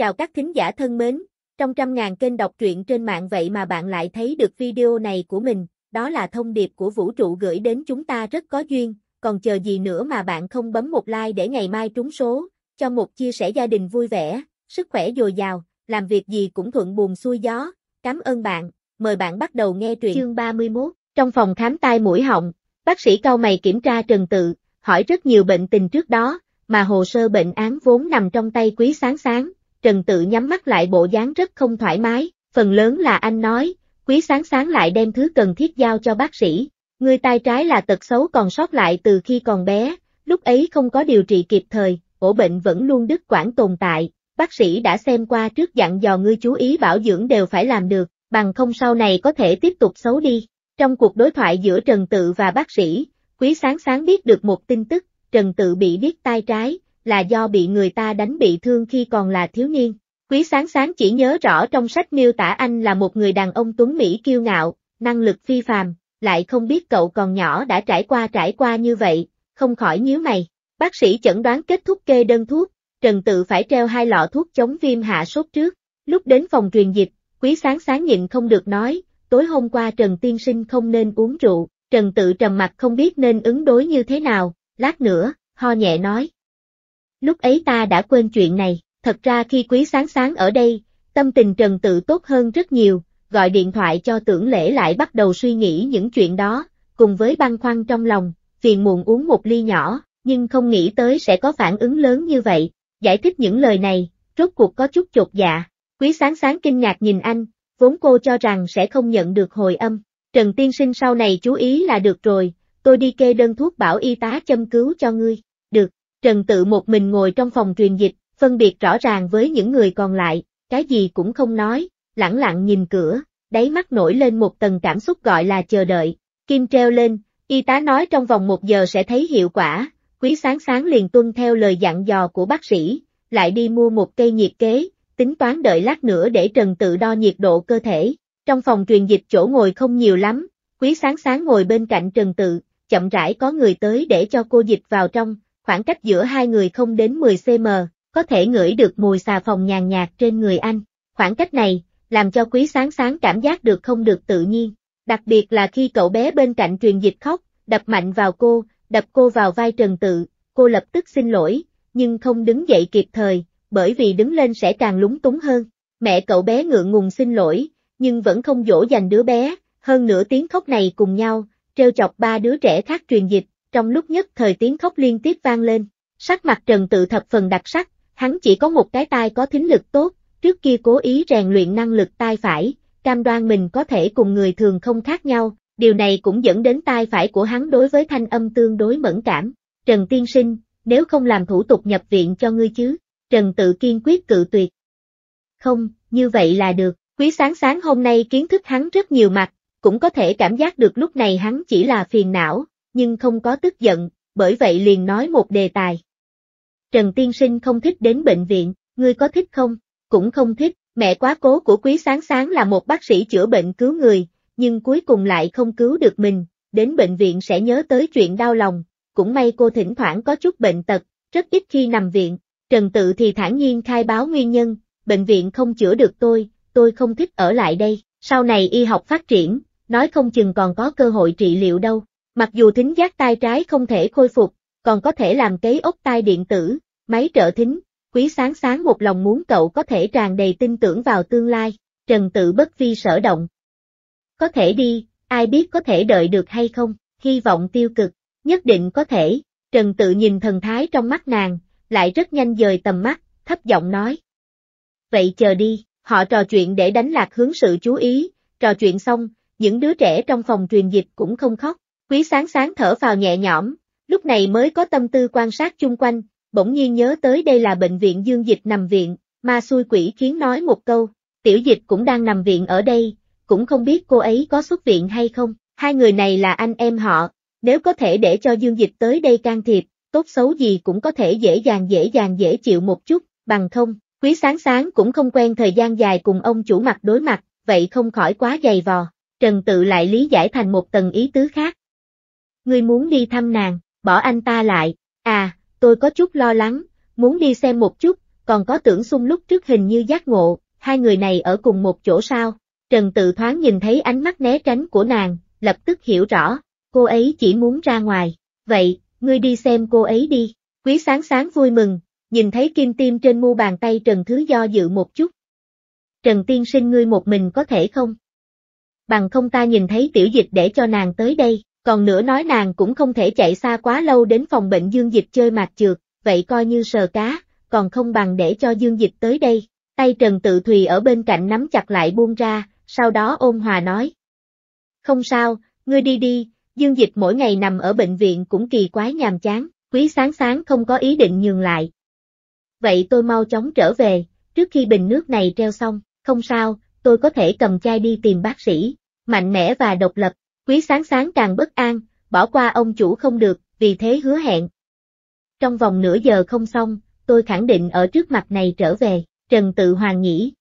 Chào các thính giả thân mến, trong trăm ngàn kênh đọc truyện trên mạng vậy mà bạn lại thấy được video này của mình, đó là thông điệp của vũ trụ gửi đến chúng ta rất có duyên, còn chờ gì nữa mà bạn không bấm một like để ngày mai trúng số, cho một chia sẻ gia đình vui vẻ, sức khỏe dồi dào, làm việc gì cũng thuận buồm xuôi gió. Cảm ơn bạn, mời bạn bắt đầu nghe truyện. Chương 31, trong phòng khám tai mũi họng, bác sĩ cao mày kiểm tra trần tự, hỏi rất nhiều bệnh tình trước đó, mà hồ sơ bệnh án vốn nằm trong tay quý sáng sáng Trần Tự nhắm mắt lại bộ dáng rất không thoải mái, phần lớn là anh nói, quý sáng sáng lại đem thứ cần thiết giao cho bác sĩ. Người tai trái là tật xấu còn sót lại từ khi còn bé, lúc ấy không có điều trị kịp thời, ổ bệnh vẫn luôn đứt quãng tồn tại, bác sĩ đã xem qua trước dặn dò ngươi chú ý bảo dưỡng đều phải làm được, bằng không sau này có thể tiếp tục xấu đi. Trong cuộc đối thoại giữa Trần Tự và bác sĩ, Quý Sáng Sáng biết được một tin tức, Trần Tự bị điếc tai trái, là do bị người ta đánh bị thương khi còn là thiếu niên. Quý sáng sáng chỉ nhớ rõ trong sách miêu tả anh là một người đàn ông tuấn Mỹ kiêu ngạo, năng lực phi phàm, lại không biết cậu còn nhỏ đã trải qua trải qua như vậy, không khỏi nhíu mày. Bác sĩ chẩn đoán kết thúc kê đơn thuốc, Trần Tự phải treo hai lọ thuốc chống viêm hạ sốt trước. Lúc đến phòng truyền dịch, quý sáng sáng nhịn không được nói, tối hôm qua Trần Tiên Sinh không nên uống rượu, Trần Tự trầm mặt không biết nên ứng đối như thế nào, lát nữa, ho nhẹ nói, Lúc ấy ta đã quên chuyện này, thật ra khi quý sáng sáng ở đây, tâm tình trần tự tốt hơn rất nhiều, gọi điện thoại cho tưởng lễ lại bắt đầu suy nghĩ những chuyện đó, cùng với băn khoăn trong lòng, phiền muộn uống một ly nhỏ, nhưng không nghĩ tới sẽ có phản ứng lớn như vậy, giải thích những lời này, rốt cuộc có chút chột dạ, quý sáng sáng kinh ngạc nhìn anh, vốn cô cho rằng sẽ không nhận được hồi âm, Trần Tiên Sinh sau này chú ý là được rồi, tôi đi kê đơn thuốc bảo y tá châm cứu cho ngươi. Trần Tự một mình ngồi trong phòng truyền dịch, phân biệt rõ ràng với những người còn lại, cái gì cũng không nói, lẳng lặng nhìn cửa, đáy mắt nổi lên một tầng cảm xúc gọi là chờ đợi. Kim treo lên, y tá nói trong vòng một giờ sẽ thấy hiệu quả, quý sáng sáng liền tuân theo lời dặn dò của bác sĩ, lại đi mua một cây nhiệt kế, tính toán đợi lát nữa để Trần Tự đo nhiệt độ cơ thể. Trong phòng truyền dịch chỗ ngồi không nhiều lắm, quý sáng sáng ngồi bên cạnh Trần Tự, chậm rãi có người tới để cho cô dịch vào trong, khoảng cách giữa hai người không đến 10cm, có thể ngửi được mùi xà phòng nhàn nhạt trên người anh. Khoảng cách này, làm cho quý sáng sáng cảm giác được không được tự nhiên, đặc biệt là khi cậu bé bên cạnh truyền dịch khóc, đập mạnh vào cô, đập cô vào vai trần tự, cô lập tức xin lỗi, nhưng không đứng dậy kịp thời, bởi vì đứng lên sẽ càng lúng túng hơn. Mẹ cậu bé ngượng ngùng xin lỗi, nhưng vẫn không dỗ dành đứa bé, hơn nửa tiếng khóc này cùng nhau, treo chọc ba đứa trẻ khác truyền dịch, trong lúc nhất thời tiếng khóc liên tiếp vang lên, sắc mặt Trần Tự thập phần đặc sắc, hắn chỉ có một cái tai có thính lực tốt, trước kia cố ý rèn luyện năng lực tai phải, cam đoan mình có thể cùng người thường không khác nhau, điều này cũng dẫn đến tai phải của hắn đối với thanh âm tương đối mẫn cảm. Trần Tiên Sinh, nếu không làm thủ tục nhập viện cho ngươi chứ, Trần Tự kiên quyết cự tuyệt. Không, như vậy là được, quý sáng sáng hôm nay kiến thức hắn rất nhiều mặt, cũng có thể cảm giác được lúc này hắn chỉ là phiền não, nhưng không có tức giận, bởi vậy liền nói một đề tài. Trần Tiên Sinh không thích đến bệnh viện, ngươi có thích không? Cũng không thích, mẹ quá cố của Quý Sáng Sáng là một bác sĩ chữa bệnh cứu người, nhưng cuối cùng lại không cứu được mình, đến bệnh viện sẽ nhớ tới chuyện đau lòng, cũng may cô thỉnh thoảng có chút bệnh tật, rất ít khi nằm viện. Trần Tự thì thản nhiên khai báo nguyên nhân, bệnh viện không chữa được tôi, tôi không thích ở lại đây, sau này y học phát triển, nói không chừng còn có cơ hội trị liệu đâu. Mặc dù thính giác tai trái không thể khôi phục, còn có thể làm cấy ốc tai điện tử, máy trợ thính, quý sáng sáng một lòng muốn cậu có thể tràn đầy tin tưởng vào tương lai, trần tự bất vi sở động. Có thể đi, ai biết có thể đợi được hay không, hy vọng tiêu cực, nhất định có thể, trần tự nhìn thần thái trong mắt nàng, lại rất nhanh dời tầm mắt, thấp giọng nói. Vậy chờ đi, họ trò chuyện để đánh lạc hướng sự chú ý, trò chuyện xong, những đứa trẻ trong phòng truyền dịch cũng không khóc, Quý sáng sáng thở vào nhẹ nhõm, lúc này mới có tâm tư quan sát chung quanh, bỗng nhiên nhớ tới đây là bệnh viện dương dịch nằm viện, ma xui quỷ khiến nói một câu, tiểu dịch cũng đang nằm viện ở đây, cũng không biết cô ấy có xuất viện hay không, hai người này là anh em họ, nếu có thể để cho dương dịch tới đây can thiệp, tốt xấu gì cũng có thể dễ dàng dễ dàng dễ chịu một chút, bằng không, quý sáng sáng cũng không quen thời gian dài cùng ông chủ mặt đối mặt, vậy không khỏi quá dày vò, Trần Tự lại lý giải thành một tầng ý tứ khác. Ngươi muốn đi thăm nàng, bỏ anh ta lại, à, tôi có chút lo lắng, muốn đi xem một chút, còn có tưởng xung lúc trước hình như giác ngộ, hai người này ở cùng một chỗ sao. Trần tự thoáng nhìn thấy ánh mắt né tránh của nàng, lập tức hiểu rõ, cô ấy chỉ muốn ra ngoài, vậy, ngươi đi xem cô ấy đi. Quý sáng sáng vui mừng, nhìn thấy kim tim trên mu bàn tay Trần Thứ do dự một chút. Trần tiên sinh ngươi một mình có thể không? Bằng không ta nhìn thấy tiểu dịch để cho nàng tới đây còn nữa nói nàng cũng không thể chạy xa quá lâu đến phòng bệnh Dương Dịch chơi mạc trượt, vậy coi như sờ cá, còn không bằng để cho Dương Dịch tới đây. Tay Trần Tự Thùy ở bên cạnh nắm chặt lại buông ra, sau đó ôn hòa nói. Không sao, ngươi đi đi, Dương Dịch mỗi ngày nằm ở bệnh viện cũng kỳ quái nhàm chán, quý sáng sáng không có ý định nhường lại. Vậy tôi mau chóng trở về, trước khi bình nước này treo xong, không sao, tôi có thể cầm chai đi tìm bác sĩ, mạnh mẽ và độc lập, Quý sáng sáng càng bất an, bỏ qua ông chủ không được, vì thế hứa hẹn. Trong vòng nửa giờ không xong, tôi khẳng định ở trước mặt này trở về, Trần Tự Hoàng nghĩ.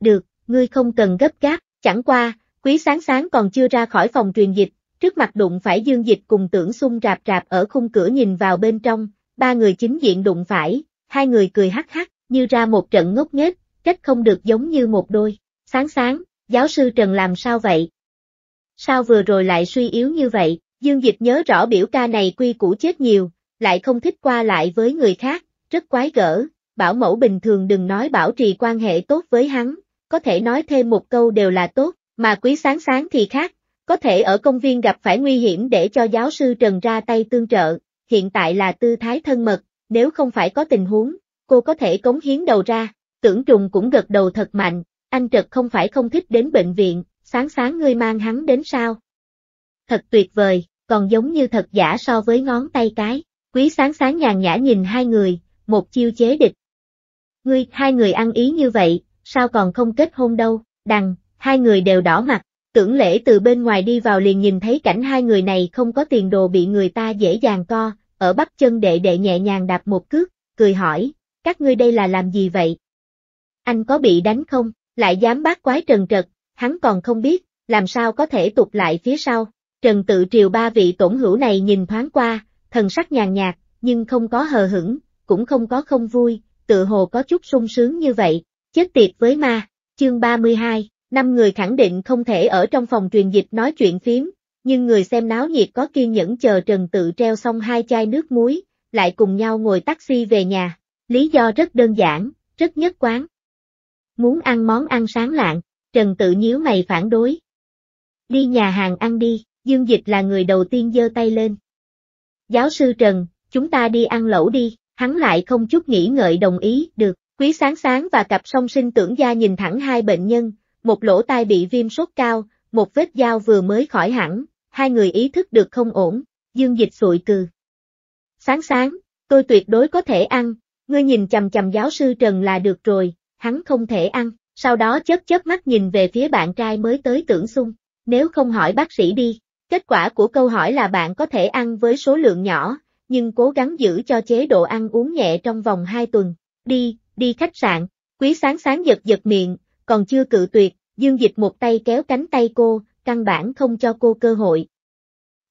Được, ngươi không cần gấp gáp, chẳng qua, quý sáng sáng còn chưa ra khỏi phòng truyền dịch, trước mặt đụng phải dương dịch cùng tưởng xung rạp rạp ở khung cửa nhìn vào bên trong, ba người chính diện đụng phải, hai người cười hắc hắc, như ra một trận ngốc nghếch, trách không được giống như một đôi. Sáng sáng, giáo sư Trần làm sao vậy? sao vừa rồi lại suy yếu như vậy, Dương Dịch nhớ rõ biểu ca này quy củ chết nhiều, lại không thích qua lại với người khác, rất quái gở, bảo mẫu bình thường đừng nói bảo trì quan hệ tốt với hắn, có thể nói thêm một câu đều là tốt, mà quý sáng sáng thì khác, có thể ở công viên gặp phải nguy hiểm để cho giáo sư Trần ra tay tương trợ, hiện tại là tư thái thân mật, nếu không phải có tình huống, cô có thể cống hiến đầu ra, tưởng trùng cũng gật đầu thật mạnh, anh Trật không phải không thích đến bệnh viện, sáng sáng ngươi mang hắn đến sao? Thật tuyệt vời, còn giống như thật giả so với ngón tay cái, quý sáng sáng nhàn nhã nhìn hai người, một chiêu chế địch. Ngươi, hai người ăn ý như vậy, sao còn không kết hôn đâu, đằng, hai người đều đỏ mặt, tưởng lễ từ bên ngoài đi vào liền nhìn thấy cảnh hai người này không có tiền đồ bị người ta dễ dàng co, ở bắp chân đệ đệ nhẹ nhàng đạp một cước, cười hỏi, các ngươi đây là làm gì vậy? Anh có bị đánh không, lại dám bác quái trần trật, hắn còn không biết, làm sao có thể tụt lại phía sau. Trần Tự Triều ba vị tổn hữu này nhìn thoáng qua, thần sắc nhàn nhạt, nhưng không có hờ hững, cũng không có không vui, tự hồ có chút sung sướng như vậy, chết tiệt với ma, chương 32, năm người khẳng định không thể ở trong phòng truyền dịch nói chuyện phiếm nhưng người xem náo nhiệt có kiên nhẫn chờ Trần Tự treo xong hai chai nước muối, lại cùng nhau ngồi taxi về nhà, lý do rất đơn giản, rất nhất quán. Muốn ăn món ăn sáng lạng, Trần Tự nhíu mày phản đối. Đi nhà hàng ăn đi, Dương Dịch là người đầu tiên giơ tay lên. Giáo sư Trần, chúng ta đi ăn lẩu đi, hắn lại không chút nghĩ ngợi đồng ý, được, quý sáng sáng và cặp song sinh tưởng gia nhìn thẳng hai bệnh nhân, một lỗ tai bị viêm sốt cao, một vết dao vừa mới khỏi hẳn, hai người ý thức được không ổn, Dương Dịch sụi cừ. Sáng sáng, tôi tuyệt đối có thể ăn, ngươi nhìn chầm chầm giáo sư Trần là được rồi, hắn không thể ăn sau đó chớp chớp mắt nhìn về phía bạn trai mới tới tưởng xung, nếu không hỏi bác sĩ đi. Kết quả của câu hỏi là bạn có thể ăn với số lượng nhỏ, nhưng cố gắng giữ cho chế độ ăn uống nhẹ trong vòng 2 tuần. Đi, đi khách sạn, quý sáng sáng giật giật miệng, còn chưa cự tuyệt, dương dịch một tay kéo cánh tay cô, căn bản không cho cô cơ hội.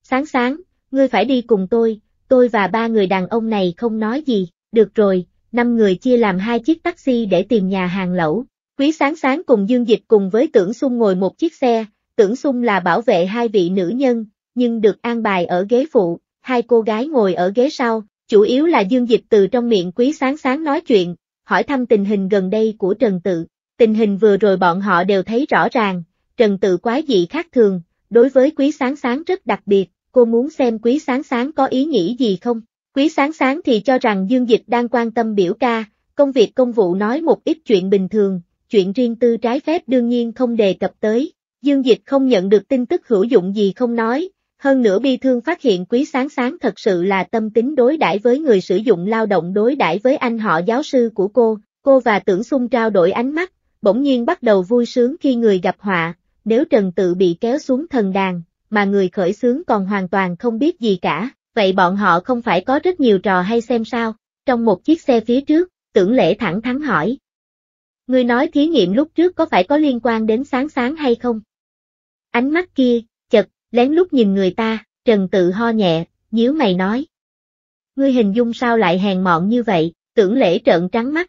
Sáng sáng, ngươi phải đi cùng tôi, tôi và ba người đàn ông này không nói gì, được rồi, năm người chia làm hai chiếc taxi để tìm nhà hàng lẩu. Quý sáng sáng cùng Dương Dịch cùng với Tưởng Xung ngồi một chiếc xe, Tưởng Xung là bảo vệ hai vị nữ nhân, nhưng được an bài ở ghế phụ, hai cô gái ngồi ở ghế sau, chủ yếu là Dương Dịch từ trong miệng Quý sáng sáng nói chuyện, hỏi thăm tình hình gần đây của Trần Tự. Tình hình vừa rồi bọn họ đều thấy rõ ràng, Trần Tự quái dị khác thường, đối với Quý sáng sáng rất đặc biệt, cô muốn xem Quý sáng sáng có ý nghĩ gì không? Quý sáng sáng thì cho rằng Dương Dịch đang quan tâm biểu ca, công việc công vụ nói một ít chuyện bình thường, chuyện riêng tư trái phép đương nhiên không đề cập tới, Dương Dịch không nhận được tin tức hữu dụng gì không nói, hơn nữa bi thương phát hiện quý sáng sáng thật sự là tâm tính đối đãi với người sử dụng lao động đối đãi với anh họ giáo sư của cô, cô và tưởng xung trao đổi ánh mắt, bỗng nhiên bắt đầu vui sướng khi người gặp họa, nếu trần tự bị kéo xuống thần đàn, mà người khởi sướng còn hoàn toàn không biết gì cả, vậy bọn họ không phải có rất nhiều trò hay xem sao, trong một chiếc xe phía trước, tưởng lễ thẳng thắn hỏi, Ngươi nói thí nghiệm lúc trước có phải có liên quan đến sáng sáng hay không? Ánh mắt kia, chật, lén lút nhìn người ta, Trần tự ho nhẹ, nhíu mày nói. Ngươi hình dung sao lại hèn mọn như vậy, tưởng lễ trợn trắng mắt.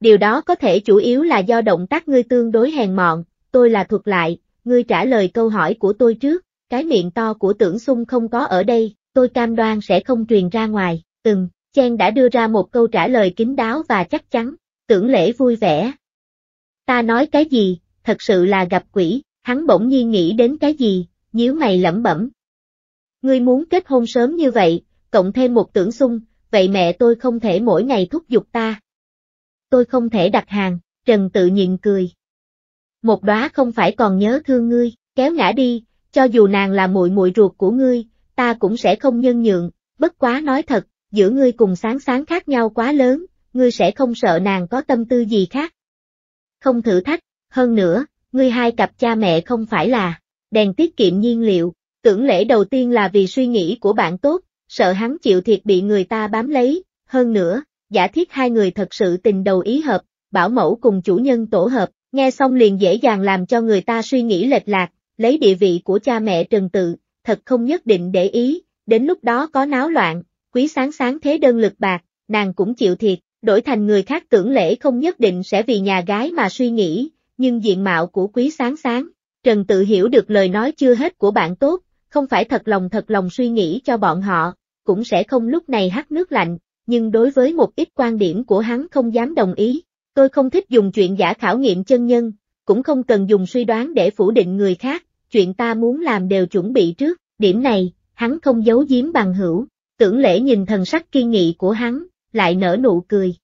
Điều đó có thể chủ yếu là do động tác ngươi tương đối hèn mọn, tôi là thuật lại, ngươi trả lời câu hỏi của tôi trước, cái miệng to của tưởng sung không có ở đây, tôi cam đoan sẽ không truyền ra ngoài, từng, Chen đã đưa ra một câu trả lời kín đáo và chắc chắn, Tưởng lễ vui vẻ. Ta nói cái gì, thật sự là gặp quỷ, hắn bỗng nhiên nghĩ đến cái gì, nhíu mày lẩm bẩm. Ngươi muốn kết hôn sớm như vậy, cộng thêm một tưởng xung, vậy mẹ tôi không thể mỗi ngày thúc giục ta. Tôi không thể đặt hàng, Trần tự nhiên cười. Một đóa không phải còn nhớ thương ngươi, kéo ngã đi, cho dù nàng là muội muội ruột của ngươi, ta cũng sẽ không nhân nhượng, bất quá nói thật, giữa ngươi cùng sáng sáng khác nhau quá lớn, ngươi sẽ không sợ nàng có tâm tư gì khác. Không thử thách, hơn nữa, ngươi hai cặp cha mẹ không phải là đèn tiết kiệm nhiên liệu, tưởng lễ đầu tiên là vì suy nghĩ của bạn tốt, sợ hắn chịu thiệt bị người ta bám lấy, hơn nữa, giả thiết hai người thật sự tình đầu ý hợp, bảo mẫu cùng chủ nhân tổ hợp, nghe xong liền dễ dàng làm cho người ta suy nghĩ lệch lạc, lấy địa vị của cha mẹ trần tự, thật không nhất định để ý, đến lúc đó có náo loạn, quý sáng sáng thế đơn lực bạc, nàng cũng chịu thiệt đổi thành người khác tưởng lễ không nhất định sẽ vì nhà gái mà suy nghĩ, nhưng diện mạo của quý sáng sáng, Trần tự hiểu được lời nói chưa hết của bạn tốt, không phải thật lòng thật lòng suy nghĩ cho bọn họ, cũng sẽ không lúc này hắt nước lạnh, nhưng đối với một ít quan điểm của hắn không dám đồng ý, tôi không thích dùng chuyện giả khảo nghiệm chân nhân, cũng không cần dùng suy đoán để phủ định người khác, chuyện ta muốn làm đều chuẩn bị trước, điểm này, hắn không giấu giếm bằng hữu, tưởng lễ nhìn thần sắc kiên nghị của hắn, lại nở nụ cười.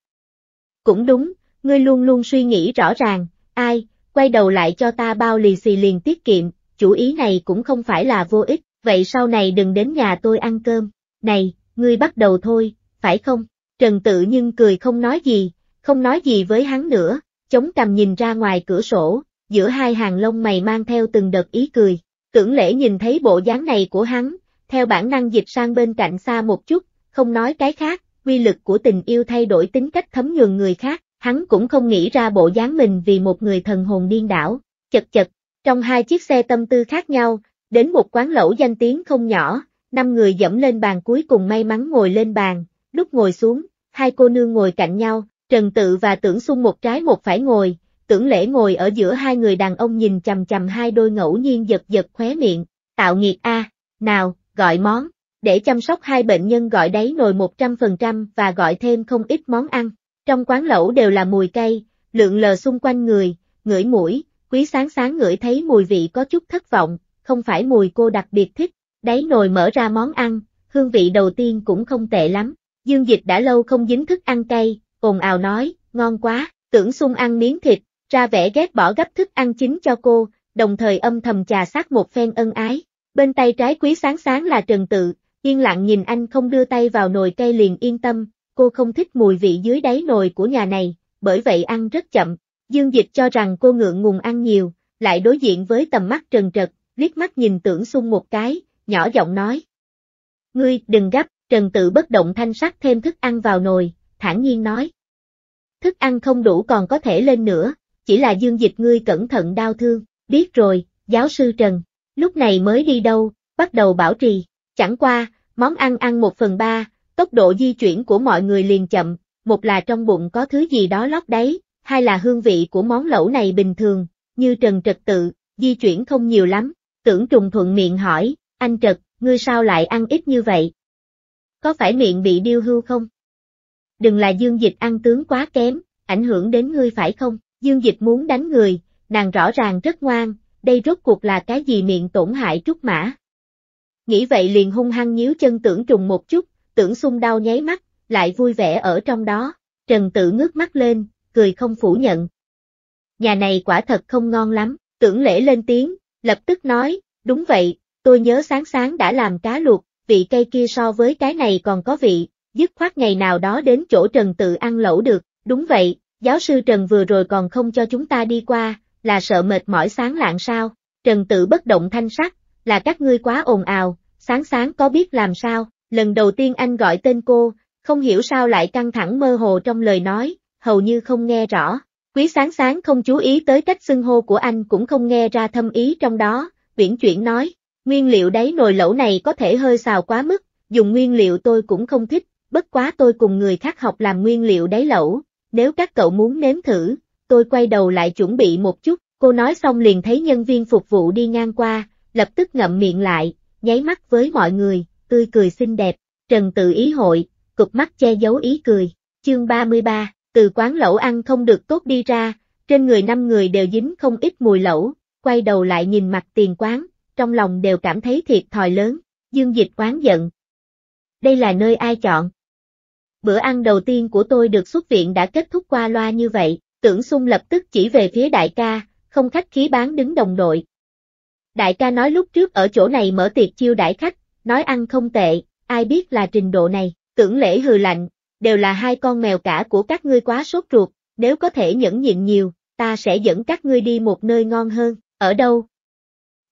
Cũng đúng, ngươi luôn luôn suy nghĩ rõ ràng, ai, quay đầu lại cho ta bao lì xì liền tiết kiệm, chủ ý này cũng không phải là vô ích, vậy sau này đừng đến nhà tôi ăn cơm, này, ngươi bắt đầu thôi, phải không? Trần tự nhưng cười không nói gì, không nói gì với hắn nữa, chống cằm nhìn ra ngoài cửa sổ, giữa hai hàng lông mày mang theo từng đợt ý cười, tưởng lễ nhìn thấy bộ dáng này của hắn, theo bản năng dịch sang bên cạnh xa một chút, không nói cái khác, quy lực của tình yêu thay đổi tính cách thấm nhuần người khác, hắn cũng không nghĩ ra bộ dáng mình vì một người thần hồn điên đảo, chật chật, trong hai chiếc xe tâm tư khác nhau, đến một quán lẩu danh tiếng không nhỏ, năm người dẫm lên bàn cuối cùng may mắn ngồi lên bàn, lúc ngồi xuống, hai cô nương ngồi cạnh nhau, Trần Tự và Tưởng Xung một trái một phải ngồi, Tưởng Lễ ngồi ở giữa hai người đàn ông nhìn chằm chằm hai đôi ngẫu nhiên giật giật khóe miệng, tạo nghiệt a, nào, gọi món, để chăm sóc hai bệnh nhân gọi đáy nồi 100% và gọi thêm không ít món ăn. Trong quán lẩu đều là mùi cay, lượn lờ xung quanh người, ngửi mũi, quý sáng sáng ngửi thấy mùi vị có chút thất vọng, không phải mùi cô đặc biệt thích. Đáy nồi mở ra món ăn, hương vị đầu tiên cũng không tệ lắm. Dương dịch đã lâu không dính thức ăn cay, ồn ào nói, ngon quá, tưởng xung ăn miếng thịt, ra vẻ ghét bỏ gấp thức ăn chính cho cô, đồng thời âm thầm trà sát một phen ân ái. Bên tay trái quý sáng sáng là Trần Tự, Yên lặng nhìn anh không đưa tay vào nồi cây liền yên tâm, cô không thích mùi vị dưới đáy nồi của nhà này, bởi vậy ăn rất chậm. Dương Dịch cho rằng cô ngượng ngùng ăn nhiều, lại đối diện với tầm mắt trần trật, liếc mắt nhìn tưởng sung một cái, nhỏ giọng nói. Ngươi, đừng gấp, trần tự bất động thanh sắc thêm thức ăn vào nồi, thản nhiên nói. Thức ăn không đủ còn có thể lên nữa, chỉ là dương dịch ngươi cẩn thận đau thương, biết rồi, giáo sư Trần, lúc này mới đi đâu, bắt đầu bảo trì, chẳng qua, Món ăn ăn một phần ba, tốc độ di chuyển của mọi người liền chậm, một là trong bụng có thứ gì đó lót đáy, hai là hương vị của món lẩu này bình thường, như trần trật tự, di chuyển không nhiều lắm, tưởng trùng thuận miệng hỏi, anh trật, ngươi sao lại ăn ít như vậy? Có phải miệng bị điêu hưu không? Đừng là dương dịch ăn tướng quá kém, ảnh hưởng đến ngươi phải không? Dương dịch muốn đánh người, nàng rõ ràng rất ngoan, đây rốt cuộc là cái gì miệng tổn hại trúc mã. Nghĩ vậy liền hung hăng nhíu chân tưởng trùng một chút, tưởng xung đau nháy mắt, lại vui vẻ ở trong đó. Trần Tử ngước mắt lên, cười không phủ nhận. Nhà này quả thật không ngon lắm, tưởng lễ lên tiếng, lập tức nói, đúng vậy, tôi nhớ sáng sáng đã làm cá luộc, vị cây kia so với cái này còn có vị, dứt khoát ngày nào đó đến chỗ Trần tự ăn lẩu được, đúng vậy, giáo sư Trần vừa rồi còn không cho chúng ta đi qua, là sợ mệt mỏi sáng lạng sao, Trần tự bất động thanh sắc, là các ngươi quá ồn ào, sáng sáng có biết làm sao, lần đầu tiên anh gọi tên cô, không hiểu sao lại căng thẳng mơ hồ trong lời nói, hầu như không nghe rõ. Quý sáng sáng không chú ý tới cách xưng hô của anh cũng không nghe ra thâm ý trong đó, viễn chuyển nói, nguyên liệu đáy nồi lẩu này có thể hơi xào quá mức, dùng nguyên liệu tôi cũng không thích, bất quá tôi cùng người khác học làm nguyên liệu đáy lẩu, nếu các cậu muốn nếm thử, tôi quay đầu lại chuẩn bị một chút, cô nói xong liền thấy nhân viên phục vụ đi ngang qua, lập tức ngậm miệng lại, nháy mắt với mọi người, tươi cười xinh đẹp, trần tự ý hội, cụp mắt che giấu ý cười. Chương 33, từ quán lẩu ăn không được tốt đi ra, trên người năm người đều dính không ít mùi lẩu, quay đầu lại nhìn mặt tiền quán, trong lòng đều cảm thấy thiệt thòi lớn, dương dịch quán giận. Đây là nơi ai chọn? Bữa ăn đầu tiên của tôi được xuất viện đã kết thúc qua loa như vậy, tưởng sung lập tức chỉ về phía đại ca, không khách khí bán đứng đồng đội, Đại ca nói lúc trước ở chỗ này mở tiệc chiêu đãi khách, nói ăn không tệ, ai biết là trình độ này, tưởng lễ hừ lạnh, đều là hai con mèo cả của các ngươi quá sốt ruột, nếu có thể nhẫn nhịn nhiều, ta sẽ dẫn các ngươi đi một nơi ngon hơn, ở đâu?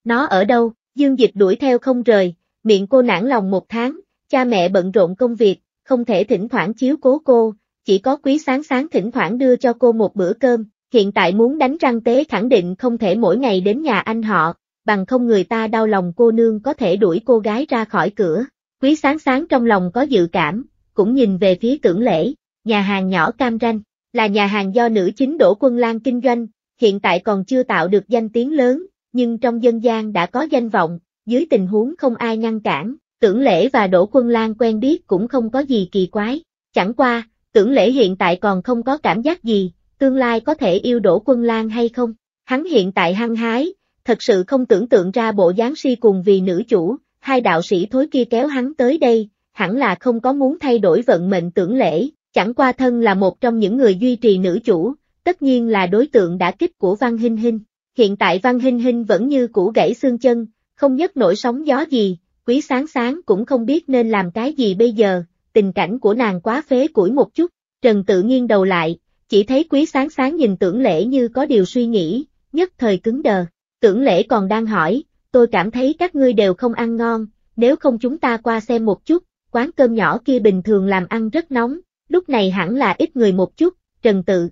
Nó ở đâu? Dương Dịch đuổi theo không rời, miệng cô nản lòng một tháng, cha mẹ bận rộn công việc, không thể thỉnh thoảng chiếu cố cô, chỉ có quý sáng sáng thỉnh thoảng đưa cho cô một bữa cơm, hiện tại muốn đánh răng tế khẳng định không thể mỗi ngày đến nhà anh họ, bằng không người ta đau lòng cô nương có thể đuổi cô gái ra khỏi cửa. Quý sáng sáng trong lòng có dự cảm, cũng nhìn về phía tưởng lễ, nhà hàng nhỏ Cam Ranh, là nhà hàng do nữ chính đổ quân lan kinh doanh, hiện tại còn chưa tạo được danh tiếng lớn, nhưng trong dân gian đã có danh vọng, dưới tình huống không ai ngăn cản, tưởng lễ và đổ quân lan quen biết cũng không có gì kỳ quái, chẳng qua, tưởng lễ hiện tại còn không có cảm giác gì, tương lai có thể yêu đổ quân lan hay không, hắn hiện tại hăng hái, thật sự không tưởng tượng ra bộ dáng si cùng vì nữ chủ, hai đạo sĩ thối kia kéo hắn tới đây, hẳn là không có muốn thay đổi vận mệnh tưởng lễ, chẳng qua thân là một trong những người duy trì nữ chủ, tất nhiên là đối tượng đã kích của Văn Hinh Hinh. Hiện tại Văn Hinh Hinh vẫn như củ gãy xương chân, không nhấc nổi sóng gió gì, quý sáng sáng cũng không biết nên làm cái gì bây giờ, tình cảnh của nàng quá phế củi một chút, Trần tự nghiêng đầu lại, chỉ thấy quý sáng sáng nhìn tưởng lễ như có điều suy nghĩ, nhất thời cứng đờ. Tưởng lễ còn đang hỏi, tôi cảm thấy các ngươi đều không ăn ngon, nếu không chúng ta qua xem một chút, quán cơm nhỏ kia bình thường làm ăn rất nóng, lúc này hẳn là ít người một chút, Trần Tự.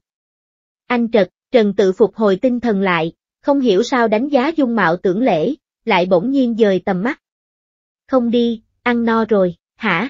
Anh Trật, Trần Tự phục hồi tinh thần lại, không hiểu sao đánh giá dung mạo tưởng lễ, lại bỗng nhiên dời tầm mắt. Không đi, ăn no rồi, hả?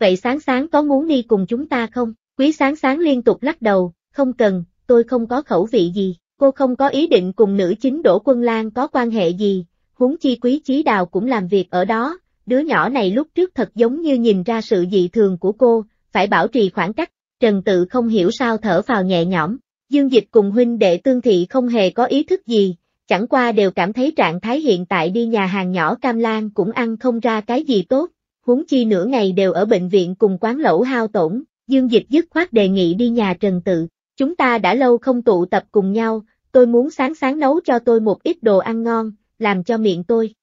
Vậy sáng sáng có muốn đi cùng chúng ta không? Quý sáng sáng liên tục lắc đầu, không cần, tôi không có khẩu vị gì. Cô không có ý định cùng nữ chính Đỗ Quân Lan có quan hệ gì, huống chi quý chí đào cũng làm việc ở đó, đứa nhỏ này lúc trước thật giống như nhìn ra sự dị thường của cô, phải bảo trì khoảng cách, trần tự không hiểu sao thở vào nhẹ nhõm, dương dịch cùng huynh đệ tương thị không hề có ý thức gì, chẳng qua đều cảm thấy trạng thái hiện tại đi nhà hàng nhỏ Cam Lan cũng ăn không ra cái gì tốt, huống chi nửa ngày đều ở bệnh viện cùng quán lẩu hao tổn, dương dịch dứt khoát đề nghị đi nhà trần tự. Chúng ta đã lâu không tụ tập cùng nhau, tôi muốn sáng sáng nấu cho tôi một ít đồ ăn ngon, làm cho miệng tôi.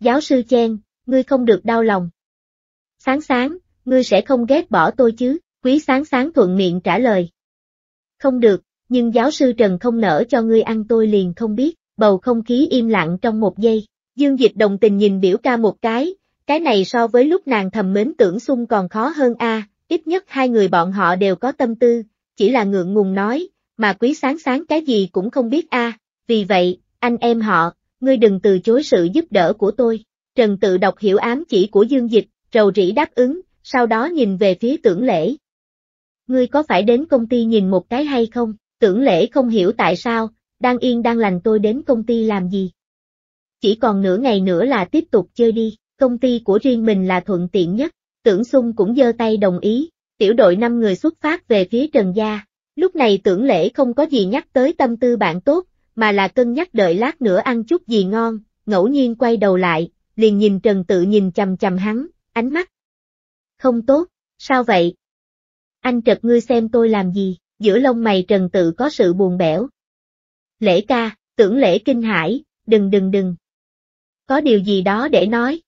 Giáo sư Chen, ngươi không được đau lòng. Sáng sáng, ngươi sẽ không ghét bỏ tôi chứ, quý sáng sáng thuận miệng trả lời. Không được, nhưng giáo sư Trần không nở cho ngươi ăn tôi liền không biết, bầu không khí im lặng trong một giây. Dương dịch đồng tình nhìn biểu ca một cái, cái này so với lúc nàng thầm mến tưởng xung còn khó hơn a ít nhất hai người bọn họ đều có tâm tư, chỉ là ngượng ngùng nói, mà quý sáng sáng cái gì cũng không biết a, vì vậy, anh em họ, ngươi đừng từ chối sự giúp đỡ của tôi. Trần tự đọc hiểu ám chỉ của dương dịch, rầu rĩ đáp ứng, sau đó nhìn về phía tưởng lễ. Ngươi có phải đến công ty nhìn một cái hay không? Tưởng lễ không hiểu tại sao, đang yên đang lành tôi đến công ty làm gì. Chỉ còn nửa ngày nữa là tiếp tục chơi đi, công ty của riêng mình là thuận tiện nhất, tưởng xung cũng giơ tay đồng ý, tiểu đội 5 người xuất phát về phía Trần Gia. Lúc này tưởng lễ không có gì nhắc tới tâm tư bạn tốt, mà là cân nhắc đợi lát nữa ăn chút gì ngon, ngẫu nhiên quay đầu lại, liền nhìn Trần Tự nhìn chầm chầm hắn, ánh mắt. Không tốt, sao vậy? Anh trật ngươi xem tôi làm gì, giữa lông mày Trần Tự có sự buồn bẽo. Lễ ca, tưởng lễ kinh hãi, đừng đừng đừng. Có điều gì đó để nói.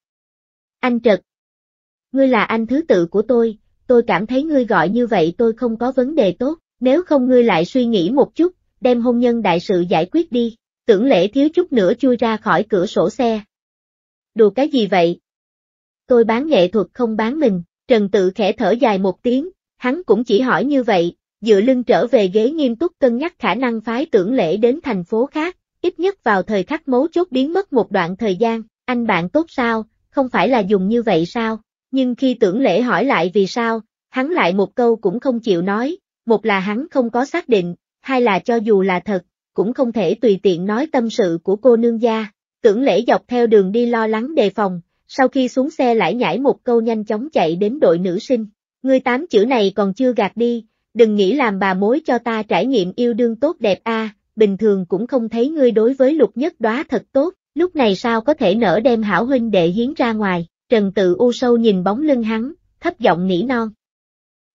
Anh trật. Ngươi là anh thứ tự của tôi, tôi cảm thấy ngươi gọi như vậy tôi không có vấn đề tốt, nếu không ngươi lại suy nghĩ một chút, đem hôn nhân đại sự giải quyết đi, tưởng lễ thiếu chút nữa chui ra khỏi cửa sổ xe. Đùa cái gì vậy? Tôi bán nghệ thuật không bán mình, Trần Tự khẽ thở dài một tiếng, hắn cũng chỉ hỏi như vậy, dựa lưng trở về ghế nghiêm túc cân nhắc khả năng phái tưởng lễ đến thành phố khác, ít nhất vào thời khắc mấu chốt biến mất một đoạn thời gian, anh bạn tốt sao, không phải là dùng như vậy sao? nhưng khi tưởng lễ hỏi lại vì sao, hắn lại một câu cũng không chịu nói, một là hắn không có xác định, hai là cho dù là thật, cũng không thể tùy tiện nói tâm sự của cô nương gia. Tưởng lễ dọc theo đường đi lo lắng đề phòng, sau khi xuống xe lại nhảy một câu nhanh chóng chạy đến đội nữ sinh. Ngươi tám chữ này còn chưa gạt đi, đừng nghĩ làm bà mối cho ta trải nghiệm yêu đương tốt đẹp a. bình thường cũng không thấy ngươi đối với lục nhất đóa thật tốt, lúc này sao có thể nở đem hảo huynh đệ hiến ra ngoài. Trần Tự u sâu nhìn bóng lưng hắn, thấp giọng nỉ non.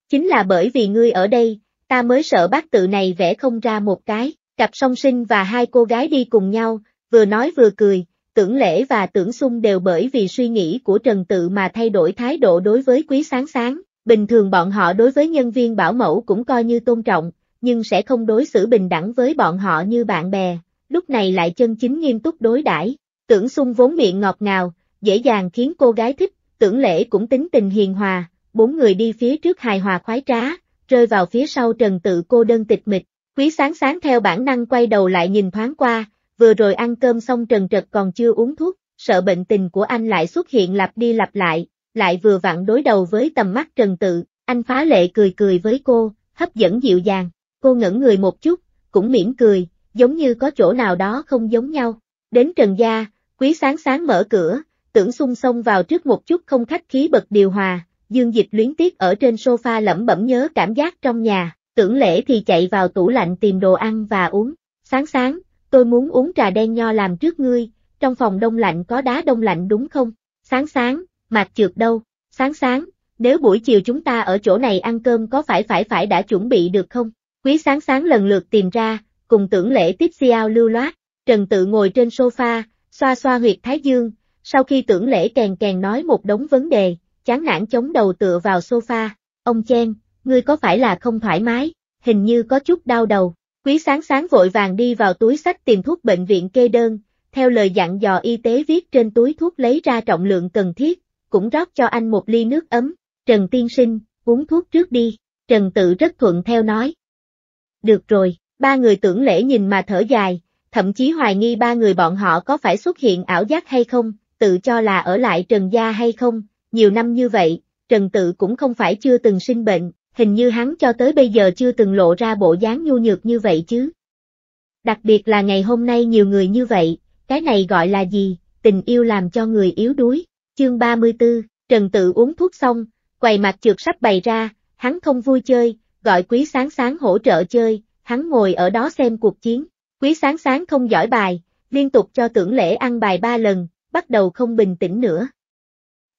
Chính là bởi vì ngươi ở đây, ta mới sợ bác tự này vẽ không ra một cái, cặp song sinh và hai cô gái đi cùng nhau, vừa nói vừa cười, tưởng lễ và tưởng sung đều bởi vì suy nghĩ của Trần Tự mà thay đổi thái độ đối với quý sáng sáng, bình thường bọn họ đối với nhân viên bảo mẫu cũng coi như tôn trọng, nhưng sẽ không đối xử bình đẳng với bọn họ như bạn bè, lúc này lại chân chính nghiêm túc đối đãi. tưởng sung vốn miệng ngọt ngào, dễ dàng khiến cô gái thích, tưởng lễ cũng tính tình hiền hòa, bốn người đi phía trước hài hòa khoái trá, rơi vào phía sau trần tự cô đơn tịch mịch, quý sáng sáng theo bản năng quay đầu lại nhìn thoáng qua, vừa rồi ăn cơm xong trần trật còn chưa uống thuốc, sợ bệnh tình của anh lại xuất hiện lặp đi lặp lại, lại vừa vặn đối đầu với tầm mắt trần tự, anh phá lệ cười cười với cô, hấp dẫn dịu dàng, cô ngẩn người một chút, cũng mỉm cười, giống như có chỗ nào đó không giống nhau, đến trần gia, quý sáng sáng mở cửa, tưởng sung xông vào trước một chút không khách khí bật điều hòa, dương dịch luyến tiếc ở trên sofa lẩm bẩm nhớ cảm giác trong nhà, tưởng lễ thì chạy vào tủ lạnh tìm đồ ăn và uống, sáng sáng, tôi muốn uống trà đen nho làm trước ngươi, trong phòng đông lạnh có đá đông lạnh đúng không, sáng sáng, mạc trượt đâu, sáng sáng, nếu buổi chiều chúng ta ở chỗ này ăn cơm có phải phải phải đã chuẩn bị được không, quý sáng sáng lần lượt tìm ra, cùng tưởng lễ tiếp siêu lưu loát, trần tự ngồi trên sofa, xoa xoa huyệt thái dương, sau khi tưởng lễ kèn kèn nói một đống vấn đề, chán nản chống đầu tựa vào sofa, ông chen, ngươi có phải là không thoải mái, hình như có chút đau đầu, quý sáng sáng vội vàng đi vào túi sách tìm thuốc bệnh viện kê đơn, theo lời dặn dò y tế viết trên túi thuốc lấy ra trọng lượng cần thiết, cũng rót cho anh một ly nước ấm, Trần Tiên Sinh, uống thuốc trước đi, Trần Tự rất thuận theo nói. Được rồi, ba người tưởng lễ nhìn mà thở dài, thậm chí hoài nghi ba người bọn họ có phải xuất hiện ảo giác hay không, tự cho là ở lại Trần Gia hay không, nhiều năm như vậy, Trần Tự cũng không phải chưa từng sinh bệnh, hình như hắn cho tới bây giờ chưa từng lộ ra bộ dáng nhu nhược như vậy chứ. Đặc biệt là ngày hôm nay nhiều người như vậy, cái này gọi là gì, tình yêu làm cho người yếu đuối. Chương 34, Trần Tự uống thuốc xong, quầy mặt trượt sắp bày ra, hắn không vui chơi, gọi quý sáng sáng hỗ trợ chơi, hắn ngồi ở đó xem cuộc chiến. Quý sáng sáng không giỏi bài, liên tục cho tưởng lễ ăn bài ba lần, bắt đầu không bình tĩnh nữa.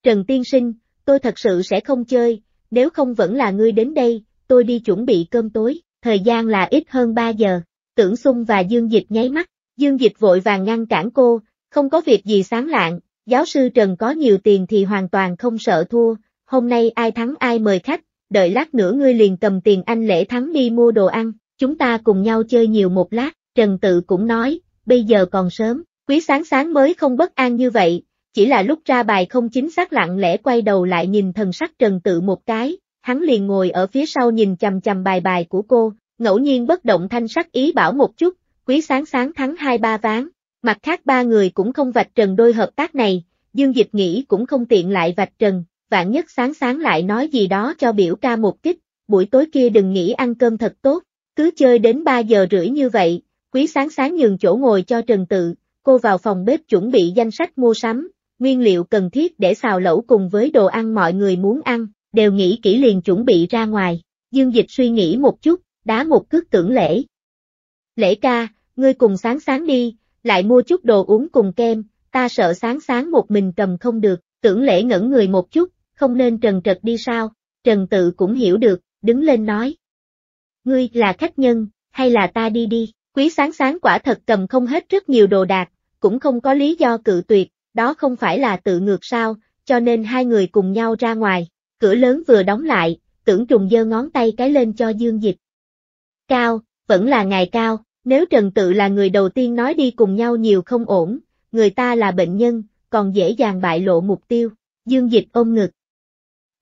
Trần Tiên Sinh, tôi thật sự sẽ không chơi, nếu không vẫn là ngươi đến đây, tôi đi chuẩn bị cơm tối, thời gian là ít hơn 3 giờ. Tưởng Xung và Dương Dịch nháy mắt, Dương Dịch vội vàng ngăn cản cô, không có việc gì sáng lạng, giáo sư Trần có nhiều tiền thì hoàn toàn không sợ thua, hôm nay ai thắng ai mời khách, đợi lát nữa ngươi liền cầm tiền anh lễ thắng đi mua đồ ăn, chúng ta cùng nhau chơi nhiều một lát, Trần Tự cũng nói, bây giờ còn sớm, Quý sáng sáng mới không bất an như vậy, chỉ là lúc ra bài không chính xác lặng lẽ quay đầu lại nhìn thần sắc trần tự một cái, hắn liền ngồi ở phía sau nhìn chầm chầm bài bài của cô, ngẫu nhiên bất động thanh sắc ý bảo một chút, quý sáng sáng thắng hai ba ván, mặt khác ba người cũng không vạch trần đôi hợp tác này, Dương Dịch nghĩ cũng không tiện lại vạch trần, vạn nhất sáng sáng lại nói gì đó cho biểu ca một kích, buổi tối kia đừng nghĩ ăn cơm thật tốt, cứ chơi đến 3 giờ rưỡi như vậy, quý sáng sáng nhường chỗ ngồi cho Trần Tự, Cô vào phòng bếp chuẩn bị danh sách mua sắm, nguyên liệu cần thiết để xào lẩu cùng với đồ ăn mọi người muốn ăn, đều nghĩ kỹ liền chuẩn bị ra ngoài. Dương Dịch suy nghĩ một chút, đá một cước tưởng lễ. Lễ ca, ngươi cùng sáng sáng đi, lại mua chút đồ uống cùng kem, ta sợ sáng sáng một mình cầm không được, tưởng lễ ngẩn người một chút, không nên trần trật đi sao, trần tự cũng hiểu được, đứng lên nói. Ngươi là khách nhân, hay là ta đi đi? Quý sáng sáng quả thật cầm không hết rất nhiều đồ đạc, cũng không có lý do cự tuyệt, đó không phải là tự ngược sao, cho nên hai người cùng nhau ra ngoài, cửa lớn vừa đóng lại, tưởng trùng dơ ngón tay cái lên cho dương dịch. Cao, vẫn là ngày cao, nếu Trần Tự là người đầu tiên nói đi cùng nhau nhiều không ổn, người ta là bệnh nhân, còn dễ dàng bại lộ mục tiêu, dương dịch ôm ngực.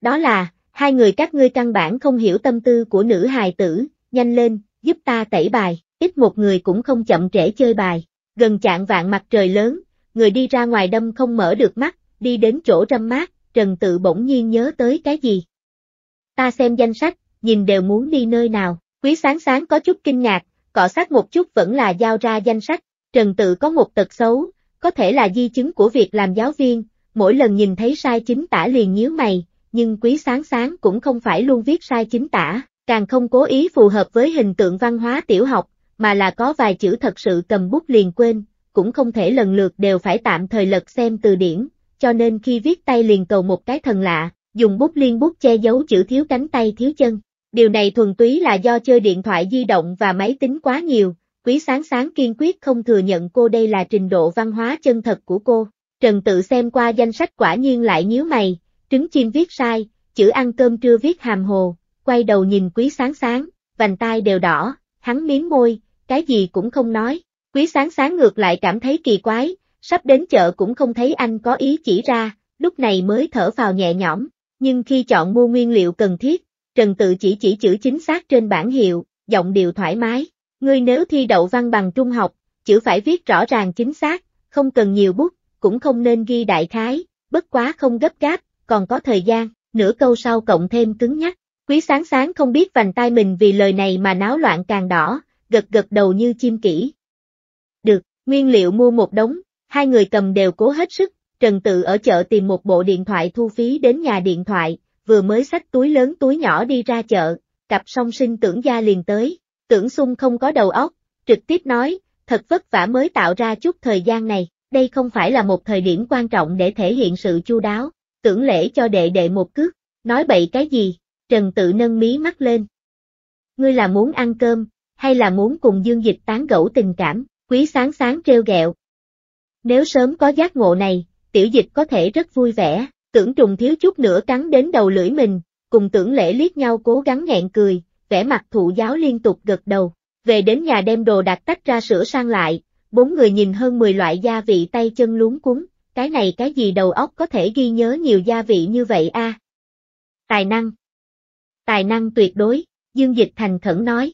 Đó là, hai người các ngươi căn bản không hiểu tâm tư của nữ hài tử, nhanh lên, giúp ta tẩy bài ít một người cũng không chậm trễ chơi bài. Gần chạng vạn mặt trời lớn, người đi ra ngoài đâm không mở được mắt, đi đến chỗ râm mát, Trần Tự bỗng nhiên nhớ tới cái gì. Ta xem danh sách, nhìn đều muốn đi nơi nào, quý sáng sáng có chút kinh ngạc, cọ sát một chút vẫn là giao ra danh sách, Trần Tự có một tật xấu, có thể là di chứng của việc làm giáo viên, mỗi lần nhìn thấy sai chính tả liền nhíu mày, nhưng quý sáng sáng cũng không phải luôn viết sai chính tả, càng không cố ý phù hợp với hình tượng văn hóa tiểu học, mà là có vài chữ thật sự cầm bút liền quên, cũng không thể lần lượt đều phải tạm thời lật xem từ điển, cho nên khi viết tay liền cầu một cái thần lạ, dùng bút liên bút che giấu chữ thiếu cánh tay thiếu chân. Điều này thuần túy là do chơi điện thoại di động và máy tính quá nhiều, quý sáng sáng kiên quyết không thừa nhận cô đây là trình độ văn hóa chân thật của cô. Trần tự xem qua danh sách quả nhiên lại nhíu mày, trứng chim viết sai, chữ ăn cơm trưa viết hàm hồ, quay đầu nhìn quý sáng sáng, vành tai đều đỏ, hắn miếm môi, cái gì cũng không nói. Quý sáng sáng ngược lại cảm thấy kỳ quái, sắp đến chợ cũng không thấy anh có ý chỉ ra, lúc này mới thở vào nhẹ nhõm, nhưng khi chọn mua nguyên liệu cần thiết, Trần Tự chỉ chỉ chữ chính xác trên bản hiệu, giọng điều thoải mái, ngươi nếu thi đậu văn bằng trung học, chữ phải viết rõ ràng chính xác, không cần nhiều bút, cũng không nên ghi đại khái, bất quá không gấp gáp, còn có thời gian, nửa câu sau cộng thêm cứng nhắc. Quý sáng sáng không biết vành tai mình vì lời này mà náo loạn càng đỏ, gật gật đầu như chim kỹ. Được, nguyên liệu mua một đống, hai người cầm đều cố hết sức, Trần Tự ở chợ tìm một bộ điện thoại thu phí đến nhà điện thoại, vừa mới xách túi lớn túi nhỏ đi ra chợ, cặp song sinh tưởng gia liền tới, tưởng sung không có đầu óc, trực tiếp nói, thật vất vả mới tạo ra chút thời gian này, đây không phải là một thời điểm quan trọng để thể hiện sự chu đáo, tưởng lễ cho đệ đệ một cước, nói bậy cái gì, Trần Tự nâng mí mắt lên. Ngươi là muốn ăn cơm, hay là muốn cùng dương dịch tán gẫu tình cảm, quý sáng sáng treo gẹo. Nếu sớm có giác ngộ này, tiểu dịch có thể rất vui vẻ, tưởng trùng thiếu chút nữa cắn đến đầu lưỡi mình, cùng tưởng lễ liếc nhau cố gắng nghẹn cười, vẻ mặt thụ giáo liên tục gật đầu, về đến nhà đem đồ đặt tách ra sửa sang lại, bốn người nhìn hơn 10 loại gia vị tay chân luống cuốn, cái này cái gì đầu óc có thể ghi nhớ nhiều gia vị như vậy a Tài năng Tài năng tuyệt đối, Dương Dịch thành khẩn nói.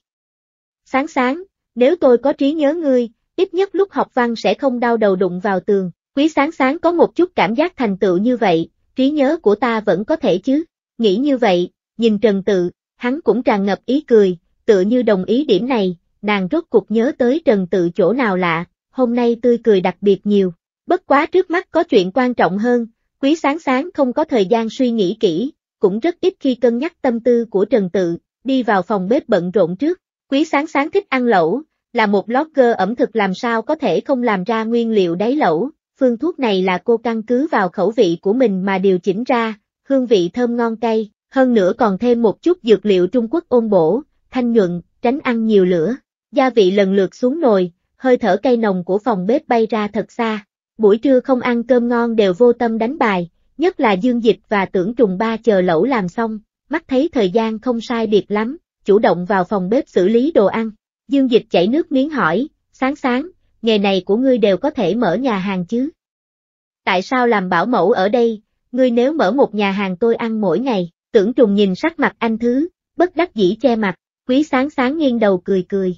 Sáng sáng, nếu tôi có trí nhớ ngươi, ít nhất lúc học văn sẽ không đau đầu đụng vào tường. Quý sáng sáng có một chút cảm giác thành tựu như vậy, trí nhớ của ta vẫn có thể chứ. Nghĩ như vậy, nhìn Trần Tự, hắn cũng tràn ngập ý cười, tự như đồng ý điểm này, nàng rốt cuộc nhớ tới Trần Tự chỗ nào lạ, hôm nay tươi cười đặc biệt nhiều. Bất quá trước mắt có chuyện quan trọng hơn, quý sáng sáng không có thời gian suy nghĩ kỹ, cũng rất ít khi cân nhắc tâm tư của Trần Tự, đi vào phòng bếp bận rộn trước. Quý sáng sáng thích ăn lẩu, là một blogger ẩm thực làm sao có thể không làm ra nguyên liệu đáy lẩu, phương thuốc này là cô căn cứ vào khẩu vị của mình mà điều chỉnh ra, hương vị thơm ngon cay, hơn nữa còn thêm một chút dược liệu Trung Quốc ôn bổ, thanh nhuận, tránh ăn nhiều lửa, gia vị lần lượt xuống nồi, hơi thở cay nồng của phòng bếp bay ra thật xa, buổi trưa không ăn cơm ngon đều vô tâm đánh bài, nhất là dương dịch và tưởng trùng ba chờ lẩu làm xong, mắt thấy thời gian không sai biệt lắm, chủ động vào phòng bếp xử lý đồ ăn. Dương Dịch chảy nước miếng hỏi, sáng sáng, nghề này của ngươi đều có thể mở nhà hàng chứ? Tại sao làm bảo mẫu ở đây, ngươi nếu mở một nhà hàng tôi ăn mỗi ngày, tưởng trùng nhìn sắc mặt anh thứ, bất đắc dĩ che mặt, quý sáng sáng nghiêng đầu cười cười.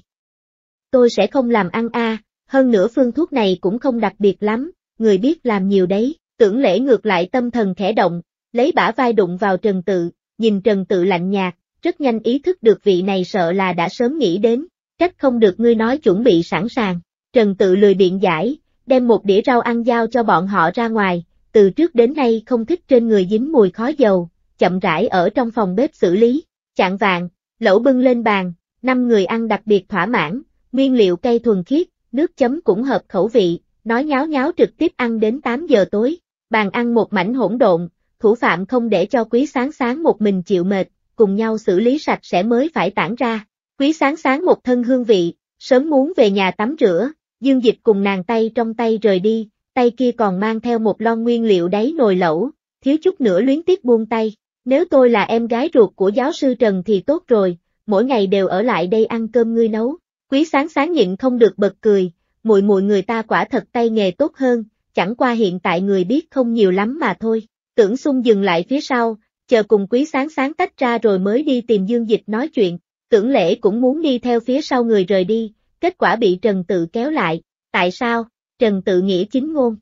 Tôi sẽ không làm ăn a, hơn nữa phương thuốc này cũng không đặc biệt lắm, người biết làm nhiều đấy, tưởng lễ ngược lại tâm thần khẽ động, lấy bả vai đụng vào trần tự, nhìn trần tự lạnh nhạt, rất nhanh ý thức được vị này sợ là đã sớm nghĩ đến, cách không được ngươi nói chuẩn bị sẵn sàng. Trần tự lười biện giải, đem một đĩa rau ăn giao cho bọn họ ra ngoài, từ trước đến nay không thích trên người dính mùi khói dầu, chậm rãi ở trong phòng bếp xử lý, chạng vàng, lẩu bưng lên bàn, năm người ăn đặc biệt thỏa mãn, nguyên liệu cây thuần khiết, nước chấm cũng hợp khẩu vị, nói nháo nháo trực tiếp ăn đến 8 giờ tối, bàn ăn một mảnh hỗn độn, thủ phạm không để cho quý sáng sáng một mình chịu mệt, cùng nhau xử lý sạch sẽ mới phải tản ra. Quý sáng sáng một thân hương vị, sớm muốn về nhà tắm rửa, dương dịch cùng nàng tay trong tay rời đi, tay kia còn mang theo một lon nguyên liệu đáy nồi lẩu, thiếu chút nữa luyến tiếc buông tay. Nếu tôi là em gái ruột của giáo sư Trần thì tốt rồi, mỗi ngày đều ở lại đây ăn cơm ngươi nấu. Quý sáng sáng nhịn không được bật cười, mùi mùi người ta quả thật tay nghề tốt hơn, chẳng qua hiện tại người biết không nhiều lắm mà thôi. Tưởng xung dừng lại phía sau, chờ cùng quý sáng sáng tách ra rồi mới đi tìm Dương Dịch nói chuyện, tưởng lễ cũng muốn đi theo phía sau người rời đi, kết quả bị Trần Tự kéo lại, tại sao, Trần Tự nghĩa chính ngôn.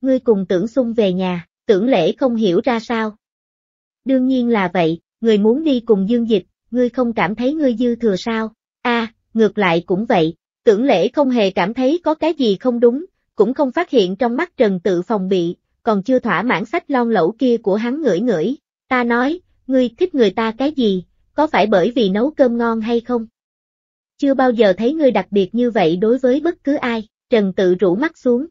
Ngươi cùng tưởng xung về nhà, tưởng lễ không hiểu ra sao. Đương nhiên là vậy, người muốn đi cùng Dương Dịch, ngươi không cảm thấy ngươi dư thừa sao, a ngược lại cũng vậy, tưởng lễ không hề cảm thấy có cái gì không đúng, cũng không phát hiện trong mắt Trần Tự phòng bị, còn chưa thỏa mãn sách lon lẩu kia của hắn ngửi ngửi, Ta nói, ngươi thích người ta cái gì, có phải bởi vì nấu cơm ngon hay không? Chưa bao giờ thấy ngươi đặc biệt như vậy đối với bất cứ ai, Trần tự rủ mắt xuống.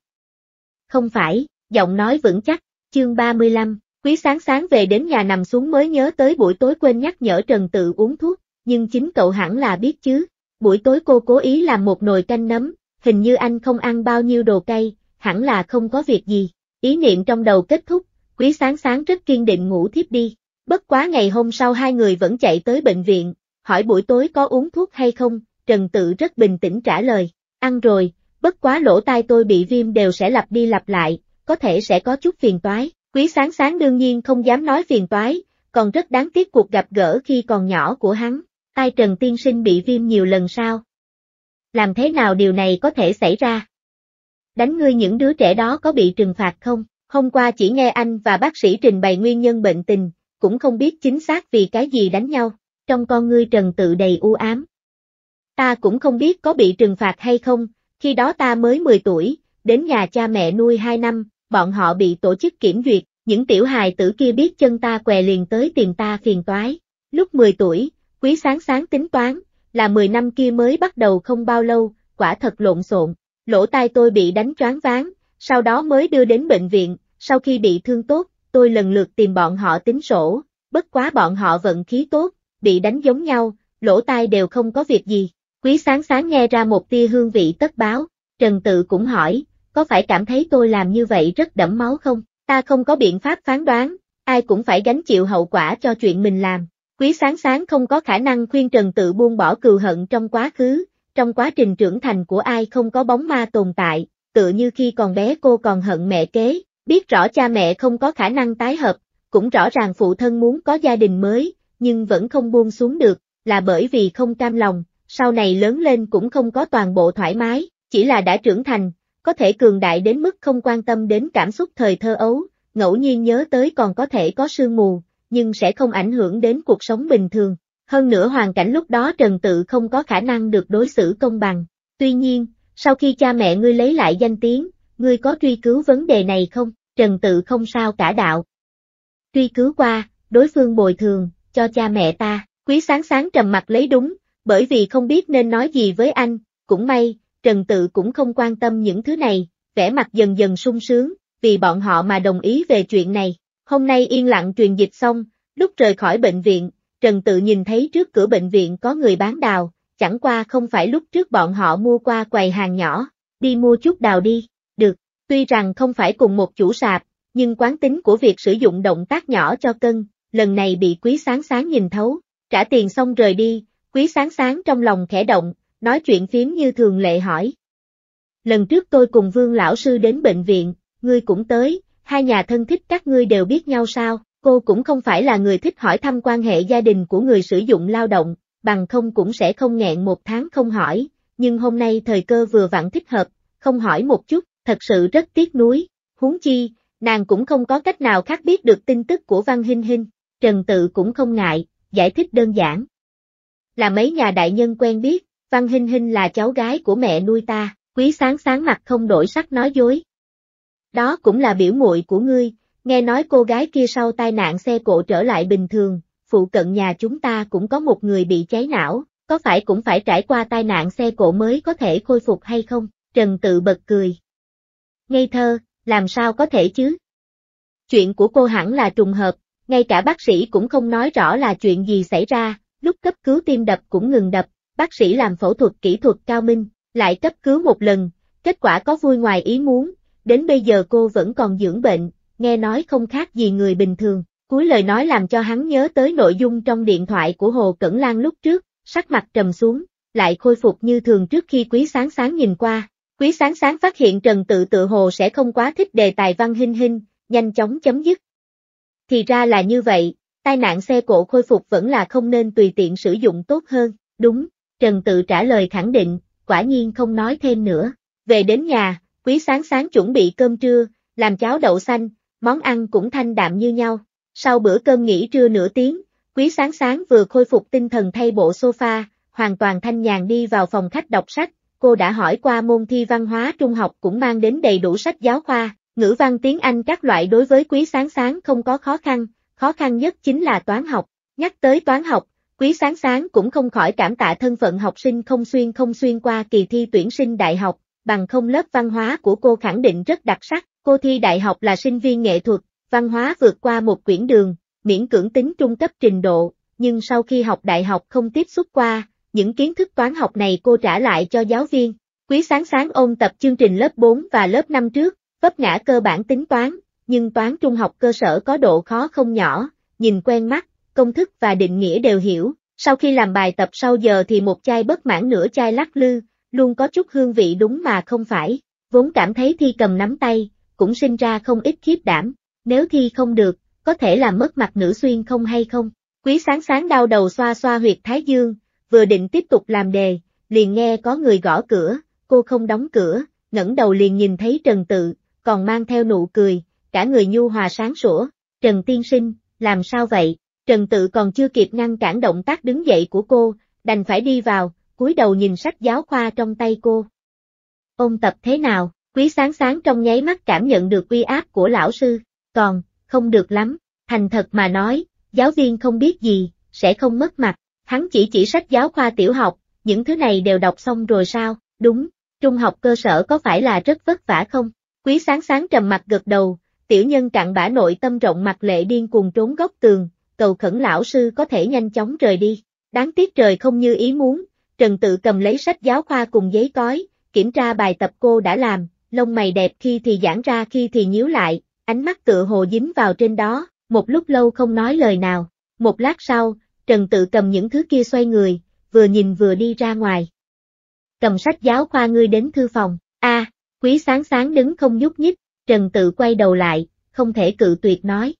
Không phải, giọng nói vững chắc, chương 35, quý sáng sáng về đến nhà nằm xuống mới nhớ tới buổi tối quên nhắc nhở Trần tự uống thuốc, nhưng chính cậu hẳn là biết chứ, buổi tối cô cố ý làm một nồi canh nấm, hình như anh không ăn bao nhiêu đồ cay, hẳn là không có việc gì, ý niệm trong đầu kết thúc, quý sáng sáng rất kiên định ngủ thiếp đi. Bất quá ngày hôm sau hai người vẫn chạy tới bệnh viện, hỏi buổi tối có uống thuốc hay không, Trần Tự rất bình tĩnh trả lời, ăn rồi, bất quá lỗ tai tôi bị viêm đều sẽ lặp đi lặp lại, có thể sẽ có chút phiền toái. Quý sáng sáng đương nhiên không dám nói phiền toái, còn rất đáng tiếc cuộc gặp gỡ khi còn nhỏ của hắn. Tai Trần Tiên Sinh bị viêm nhiều lần sao? Làm thế nào điều này có thể xảy ra? Đánh ngươi những đứa trẻ đó có bị trừng phạt không? Hôm qua chỉ nghe anh và bác sĩ trình bày nguyên nhân bệnh tình, cũng không biết chính xác vì cái gì đánh nhau, trong con ngươi trần tự đầy u ám. Ta cũng không biết có bị trừng phạt hay không, khi đó ta mới 10 tuổi, đến nhà cha mẹ nuôi 2 năm, bọn họ bị tổ chức kiểm duyệt, những tiểu hài tử kia biết chân ta què liền tới tìm ta phiền toái. Lúc 10 tuổi, quý sáng sáng tính toán, là 10 năm kia mới bắt đầu không bao lâu, quả thật lộn xộn, lỗ tai tôi bị đánh choáng váng, sau đó mới đưa đến bệnh viện, sau khi bị thương tốt, tôi lần lượt tìm bọn họ tính sổ, bất quá bọn họ vận khí tốt, bị đánh giống nhau, lỗ tai đều không có việc gì. Quý sáng sáng nghe ra một tia hương vị tất báo, Trần Tự cũng hỏi, có phải cảm thấy tôi làm như vậy rất đẫm máu không? Ta không có biện pháp phán đoán, ai cũng phải gánh chịu hậu quả cho chuyện mình làm. Quý sáng sáng không có khả năng khuyên Trần Tự buông bỏ cừu hận trong quá khứ, trong quá trình trưởng thành của ai không có bóng ma tồn tại, tựa như khi còn bé cô còn hận mẹ kế, biết rõ cha mẹ không có khả năng tái hợp, cũng rõ ràng phụ thân muốn có gia đình mới, nhưng vẫn không buông xuống được, là bởi vì không cam lòng, sau này lớn lên cũng không có toàn bộ thoải mái, chỉ là đã trưởng thành, có thể cường đại đến mức không quan tâm đến cảm xúc thời thơ ấu, ngẫu nhiên nhớ tới còn có thể có sương mù, nhưng sẽ không ảnh hưởng đến cuộc sống bình thường. Hơn nữa hoàn cảnh lúc đó Trần Tự không có khả năng được đối xử công bằng. Tuy nhiên, sau khi cha mẹ ngươi lấy lại danh tiếng, ngươi có truy cứu vấn đề này không? Trần tự không sao cả đạo. Truy cứu qua, đối phương bồi thường, cho cha mẹ ta, quý sáng sáng trầm mặt lấy đúng, bởi vì không biết nên nói gì với anh, cũng may, Trần tự cũng không quan tâm những thứ này, vẻ mặt dần dần sung sướng, vì bọn họ mà đồng ý về chuyện này. Hôm nay yên lặng truyền dịch xong, lúc rời khỏi bệnh viện, Trần tự nhìn thấy trước cửa bệnh viện có người bán đào, chẳng qua không phải lúc trước bọn họ mua qua quầy hàng nhỏ, đi mua chút đào đi, được, tuy rằng không phải cùng một chủ sạp, nhưng quán tính của việc sử dụng động tác nhỏ cho cân, lần này bị quý sáng sáng nhìn thấu, trả tiền xong rời đi, quý sáng sáng trong lòng khẽ động, nói chuyện phím như thường lệ hỏi. Lần trước tôi cùng vương lão sư đến bệnh viện, ngươi cũng tới, hai nhà thân thích các ngươi đều biết nhau sao, cô cũng không phải là người thích hỏi thăm quan hệ gia đình của người sử dụng lao động, bằng không cũng sẽ không nghẹn một tháng không hỏi, nhưng hôm nay thời cơ vừa vặn thích hợp, không hỏi một chút, thật sự rất tiếc nuối, huống chi, nàng cũng không có cách nào khác biết được tin tức của Văn Hinh Hinh, Trần Tự cũng không ngại, giải thích đơn giản. Là mấy nhà đại nhân quen biết, Văn Hinh Hinh là cháu gái của mẹ nuôi ta, quý sáng sáng mặt không đổi sắc nói dối. Đó cũng là biểu muội của ngươi, nghe nói cô gái kia sau tai nạn xe cộ trở lại bình thường, phụ cận nhà chúng ta cũng có một người bị cháy não, có phải cũng phải trải qua tai nạn xe cộ mới có thể khôi phục hay không? Trần tự bật cười. Ngây thơ, làm sao có thể chứ? Chuyện của cô hẳn là trùng hợp, ngay cả bác sĩ cũng không nói rõ là chuyện gì xảy ra, lúc cấp cứu tim đập cũng ngừng đập, bác sĩ làm phẫu thuật kỹ thuật cao minh, lại cấp cứu một lần, kết quả có vui ngoài ý muốn, đến bây giờ cô vẫn còn dưỡng bệnh, nghe nói không khác gì người bình thường. Cuối lời nói làm cho hắn nhớ tới nội dung trong điện thoại của Hồ Cẩn Lan lúc trước, sắc mặt trầm xuống, lại khôi phục như thường trước khi Quý Sáng Sáng nhìn qua. Quý Sáng Sáng phát hiện Trần Tự tự hồ sẽ không quá thích đề tài văn hình hình, nhanh chóng chấm dứt. Thì ra là như vậy, tai nạn xe cộ khôi phục vẫn là không nên tùy tiện sử dụng tốt hơn, đúng, Trần Tự trả lời khẳng định, quả nhiên không nói thêm nữa. Về đến nhà, Quý Sáng Sáng chuẩn bị cơm trưa, làm cháo đậu xanh, món ăn cũng thanh đạm như nhau. Sau bữa cơm nghỉ trưa nửa tiếng, quý sáng sáng vừa khôi phục tinh thần thay bộ sofa, hoàn toàn thanh nhàn đi vào phòng khách đọc sách, cô đã hỏi qua môn thi văn hóa trung học cũng mang đến đầy đủ sách giáo khoa, ngữ văn tiếng Anh các loại đối với quý sáng sáng không có khó khăn, khó khăn nhất chính là toán học. Nhắc tới toán học, quý sáng sáng cũng không khỏi cảm tạ thân phận học sinh không xuyên không xuyên qua kỳ thi tuyển sinh đại học, bằng không lớp văn hóa của cô khẳng định rất đặc sắc, cô thi đại học là sinh viên nghệ thuật, Văn hóa vượt qua một quyển đường, miễn cưỡng tính trung cấp trình độ, nhưng sau khi học đại học không tiếp xúc qua, những kiến thức toán học này cô trả lại cho giáo viên. Quý sáng sáng ôn tập chương trình lớp 4 và lớp 5 trước, vấp ngã cơ bản tính toán, nhưng toán trung học cơ sở có độ khó không nhỏ, nhìn quen mắt, công thức và định nghĩa đều hiểu. Sau khi làm bài tập sau giờ thì một chai bất mãn nửa chai lắc lư, luôn có chút hương vị đúng mà không phải. Vốn cảm thấy thi cầm nắm tay, cũng sinh ra không ít khiếp đảm nếu thi không được, có thể làm mất mặt nữ xuyên không hay không? Quý sáng sáng đau đầu xoa xoa huyệt thái dương, vừa định tiếp tục làm đề, liền nghe có người gõ cửa, cô không đóng cửa, ngẩng đầu liền nhìn thấy Trần Tự, còn mang theo nụ cười, cả người nhu hòa sáng sủa, Trần Tiên Sinh, làm sao vậy? Trần Tự còn chưa kịp ngăn cản động tác đứng dậy của cô, đành phải đi vào, cúi đầu nhìn sách giáo khoa trong tay cô. Ôn tập thế nào? Quý sáng sáng trong nháy mắt cảm nhận được uy áp của lão sư, còn, không được lắm, thành thật mà nói, giáo viên không biết gì, sẽ không mất mặt, hắn chỉ chỉ sách giáo khoa tiểu học, những thứ này đều đọc xong rồi sao, đúng, trung học cơ sở có phải là rất vất vả không? Quý sáng sáng trầm mặt gật đầu, tiểu nhân cặn bã nội tâm rộng mặt lệ điên cuồng trốn góc tường, cầu khẩn lão sư có thể nhanh chóng rời đi, đáng tiếc trời không như ý muốn, Trần tự cầm lấy sách giáo khoa cùng giấy cói, kiểm tra bài tập cô đã làm, lông mày đẹp khi thì giãn ra khi thì nhíu lại, ánh mắt tựa hồ dính vào trên đó, một lúc lâu không nói lời nào. Một lát sau, Trần Tự cầm những thứ kia xoay người, vừa nhìn vừa đi ra ngoài. Cầm sách giáo khoa ngươi đến thư phòng, a quý sáng sáng đứng không nhúc nhích, Trần Tự quay đầu lại, không thể cự tuyệt nói.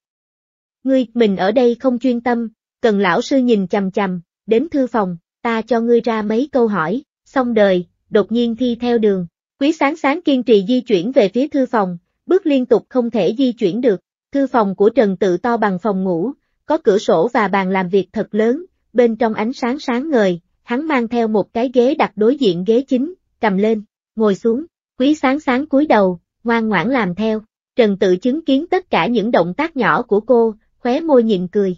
Ngươi, mình ở đây không chuyên tâm, cần lão sư nhìn chằm chằm, đến thư phòng, ta cho ngươi ra mấy câu hỏi, xong đời, đột nhiên thi theo đường. Quý sáng sáng kiên trì di chuyển về phía thư phòng, bước liên tục không thể di chuyển được. Thư phòng của Trần Tự to bằng phòng ngủ, có cửa sổ và bàn làm việc thật lớn, bên trong ánh sáng sáng ngời, hắn mang theo một cái ghế đặt đối diện ghế chính, cầm lên, ngồi xuống, quý sáng sáng cúi đầu, ngoan ngoãn làm theo. Trần Tự chứng kiến tất cả những động tác nhỏ của cô, khóe môi nhịn cười.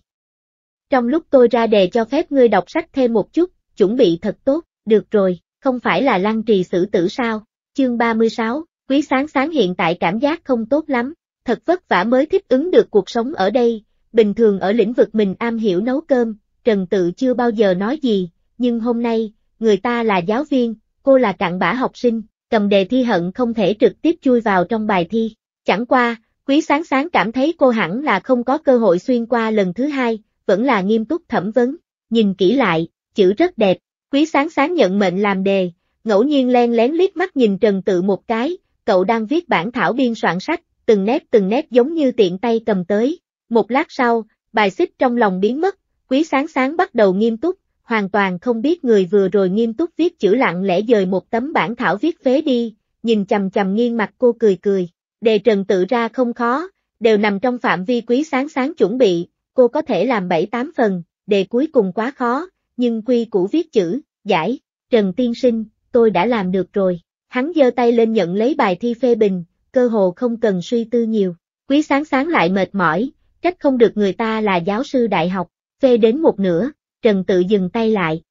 Trong lúc tôi ra đề cho phép ngươi đọc sách thêm một chút, chuẩn bị thật tốt, được rồi, không phải là lăng trì xử tử sao, chương 36, quý sáng sáng hiện tại cảm giác không tốt lắm, thật vất vả mới thích ứng được cuộc sống ở đây, bình thường ở lĩnh vực mình am hiểu nấu cơm, Trần Tự chưa bao giờ nói gì, nhưng hôm nay, người ta là giáo viên, cô là cặn bã học sinh, cầm đề thi hận không thể trực tiếp chui vào trong bài thi, chẳng qua, quý sáng sáng cảm thấy cô hẳn là không có cơ hội xuyên qua lần thứ hai, vẫn là nghiêm túc thẩm vấn, nhìn kỹ lại, chữ rất đẹp, quý sáng sáng nhận mệnh làm đề, ngẫu nhiên len lén liếc mắt nhìn Trần Tự một cái, cậu đang viết bản thảo biên soạn sách, từng nét từng nét giống như tiện tay cầm tới. Một lát sau, bài xích trong lòng biến mất, quý sáng sáng bắt đầu nghiêm túc, hoàn toàn không biết người vừa rồi nghiêm túc viết chữ lặng lẽ dời một tấm bản thảo viết phế đi, nhìn chầm chầm nghiêng mặt cô cười cười. Đề trần tự ra không khó, đều nằm trong phạm vi quý sáng sáng chuẩn bị, cô có thể làm 7-8 phần, đề cuối cùng quá khó, nhưng quy củ viết chữ, giải, Trần Tiên Sinh, tôi đã làm được rồi. Hắn giơ tay lên nhận lấy bài thi phê bình, cơ hồ không cần suy tư nhiều. Quý sáng sáng lại mệt mỏi, trách không được người ta là giáo sư đại học, phê đến một nửa, Trần tự dừng tay lại.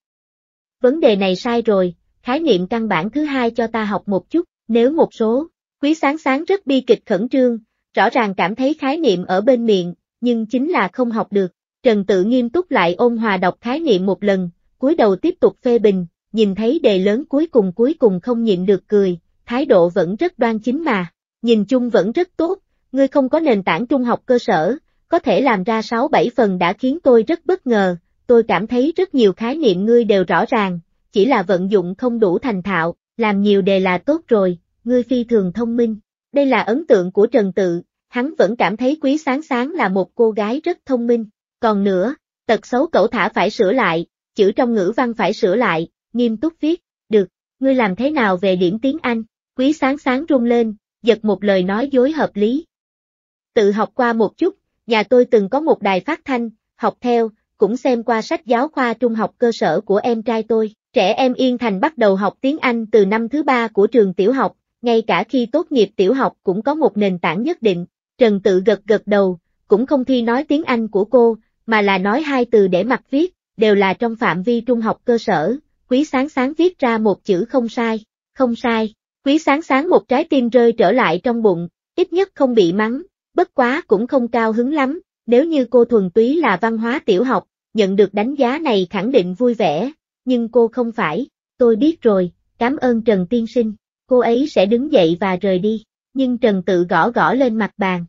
Vấn đề này sai rồi, khái niệm căn bản thứ hai cho ta học một chút, nếu một số, quý sáng sáng rất bi kịch khẩn trương, rõ ràng cảm thấy khái niệm ở bên miệng, nhưng chính là không học được. Trần tự nghiêm túc lại ôn hòa đọc khái niệm một lần, cúi đầu tiếp tục phê bình, nhìn thấy đề lớn cuối cùng cuối cùng không nhịn được cười, thái độ vẫn rất đoan chính mà, nhìn chung vẫn rất tốt, ngươi không có nền tảng trung học cơ sở, có thể làm ra 6-7 phần đã khiến tôi rất bất ngờ, tôi cảm thấy rất nhiều khái niệm ngươi đều rõ ràng, chỉ là vận dụng không đủ thành thạo, làm nhiều đề là tốt rồi, ngươi phi thường thông minh. Đây là ấn tượng của Trần Tự, hắn vẫn cảm thấy quý sáng sáng là một cô gái rất thông minh. Còn nữa, tật xấu cậu thả phải sửa lại, chữ trong ngữ văn phải sửa lại, nghiêm túc viết, được, ngươi làm thế nào về điểm tiếng Anh, quý sáng sáng rung lên, giật một lời nói dối hợp lý. Tự học qua một chút, nhà tôi từng có một đài phát thanh, học theo, cũng xem qua sách giáo khoa trung học cơ sở của em trai tôi. Trẻ em Yên Thành bắt đầu học tiếng Anh từ năm thứ ba của trường tiểu học, ngay cả khi tốt nghiệp tiểu học cũng có một nền tảng nhất định. Trần tự gật gật đầu, cũng không thi nói tiếng Anh của cô, mà là nói hai từ để mặt viết, đều là trong phạm vi trung học cơ sở, quý sáng sáng viết ra một chữ không sai, không sai, quý sáng sáng một trái tim rơi trở lại trong bụng, ít nhất không bị mắng, bất quá cũng không cao hứng lắm, nếu như cô thuần túy là văn hóa tiểu học, nhận được đánh giá này khẳng định vui vẻ, nhưng cô không phải, tôi biết rồi, cảm ơn Trần Tiên Sinh, cô ấy sẽ đứng dậy và rời đi, nhưng Trần tự gõ gõ lên mặt bàn.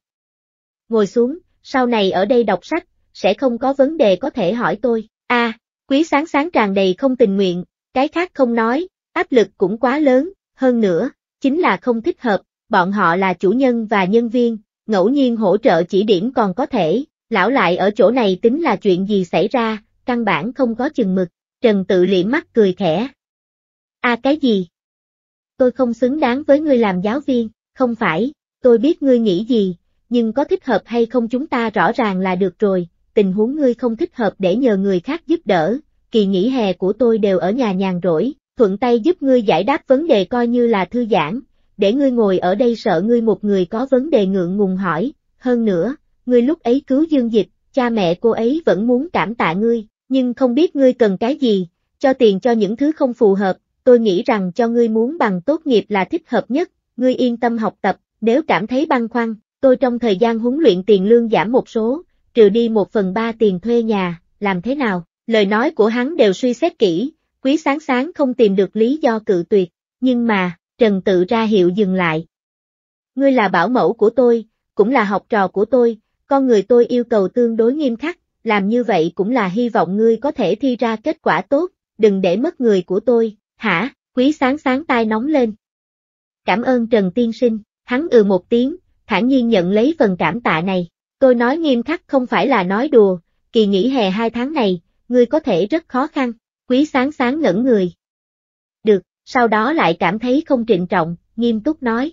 Ngồi xuống, sau này ở đây đọc sách, sẽ không có vấn đề có thể hỏi tôi, a à, quý sáng sáng tràn đầy không tình nguyện, cái khác không nói, áp lực cũng quá lớn, hơn nữa, chính là không thích hợp, bọn họ là chủ nhân và nhân viên, ngẫu nhiên hỗ trợ chỉ điểm còn có thể, lão lại ở chỗ này tính là chuyện gì xảy ra, căn bản không có chừng mực, Trần tự liễm mắt cười khẽ. A à cái gì? Tôi không xứng đáng với ngươi làm giáo viên, không phải, tôi biết ngươi nghĩ gì, nhưng có thích hợp hay không chúng ta rõ ràng là được rồi, tình huống ngươi không thích hợp để nhờ người khác giúp đỡ, kỳ nghỉ hè của tôi đều ở nhà nhàn rỗi, thuận tay giúp ngươi giải đáp vấn đề coi như là thư giãn, để ngươi ngồi ở đây sợ ngươi một người có vấn đề ngượng ngùng hỏi, hơn nữa, ngươi lúc ấy cứu dương dịch, cha mẹ cô ấy vẫn muốn cảm tạ ngươi, nhưng không biết ngươi cần cái gì, cho tiền cho những thứ không phù hợp, tôi nghĩ rằng cho ngươi muốn bằng tốt nghiệp là thích hợp nhất, ngươi yên tâm học tập, nếu cảm thấy băn khoăn, tôi trong thời gian huấn luyện tiền lương giảm một số, trừ đi một phần ba tiền thuê nhà, làm thế nào? Lời nói của hắn đều suy xét kỹ, quý sáng sáng không tìm được lý do cự tuyệt, nhưng mà, Trần tự ra hiệu dừng lại. Ngươi là bảo mẫu của tôi, cũng là học trò của tôi, con người tôi yêu cầu tương đối nghiêm khắc, làm như vậy cũng là hy vọng ngươi có thể thi ra kết quả tốt, đừng để mất người của tôi, hả, quý sáng sáng tai nóng lên. Cảm ơn Trần Tiên Sinh, hắn ừ một tiếng, thản nhiên nhận lấy phần cảm tạ này, tôi nói nghiêm khắc không phải là nói đùa, kỳ nghỉ hè hai tháng này, ngươi có thể rất khó khăn, quý sáng sáng ngẩn người. Được, sau đó lại cảm thấy không trịnh trọng, nghiêm túc nói.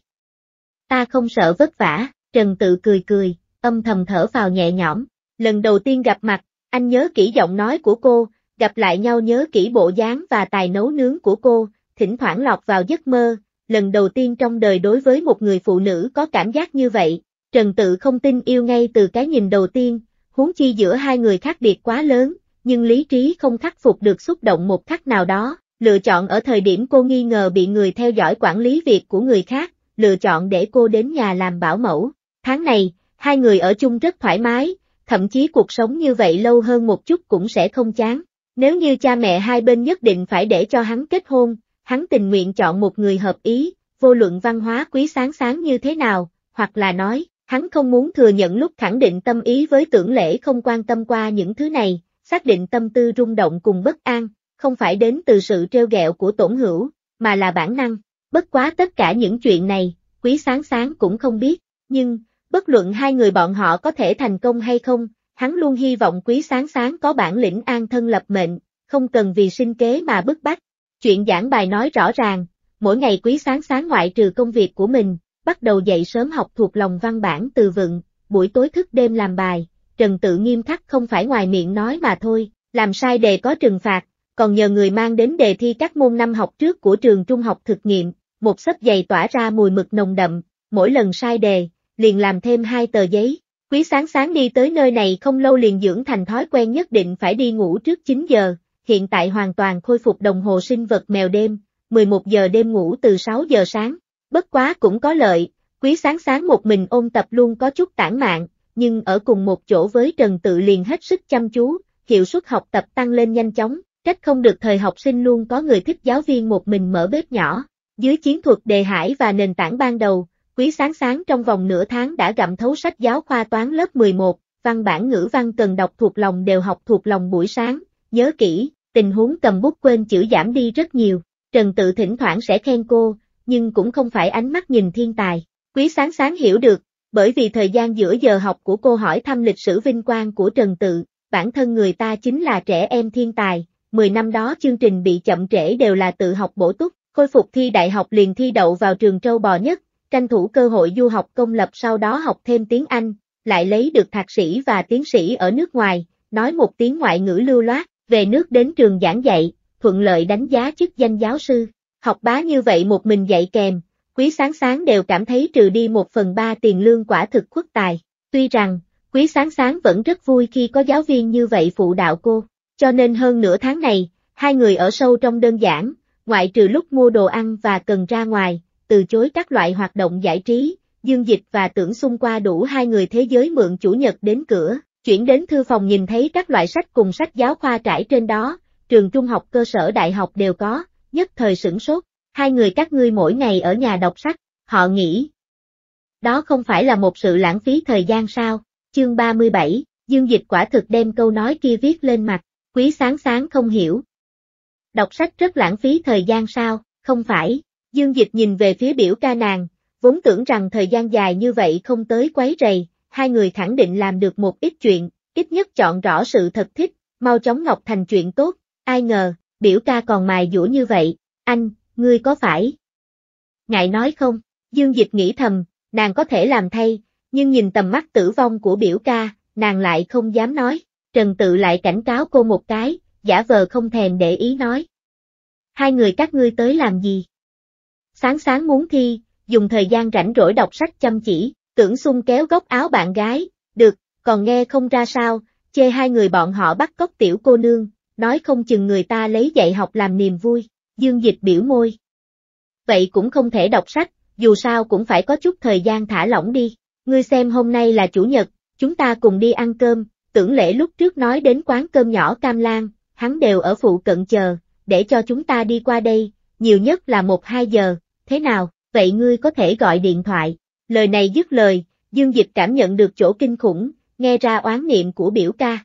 Ta không sợ vất vả, Trần tự cười cười, âm thầm thở vào nhẹ nhõm, lần đầu tiên gặp mặt, anh nhớ kỹ giọng nói của cô, gặp lại nhau nhớ kỹ bộ dáng và tài nấu nướng của cô, thỉnh thoảng lọt vào giấc mơ, lần đầu tiên trong đời đối với một người phụ nữ có cảm giác như vậy, Trần Tự không tin yêu ngay từ cái nhìn đầu tiên, huống chi giữa hai người khác biệt quá lớn, nhưng lý trí không khắc phục được xúc động một khắc nào đó, lựa chọn ở thời điểm cô nghi ngờ bị người theo dõi quản lý việc của người khác, lựa chọn để cô đến nhà làm bảo mẫu. Tháng này, hai người ở chung rất thoải mái, thậm chí cuộc sống như vậy lâu hơn một chút cũng sẽ không chán. Nếu như cha mẹ hai bên nhất định phải để cho hắn kết hôn, hắn tình nguyện chọn một người hợp ý, vô luận văn hóa quý sáng sáng như thế nào, hoặc là nói, hắn không muốn thừa nhận lúc khẳng định tâm ý với tưởng lễ không quan tâm qua những thứ này, xác định tâm tư rung động cùng bất an, không phải đến từ sự treo ghẹo của tổn hữu, mà là bản năng. Bất quá tất cả những chuyện này, quý sáng sáng cũng không biết, nhưng, bất luận hai người bọn họ có thể thành công hay không, hắn luôn hy vọng quý sáng sáng có bản lĩnh an thân lập mệnh, không cần vì sinh kế mà bức bách. Chuyện giảng bài nói rõ ràng, mỗi ngày quý sáng sáng ngoại trừ công việc của mình, bắt đầu dậy sớm học thuộc lòng văn bản từ vựng, buổi tối thức đêm làm bài, Trần Tự nghiêm khắc không phải ngoài miệng nói mà thôi, làm sai đề có trừng phạt, còn nhờ người mang đến đề thi các môn năm học trước của trường trung học thực nghiệm, một sấp dày tỏa ra mùi mực nồng đậm, mỗi lần sai đề, liền làm thêm hai tờ giấy. Quý sáng sáng đi tới nơi này không lâu liền dưỡng thành thói quen nhất định phải đi ngủ trước 9 giờ, hiện tại hoàn toàn khôi phục đồng hồ sinh vật mèo đêm, 11 giờ đêm ngủ từ 6 giờ sáng, bất quá cũng có lợi, quý sáng sáng một mình ôn tập luôn có chút tản mạn, nhưng ở cùng một chỗ với Trần Tự liền hết sức chăm chú, hiệu suất học tập tăng lên nhanh chóng, trách không được thời học sinh luôn có người thích giáo viên một mình mở bếp nhỏ. Dưới chiến thuật đề hải và nền tảng ban đầu, Quý Sáng Sáng trong vòng nửa tháng đã gặm thấu sách giáo khoa toán lớp 11, văn bản ngữ văn cần đọc thuộc lòng đều học thuộc lòng buổi sáng, nhớ kỹ, tình huống cầm bút quên chữ giảm đi rất nhiều. Trần Tự thỉnh thoảng sẽ khen cô, nhưng cũng không phải ánh mắt nhìn thiên tài. Quý Sáng Sáng hiểu được, bởi vì thời gian giữa giờ học của cô hỏi thăm lịch sử vinh quang của Trần Tự, bản thân người ta chính là trẻ em thiên tài, 10 năm đó chương trình bị chậm trễ đều là tự học bổ túc, khôi phục thi đại học liền thi đậu vào trường trâu bò nhất, tranh thủ cơ hội du học công lập sau đó học thêm tiếng Anh, lại lấy được thạc sĩ và tiến sĩ ở nước ngoài, nói một tiếng ngoại ngữ lưu loát, về nước đến trường giảng dạy, thuận lợi đánh giá chức danh giáo sư. Học bá như vậy một mình dạy kèm, quý sáng sáng đều cảm thấy trừ đi một phần ba tiền lương quả thực khuất tài. Tuy rằng, quý sáng sáng vẫn rất vui khi có giáo viên như vậy phụ đạo cô, cho nên hơn nửa tháng này, hai người ở sâu trong đơn giản, ngoại trừ lúc mua đồ ăn và cần ra ngoài, từ chối các loại hoạt động giải trí, dương dịch và tưởng xung qua đủ hai người thế giới mượn chủ nhật đến cửa, chuyển đến thư phòng nhìn thấy các loại sách cùng sách giáo khoa trải trên đó, trường trung học cơ sở đại học đều có, nhất thời sửng sốt, hai người các ngươi mỗi ngày ở nhà đọc sách, họ nghĩ. Đó không phải là một sự lãng phí thời gian sao, chương 37, dương dịch quả thực đem câu nói kia viết lên mặt, quý sáng sáng không hiểu. Đọc sách rất lãng phí thời gian sao, không phải, dương dịch nhìn về phía biểu ca nàng, vốn tưởng rằng thời gian dài như vậy không tới quấy rầy, hai người khẳng định làm được một ít chuyện, ít nhất chọn rõ sự thật thích, mau chóng ngọc thành chuyện tốt, ai ngờ, biểu ca còn mài dũa như vậy, anh, ngươi có phải? Ngại nói không, Dương Dịch nghĩ thầm, nàng có thể làm thay, nhưng nhìn tầm mắt tử vong của biểu ca, nàng lại không dám nói, Trần Tự lại cảnh cáo cô một cái, giả vờ không thèm để ý nói. Hai người các ngươi tới làm gì? Sáng sáng muốn thi, dùng thời gian rảnh rỗi đọc sách chăm chỉ, tưởng xung kéo góc áo bạn gái, được, còn nghe không ra sao, chê hai người bọn họ bắt cóc tiểu cô nương, nói không chừng người ta lấy dạy học làm niềm vui, Dương Dịch biểu môi. Vậy cũng không thể đọc sách, dù sao cũng phải có chút thời gian thả lỏng đi. Ngươi xem hôm nay là chủ nhật, chúng ta cùng đi ăn cơm, tưởng lễ lúc trước nói đến quán cơm nhỏ Cam Lan, hắn đều ở phụ cận chờ, để cho chúng ta đi qua đây, nhiều nhất là một hai giờ, thế nào, vậy ngươi có thể gọi điện thoại. Lời này dứt lời, Dương Dịch cảm nhận được chỗ kinh khủng, nghe ra oán niệm của biểu ca.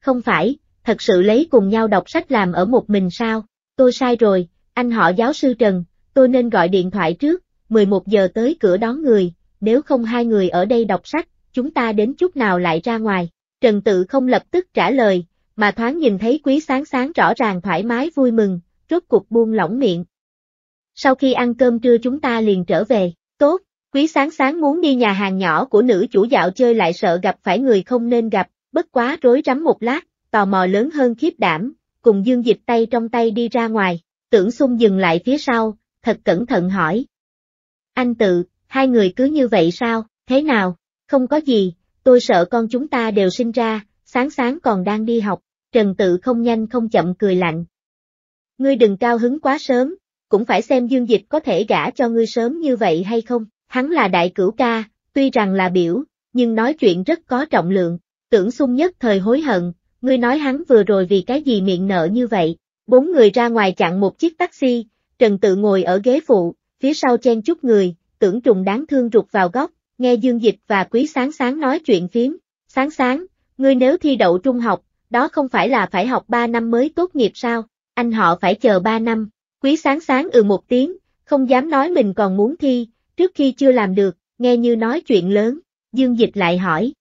Không phải, thật sự lấy cùng nhau đọc sách làm ở một mình sao? tôi sai rồi, anh họ giáo sư Trần, tôi nên gọi điện thoại trước, 11 giờ tới cửa đón người, nếu không hai người ở đây đọc sách, chúng ta đến chút nào lại ra ngoài. Trần Tự không lập tức trả lời, mà thoáng nhìn thấy quý sáng sáng rõ ràng thoải mái vui mừng, rốt cuộc buông lỏng miệng. Sau khi ăn cơm trưa chúng ta liền trở về, tốt, quý sáng sáng muốn đi nhà hàng nhỏ của nữ chủ dạo chơi lại sợ gặp phải người không nên gặp, bất quá rối rắm một lát, tò mò lớn hơn khiếp đảm, cùng dương dịch tay trong tay đi ra ngoài, tưởng xung dừng lại phía sau, thật cẩn thận hỏi. Anh tự, hai người cứ như vậy sao, thế nào, không có gì, tôi sợ con chúng ta đều sinh ra, sáng sáng còn đang đi học, trần tự không nhanh không chậm cười lạnh. Ngươi đừng cao hứng quá sớm, cũng phải xem dương dịch có thể gả cho ngươi sớm như vậy hay không, hắn là đại cửu ca, tuy rằng là biểu, nhưng nói chuyện rất có trọng lượng, tưởng xung nhất thời hối hận, ngươi nói hắn vừa rồi vì cái gì miệng nợ như vậy. Bốn người ra ngoài chặn một chiếc taxi, Trần Tự ngồi ở ghế phụ, phía sau chen chút người, tưởng trùng đáng thương rụt vào góc, nghe Dương Dịch và Quý Sáng Sáng nói chuyện phiếm. Sáng Sáng, ngươi nếu thi đậu trung học, đó không phải là phải học 3 năm mới tốt nghiệp sao, anh họ phải chờ 3 năm. Quý Sáng Sáng ừ một tiếng, không dám nói mình còn muốn thi, trước khi chưa làm được, nghe như nói chuyện lớn. Dương Dịch lại hỏi,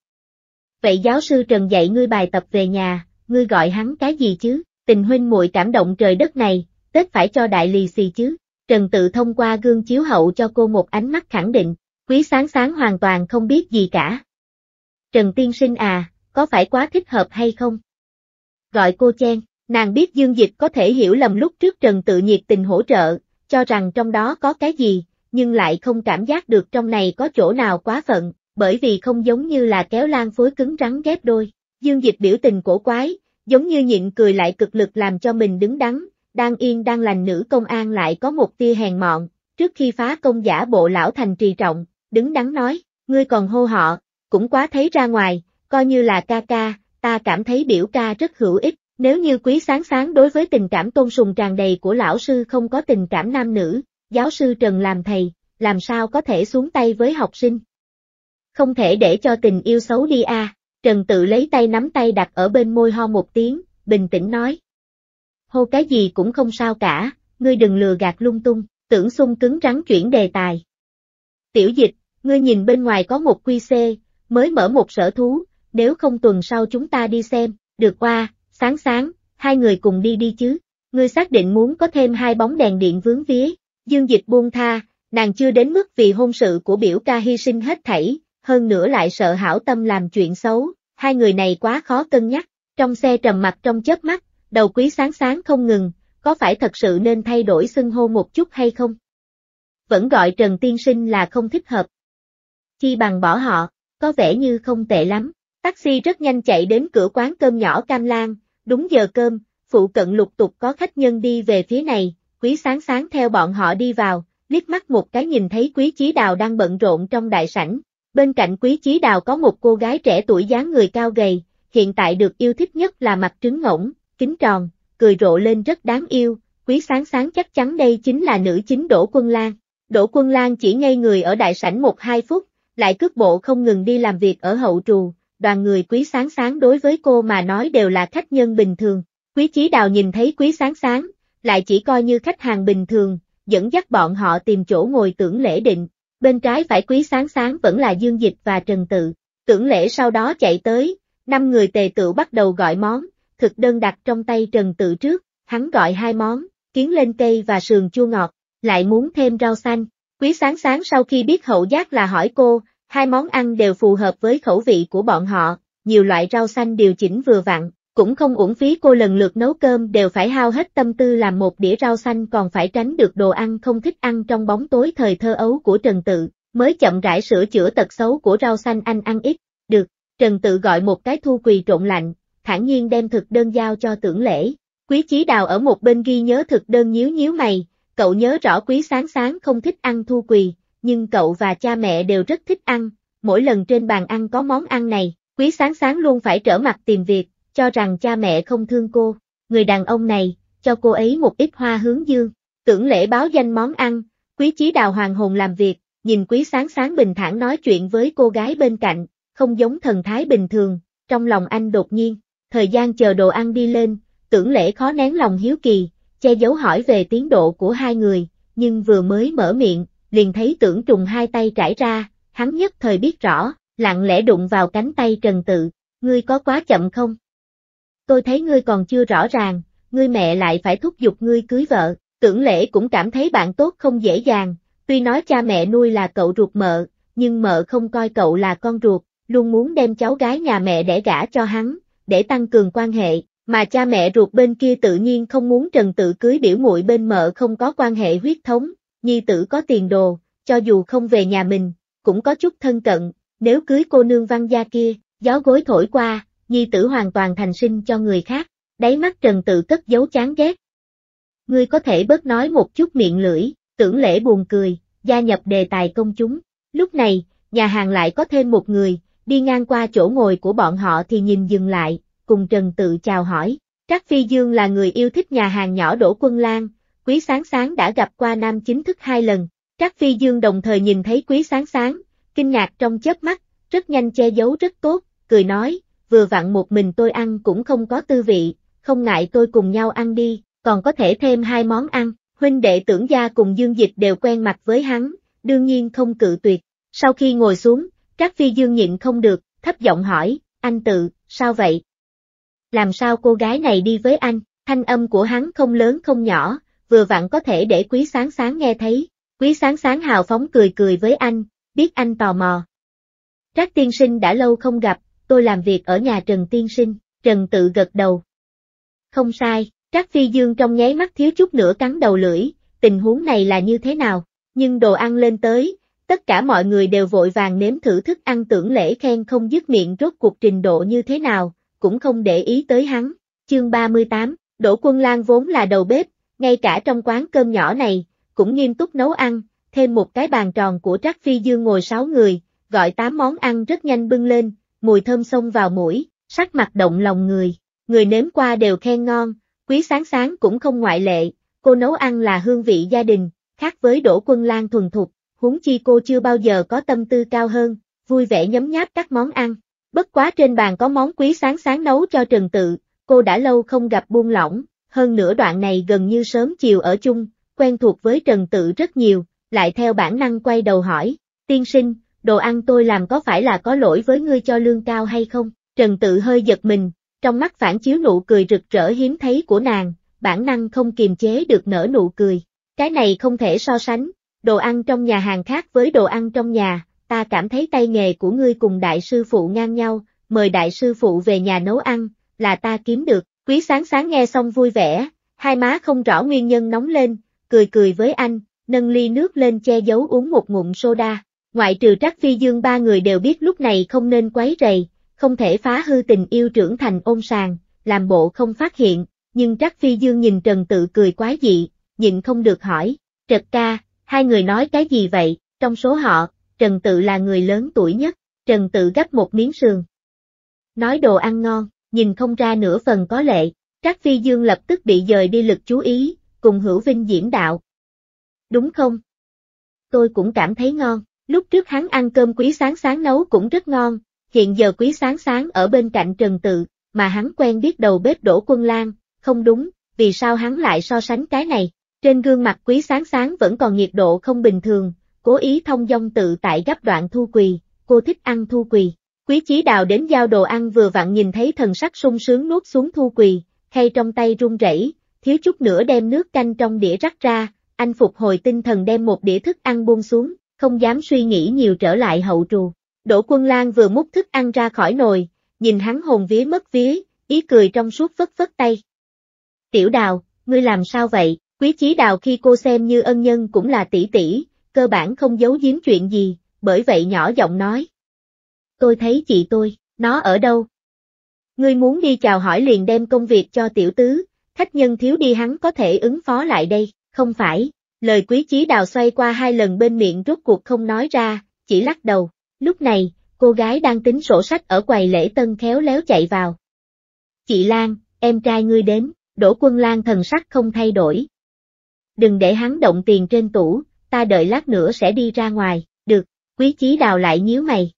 vậy giáo sư Trần dạy ngươi bài tập về nhà, ngươi gọi hắn cái gì chứ, tình huynh muội cảm động trời đất này, Tết phải cho đại lì xì chứ, Trần tự thông qua gương chiếu hậu cho cô một ánh mắt khẳng định, quý sáng sáng hoàn toàn không biết gì cả. Trần tiên sinh à, có phải quá thích hợp hay không? Gọi cô chen, nàng biết dương dịch có thể hiểu lầm lúc trước Trần tự nhiệt tình hỗ trợ, cho rằng trong đó có cái gì, nhưng lại không cảm giác được trong này có chỗ nào quá phận, bởi vì không giống như là kéo lan phối cứng rắn ghép đôi. Dương Dịch biểu tình cổ quái, giống như nhịn cười lại cực lực làm cho mình đứng đắn, đang yên đang lành nữ công an lại có một tia hèn mọn, trước khi phá công giả bộ lão thành trì trọng, đứng đắn nói, ngươi còn hô họ, cũng quá thấy ra ngoài, coi như là ca ca, ta cảm thấy biểu ca rất hữu ích, nếu như quý sáng sáng đối với tình cảm tôn sùng tràn đầy của lão sư không có tình cảm nam nữ, giáo sư Trần làm thầy, làm sao có thể xuống tay với học sinh, không thể để cho tình yêu xấu đi a. À. Trần tự lấy tay nắm tay đặt ở bên môi ho một tiếng, bình tĩnh nói. Hô cái gì cũng không sao cả, ngươi đừng lừa gạt lung tung, tưởng Xung cứng rắn chuyển đề tài. Tiểu dịch, ngươi nhìn bên ngoài có một quy xê, mới mở một sở thú, nếu không tuần sau chúng ta đi xem, được qua, sáng sáng, hai người cùng đi đi chứ, ngươi xác định muốn có thêm hai bóng đèn điện vướng vía, dương dịch buông tha, nàng chưa đến mức vì hôn sự của biểu ca hy sinh hết thảy, hơn nữa lại sợ hảo tâm làm chuyện xấu, hai người này quá khó cân nhắc, trong xe trầm mặt trong chớp mắt, đầu quý sáng sáng không ngừng, có phải thật sự nên thay đổi xưng hô một chút hay không? Vẫn gọi Trần Tiên Sinh là không thích hợp. Chi bằng bỏ họ, có vẻ như không tệ lắm, taxi rất nhanh chạy đến cửa quán cơm nhỏ Cam Lan, đúng giờ cơm, phụ cận lục tục có khách nhân đi về phía này, quý sáng sáng theo bọn họ đi vào, liếc mắt một cái nhìn thấy quý chí đào đang bận rộn trong đại sảnh, Bên cạnh quý chí đào có một cô gái trẻ tuổi dáng người cao gầy, hiện tại được yêu thích nhất là mặt trứng ngỗng, kính tròn, cười rộ lên rất đáng yêu, quý sáng sáng chắc chắn đây chính là nữ chính Đỗ Quân Lan. Đỗ Quân Lan chỉ ngây người ở đại sảnh một hai phút, lại cước bộ không ngừng đi làm việc ở hậu trù, đoàn người quý sáng sáng đối với cô mà nói đều là khách nhân bình thường. Quý chí đào nhìn thấy quý sáng sáng, lại chỉ coi như khách hàng bình thường, dẫn dắt bọn họ tìm chỗ ngồi tưởng lễ định, bên trái phải quý sáng sáng vẫn là dương dịch và trần tự. Tưởng lễ sau đó chạy tới, năm người tề tự bắt đầu gọi món, thực đơn đặt trong tay trần tự trước, hắn gọi hai món, kiến lên cây và sườn chua ngọt, lại muốn thêm rau xanh. Quý sáng sáng sau khi biết hậu giác là hỏi cô, hai món ăn đều phù hợp với khẩu vị của bọn họ, nhiều loại rau xanh điều chỉnh vừa vặn, cũng không uổng phí cô lần lượt nấu cơm đều phải hao hết tâm tư làm một đĩa rau xanh còn phải tránh được đồ ăn không thích ăn trong bóng tối thời thơ ấu của Trần Tự, mới chậm rãi sửa chữa tật xấu của rau xanh anh ăn ít, được, Trần Tự gọi một cái thu quỳ trộn lạnh, thản nhiên đem thực đơn giao cho tưởng lễ. Quý chí đào ở một bên ghi nhớ thực đơn nhíu nhíu mày, cậu nhớ rõ quý sáng sáng không thích ăn thu quỳ, nhưng cậu và cha mẹ đều rất thích ăn, mỗi lần trên bàn ăn có món ăn này, quý sáng sáng luôn phải trở mặt tìm việc, cho rằng cha mẹ không thương cô, người đàn ông này, cho cô ấy một ít hoa hướng dương, tưởng lễ báo danh món ăn, quý chí đào hoàng hồn làm việc, nhìn quý sáng sáng bình thản nói chuyện với cô gái bên cạnh, không giống thần thái bình thường, trong lòng anh đột nhiên, thời gian chờ đồ ăn đi lên, tưởng lễ khó nén lòng hiếu kỳ, che giấu hỏi về tiến độ của hai người, nhưng vừa mới mở miệng, liền thấy tưởng trùng hai tay trải ra, hắn nhất thời biết rõ, lặng lẽ đụng vào cánh tay trần tự, ngươi có quá chậm không? tôi thấy ngươi còn chưa rõ ràng, ngươi mẹ lại phải thúc giục ngươi cưới vợ, tưởng lễ cũng cảm thấy bạn tốt không dễ dàng, tuy nói cha mẹ nuôi là cậu ruột mợ, nhưng mợ không coi cậu là con ruột, luôn muốn đem cháu gái nhà mẹ để gả cho hắn, để tăng cường quan hệ, mà cha mẹ ruột bên kia tự nhiên không muốn Trần Tự cưới biểu muội bên mợ không có quan hệ huyết thống, nhi tử có tiền đồ, cho dù không về nhà mình, cũng có chút thân cận, nếu cưới cô nương văn gia kia, gió gối thổi qua, nhi tử hoàn toàn thành sinh cho người khác, đáy mắt trần tự cất giấu chán ghét. Ngươi có thể bớt nói một chút miệng lưỡi, tưởng lễ buồn cười, gia nhập đề tài công chúng. Lúc này, nhà hàng lại có thêm một người, đi ngang qua chỗ ngồi của bọn họ thì nhìn dừng lại, cùng trần tự chào hỏi. Trác Phi Dương là người yêu thích nhà hàng nhỏ Đỗ Quân Lan, Quý Sáng Sáng đã gặp qua nam chính thức hai lần. Trác Phi Dương đồng thời nhìn thấy Quý Sáng Sáng, kinh ngạc trong chớp mắt, rất nhanh che giấu rất tốt, cười nói, vừa vặn một mình tôi ăn cũng không có tư vị, không ngại tôi cùng nhau ăn đi, còn có thể thêm hai món ăn, huynh đệ tưởng gia cùng dương dịch đều quen mặt với hắn, đương nhiên không cự tuyệt. Sau khi ngồi xuống, Trác Phi Dương nhịn không được, thấp giọng hỏi, anh tự, sao vậy? Làm sao cô gái này đi với anh, thanh âm của hắn không lớn không nhỏ, vừa vặn có thể để quý sáng sáng nghe thấy, quý sáng sáng hào phóng cười cười với anh, biết anh tò mò. Trác tiên sinh đã lâu không gặp, tôi làm việc ở nhà Trần Tiên Sinh, Trần tự gật đầu. Không sai, Trác Phi Dương trong nháy mắt thiếu chút nữa cắn đầu lưỡi, tình huống này là như thế nào, nhưng đồ ăn lên tới, tất cả mọi người đều vội vàng nếm thử thức ăn tưởng lễ khen không dứt miệng rốt cuộc trình độ như thế nào, cũng không để ý tới hắn. Chương 38, Đỗ Quân Lan vốn là đầu bếp, ngay cả trong quán cơm nhỏ này, cũng nghiêm túc nấu ăn, thêm một cái bàn tròn của Trác Phi Dương ngồi sáu người, gọi tám món ăn rất nhanh bưng lên, mùi thơm xông vào mũi, sắc mặt động lòng người, người nếm qua đều khen ngon, quý sáng sáng cũng không ngoại lệ, cô nấu ăn là hương vị gia đình, khác với đổ quân lan thuần thục, huống chi cô chưa bao giờ có tâm tư cao hơn, vui vẻ nhấm nháp các món ăn. Bất quá trên bàn có món quý sáng sáng nấu cho Trần Tự, cô đã lâu không gặp buông lỏng, hơn nửa đoạn này gần như sớm chiều ở chung, quen thuộc với Trần Tự rất nhiều, lại theo bản năng quay đầu hỏi, tiên sinh, đồ ăn tôi làm có phải là có lỗi với ngươi cho lương cao hay không? Trần tự hơi giật mình, trong mắt phản chiếu nụ cười rực rỡ hiếm thấy của nàng, bản năng không kiềm chế được nở nụ cười. Cái này không thể so sánh, đồ ăn trong nhà hàng khác với đồ ăn trong nhà, ta cảm thấy tay nghề của ngươi cùng đại sư phụ ngang nhau, mời đại sư phụ về nhà nấu ăn, là ta kiếm được. Quý sáng sáng nghe xong vui vẻ, hai má không rõ nguyên nhân nóng lên, cười cười với anh, nâng ly nước lên che giấu uống một ngụm soda. Ngoại trừ Trác Phi Dương ba người đều biết lúc này không nên quấy rầy, không thể phá hư tình yêu trưởng thành ôn sàng, làm bộ không phát hiện, nhưng Trác Phi Dương nhìn Trần Tự cười quái dị, nhịn không được hỏi, Trật ca, hai người nói cái gì vậy, trong số họ, Trần Tự là người lớn tuổi nhất, Trần Tự gấp một miếng sườn. Nói đồ ăn ngon, nhìn không ra nửa phần có lệ, Trác Phi Dương lập tức bị dời đi lực chú ý, cùng hữu vinh diễn đạo. Đúng không? Tôi cũng cảm thấy ngon, Lúc trước hắn ăn cơm quý sáng sáng nấu cũng rất ngon, hiện giờ quý sáng sáng ở bên cạnh Trần Tự, mà hắn quen biết đầu bếp đổ quân lan, không đúng, vì sao hắn lại so sánh cái này. Trên gương mặt quý sáng sáng vẫn còn nhiệt độ không bình thường, cố ý thông dong tự tại gấp đoạn thu quỳ, cô thích ăn thu quỳ. Quý chí đào đến giao đồ ăn vừa vặn nhìn thấy thần sắc sung sướng nuốt xuống thu quỳ, hay trong tay run rẩy, thiếu chút nữa đem nước canh trong đĩa rắc ra, anh phục hồi tinh thần đem một đĩa thức ăn buông xuống, không dám suy nghĩ nhiều trở lại hậu trù. Đỗ Quân Lang vừa múc thức ăn ra khỏi nồi, nhìn hắn hồn vía mất vía, ý cười trong suốt vất vất tay. Tiểu đào, ngươi làm sao vậy, quý chí đào khi cô xem như ân nhân cũng là tỷ tỷ, cơ bản không giấu giếm chuyện gì, bởi vậy nhỏ giọng nói. Tôi thấy chị tôi, nó ở đâu? Ngươi muốn đi chào hỏi liền đem công việc cho tiểu tứ, khách nhân thiếu đi hắn có thể ứng phó lại đây, không phải, Lời quý chí đào xoay qua hai lần bên miệng rốt cuộc không nói ra, chỉ lắc đầu. Lúc này, cô gái đang tính sổ sách ở quầy lễ tân khéo léo chạy vào. Chị Lan, em trai ngươi đến, đổ quân Lan thần sắc không thay đổi. Đừng để hắn động tiền trên tủ, ta đợi lát nữa sẽ đi ra ngoài, được, quý chí đào lại nhíu mày.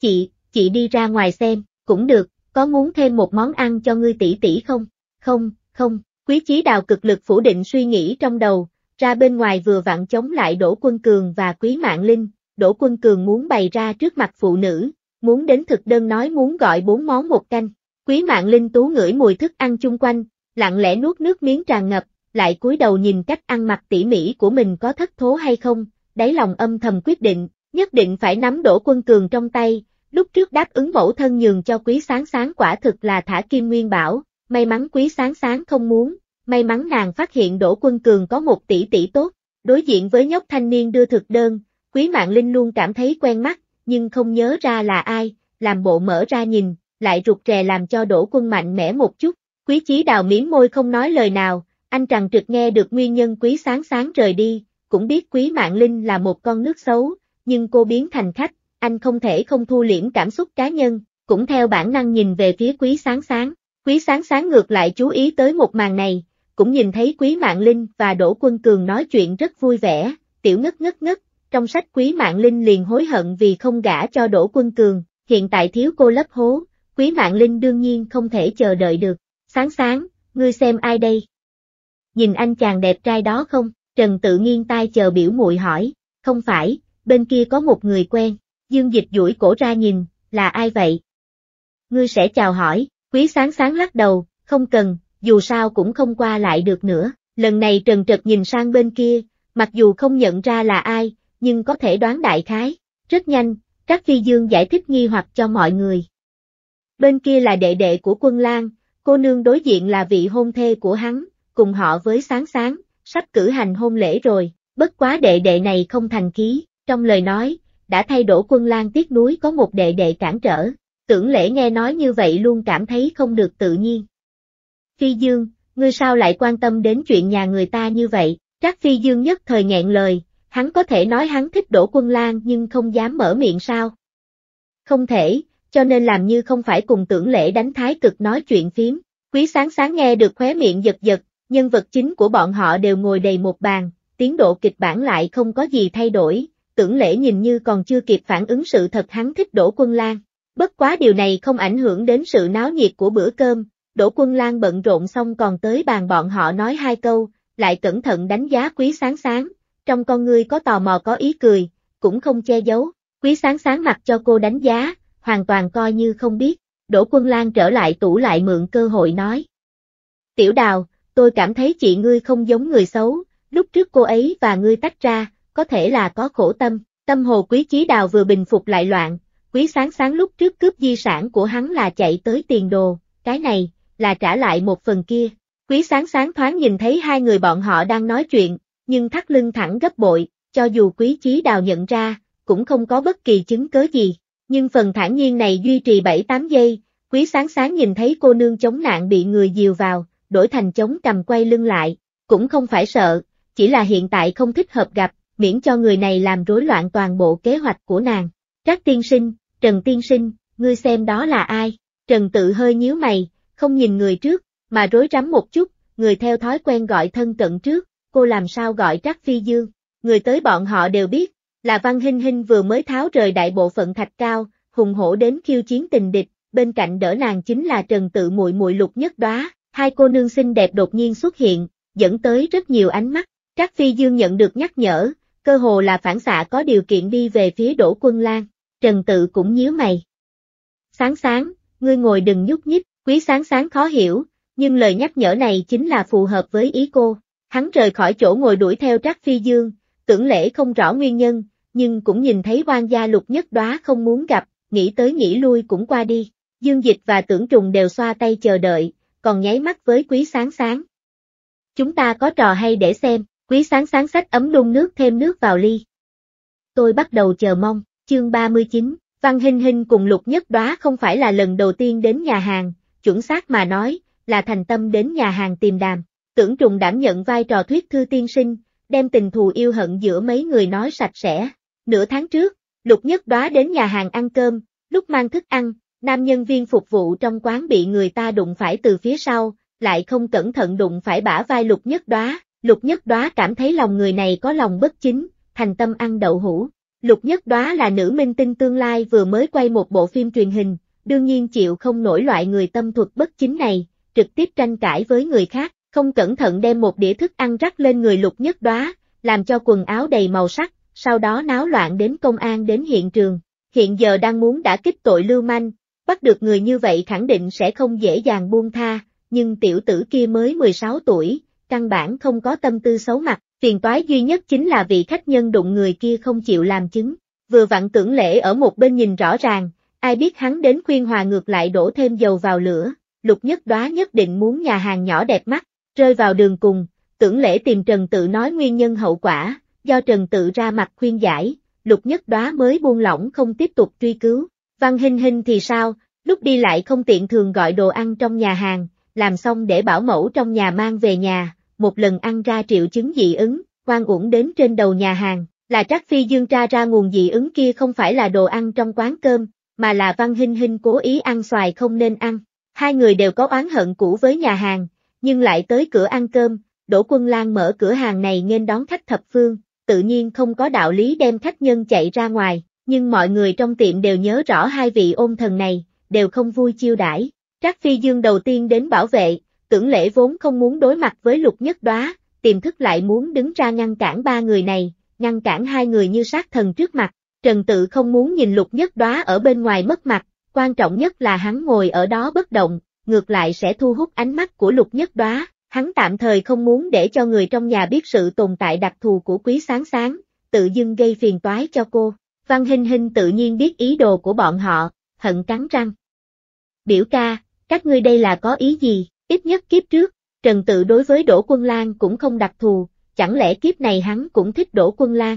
Chị, chị đi ra ngoài xem, cũng được, có muốn thêm một món ăn cho ngươi tỷ tỷ không? Không, không, quý chí đào cực lực phủ định suy nghĩ trong đầu, ra bên ngoài vừa vặn chống lại Đỗ Quân Cường và Quý Mạng Linh, Đỗ Quân Cường muốn bày ra trước mặt phụ nữ, muốn đến thực đơn nói muốn gọi bốn món một canh. Quý Mạng Linh tú ngửi mùi thức ăn chung quanh, lặng lẽ nuốt nước miếng tràn ngập, lại cúi đầu nhìn cách ăn mặc tỉ mỉ của mình có thất thố hay không, đáy lòng âm thầm quyết định, nhất định phải nắm Đỗ Quân Cường trong tay, lúc trước đáp ứng mẫu thân nhường cho quý sáng sáng quả thực là thả kim nguyên bảo, may mắn quý sáng sáng không muốn, may mắn nàng phát hiện Đỗ Quân Cường có một tỷ tỷ tốt, đối diện với nhóc thanh niên đưa thực đơn, Quý Mạng Linh luôn cảm thấy quen mắt, nhưng không nhớ ra là ai, làm bộ mở ra nhìn, lại rụt rè làm cho Đỗ Quân mạnh mẽ một chút, Quý Chí Đào miếm môi không nói lời nào, anh trằn trực nghe được nguyên nhân Quý sáng sáng rời đi, cũng biết Quý Mạng Linh là một con nước xấu, nhưng cô biến thành khách, anh không thể không thu liễm cảm xúc cá nhân, cũng theo bản năng nhìn về phía Quý sáng sáng. Quý sáng sáng ngược lại chú ý tới một màn này, cũng nhìn thấy Quý Mạng Linh và Đỗ Quân Cường nói chuyện rất vui vẻ, tiểu ngất ngất ngất, trong sách Quý Mạng Linh liền hối hận vì không gả cho Đỗ Quân Cường, hiện tại thiếu cô lấp hố, Quý Mạng Linh đương nhiên không thể chờ đợi được, sáng sáng, ngươi xem ai đây? Nhìn anh chàng đẹp trai đó không? Trần tự nghiêng tai chờ biểu muội hỏi, không phải, bên kia có một người quen, dương dịch duỗi cổ ra nhìn, là ai vậy? Ngươi sẽ chào hỏi, quý sáng sáng lắc đầu, không cần, dù sao cũng không qua lại được nữa. Lần này Trần Trật nhìn sang bên kia, mặc dù không nhận ra là ai, nhưng có thể đoán đại khái. Rất nhanh, Các Phi Dương giải thích nghi hoặc cho mọi người. Bên kia là đệ đệ của quân Lan, cô nương đối diện là vị hôn thê của hắn, cùng họ với sáng sáng, sắp cử hành hôn lễ rồi, bất quá đệ đệ này không thành khí, trong lời nói, đã thay đổi quân Lan tiếc núi có một đệ đệ cản trở, tưởng lễ nghe nói như vậy luôn cảm thấy không được tự nhiên, Phi Dương, ngươi sao lại quan tâm đến chuyện nhà người ta như vậy? Trác Phi Dương nhất thời nghẹn lời, hắn có thể nói hắn thích Đỗ Quân Lan nhưng không dám mở miệng sao? Không thể, cho nên làm như không phải cùng tưởng lễ đánh thái cực nói chuyện phím. Quý sáng sáng nghe được khóe miệng giật giật, nhân vật chính của bọn họ đều ngồi đầy một bàn, tiến độ kịch bản lại không có gì thay đổi, tưởng lễ nhìn như còn chưa kịp phản ứng sự thật hắn thích Đỗ Quân Lan. Bất quá điều này không ảnh hưởng đến sự náo nhiệt của bữa cơm, Đỗ Quân Lan bận rộn xong còn tới bàn bọn họ nói hai câu, lại cẩn thận đánh giá quý sáng sáng, trong con ngươi có tò mò có ý cười, cũng không che giấu, quý sáng sáng mặc cho cô đánh giá, hoàn toàn coi như không biết, Đỗ Quân Lan trở lại tủ lại mượn cơ hội nói. Tiểu đào, tôi cảm thấy chị ngươi không giống người xấu, lúc trước cô ấy và ngươi tách ra, có thể là có khổ tâm, tâm hồ quý chí đào vừa bình phục lại loạn, quý sáng sáng lúc trước cướp di sản của hắn là chạy tới tiền đồ, cái này, là trả lại một phần kia. Quý sáng sáng thoáng nhìn thấy hai người bọn họ đang nói chuyện, nhưng thắt lưng thẳng gấp bội, cho dù quý chí đào nhận ra, cũng không có bất kỳ chứng cớ gì. Nhưng phần thản nhiên này duy trì 7-8 giây, quý sáng sáng nhìn thấy cô nương chống nạn bị người dìu vào, đổi thành chống cầm quay lưng lại, cũng không phải sợ, chỉ là hiện tại không thích hợp gặp, miễn cho người này làm rối loạn toàn bộ kế hoạch của nàng. Trác tiên sinh, Trần tiên sinh, ngươi xem đó là ai? Trần tự hơi nhíu mày, không nhìn người trước, mà rối rắm một chút, người theo thói quen gọi thân cận trước, cô làm sao gọi Trác Phi Dương, người tới bọn họ đều biết, là Văn Hinh Hinh vừa mới tháo rời đại bộ phận thạch cao, hùng hổ đến khiêu chiến tình địch, bên cạnh đỡ nàng chính là Trần Tự muội muội Lục Nhất Đóa, hai cô nương xinh đẹp đột nhiên xuất hiện, dẫn tới rất nhiều ánh mắt, Trác Phi Dương nhận được nhắc nhở, cơ hồ là phản xạ có điều kiện đi về phía Đỗ Quân Lan, Trần Tự cũng nhíu mày. Sáng sáng, ngươi ngồi đừng nhúc nhích, Quý sáng sáng khó hiểu, nhưng lời nhắc nhở này chính là phù hợp với ý cô. Hắn rời khỏi chỗ ngồi đuổi theo Trác Phi Dương, tưởng lễ không rõ nguyên nhân, nhưng cũng nhìn thấy quan gia lục nhất đóa không muốn gặp, nghĩ tới nghĩ lui cũng qua đi. Dương Dịch và tưởng trùng đều xoa tay chờ đợi, còn nháy mắt với quý sáng sáng. Chúng ta có trò hay để xem, quý sáng sáng sách ấm đun nước thêm nước vào ly. Tôi bắt đầu chờ mong, chương 39, Văn Hinh Hinh cùng lục nhất đóa không phải là lần đầu tiên đến nhà hàng, chuẩn xác mà nói, là thành tâm đến nhà hàng tìm đàm. Tưởng trùng đảm nhận vai trò thuyết thư tiên sinh, đem tình thù yêu hận giữa mấy người nói sạch sẽ. Nửa tháng trước, lục nhất đoá đến nhà hàng ăn cơm, lúc mang thức ăn, nam nhân viên phục vụ trong quán bị người ta đụng phải từ phía sau, lại không cẩn thận đụng phải bả vai lục nhất đoá, Lục nhất đoá cảm thấy lòng người này có lòng bất chính, thành tâm ăn đậu hũ. Lục nhất đoá là nữ minh tinh tương lai vừa mới quay một bộ phim truyền hình, đương nhiên chịu không nổi loại người tâm thuật bất chính này, trực tiếp tranh cãi với người khác, không cẩn thận đem một đĩa thức ăn rắc lên người lục nhất đóa, làm cho quần áo đầy màu sắc, sau đó náo loạn đến công an đến hiện trường. Hiện giờ đang muốn đã kích tội lưu manh, bắt được người như vậy khẳng định sẽ không dễ dàng buông tha, nhưng tiểu tử kia mới 16 tuổi, căn bản không có tâm tư xấu mặt, phiền toái duy nhất chính là vị khách nhân đụng người kia không chịu làm chứng. Vừa vặn tưởng lễ ở một bên nhìn rõ ràng, Ai biết hắn đến khuyên hòa ngược lại đổ thêm dầu vào lửa, lục nhất đoá nhất định muốn nhà hàng nhỏ đẹp mắt, rơi vào đường cùng, tưởng lễ tìm Trần Tự nói nguyên nhân hậu quả, do Trần Tự ra mặt khuyên giải, lục nhất đoá mới buông lỏng không tiếp tục truy cứu. Văn Hình Hình thì sao, lúc đi lại không tiện thường gọi đồ ăn trong nhà hàng, làm xong để bảo mẫu trong nhà mang về nhà, một lần ăn ra triệu chứng dị ứng, quan uổng đến trên đầu nhà hàng, là Trác Phi Dương tra ra nguồn dị ứng kia không phải là đồ ăn trong quán cơm, mà là Văn Hinh Hinh cố ý ăn xoài không nên ăn. Hai người đều có oán hận cũ với nhà hàng, nhưng lại tới cửa ăn cơm, Đỗ Quân Lan mở cửa hàng này nên đón khách thập phương, tự nhiên không có đạo lý đem khách nhân chạy ra ngoài, nhưng mọi người trong tiệm đều nhớ rõ hai vị ôn thần này, đều không vui chiêu đãi. Trác Phi Dương đầu tiên đến bảo vệ, tưởng lễ vốn không muốn đối mặt với lục nhất đóa, tiềm thức lại muốn đứng ra ngăn cản ba người này, ngăn cản hai người như sát thần trước mặt, Trần Tự không muốn nhìn lục nhất đóa ở bên ngoài mất mặt, quan trọng nhất là hắn ngồi ở đó bất động, ngược lại sẽ thu hút ánh mắt của lục nhất đóa. Hắn tạm thời không muốn để cho người trong nhà biết sự tồn tại đặc thù của quý sáng sáng, tự dưng gây phiền toái cho cô. Văn Hinh Hinh tự nhiên biết ý đồ của bọn họ, hận cắn răng. Biểu ca, các ngươi đây là có ý gì, ít nhất kiếp trước, Trần Tự đối với Đỗ Quân Lan cũng không đặc thù, chẳng lẽ kiếp này hắn cũng thích Đỗ Quân Lan,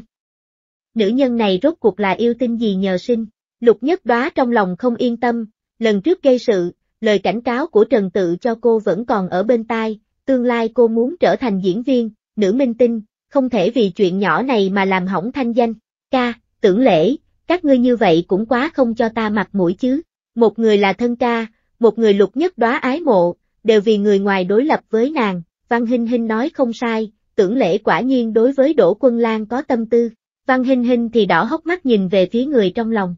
nữ nhân này rốt cuộc là yêu tinh gì nhờ sinh. Lục nhất đoá trong lòng không yên tâm, lần trước gây sự, lời cảnh cáo của Trần Tự cho cô vẫn còn ở bên tai, tương lai cô muốn trở thành diễn viên, nữ minh tinh, không thể vì chuyện nhỏ này mà làm hỏng thanh danh. Ca, tưởng lễ, các ngươi như vậy cũng quá không cho ta mặt mũi chứ. Một người là thân ca, một người lục nhất đóa ái mộ, đều vì người ngoài đối lập với nàng, Văn Hinh Hinh nói không sai, tưởng lễ quả nhiên đối với Đỗ Quân Lan có tâm tư. Văn Hinh Hinh thì đỏ hốc mắt nhìn về phía người trong lòng.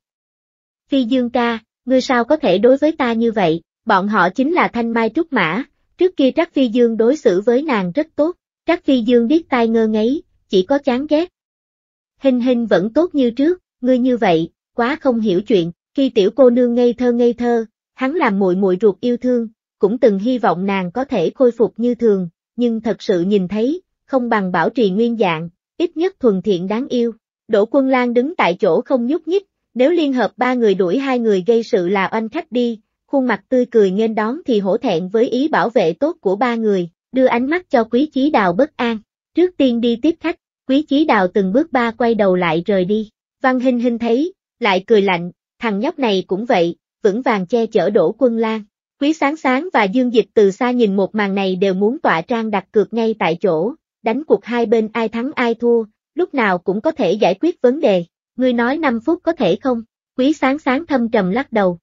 Phi Dương ca, ngươi sao có thể đối với ta như vậy, bọn họ chính là thanh mai trúc mã, trước kia Trác Phi Dương đối xử với nàng rất tốt, Trác Phi Dương biết tai ngơ ngấy, chỉ có chán ghét. Hinh Hinh vẫn tốt như trước, ngươi như vậy, quá không hiểu chuyện, khi tiểu cô nương ngây thơ ngây thơ, hắn làm muội muội ruột yêu thương, cũng từng hy vọng nàng có thể khôi phục như thường, nhưng thật sự nhìn thấy, không bằng bảo trì nguyên dạng, ít nhất thuần thiện đáng yêu. Đỗ Quân Lan đứng tại chỗ không nhúc nhích, nếu liên hợp ba người đuổi hai người gây sự là oanh khách đi, khuôn mặt tươi cười nghênh đón thì hổ thẹn với ý bảo vệ tốt của ba người, đưa ánh mắt cho quý chí đào bất an. Trước tiên đi tiếp khách, quý chí đào từng bước ba quay đầu lại rời đi, văn hình hình thấy, lại cười lạnh, thằng nhóc này cũng vậy, vững vàng che chở đổ quân lan. Quý sáng sáng và dương dịch từ xa nhìn một màn này đều muốn tọa trang đặt cược ngay tại chỗ, đánh cuộc hai bên ai thắng ai thua, lúc nào cũng có thể giải quyết vấn đề, ngươi nói 5 phút có thể không? Quý sáng sáng thâm trầm lắc đầu.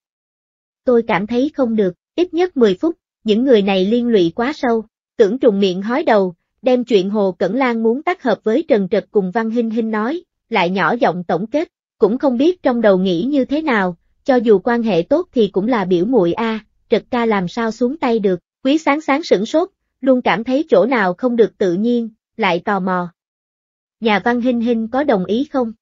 Tôi cảm thấy không được, ít nhất 10 phút, những người này liên lụy quá sâu, tưởng trùng miệng hói đầu, đem chuyện Hồ Cẩn Lan muốn tác hợp với Trần Trật cùng Văn Hinh Hinh nói, lại nhỏ giọng tổng kết, cũng không biết trong đầu nghĩ như thế nào, cho dù quan hệ tốt thì cũng là biểu muội a, Trật ca làm sao xuống tay được, quý sáng sáng sửng sốt, luôn cảm thấy chỗ nào không được tự nhiên, lại tò mò, nhà văn Hinh Hinh có đồng ý không?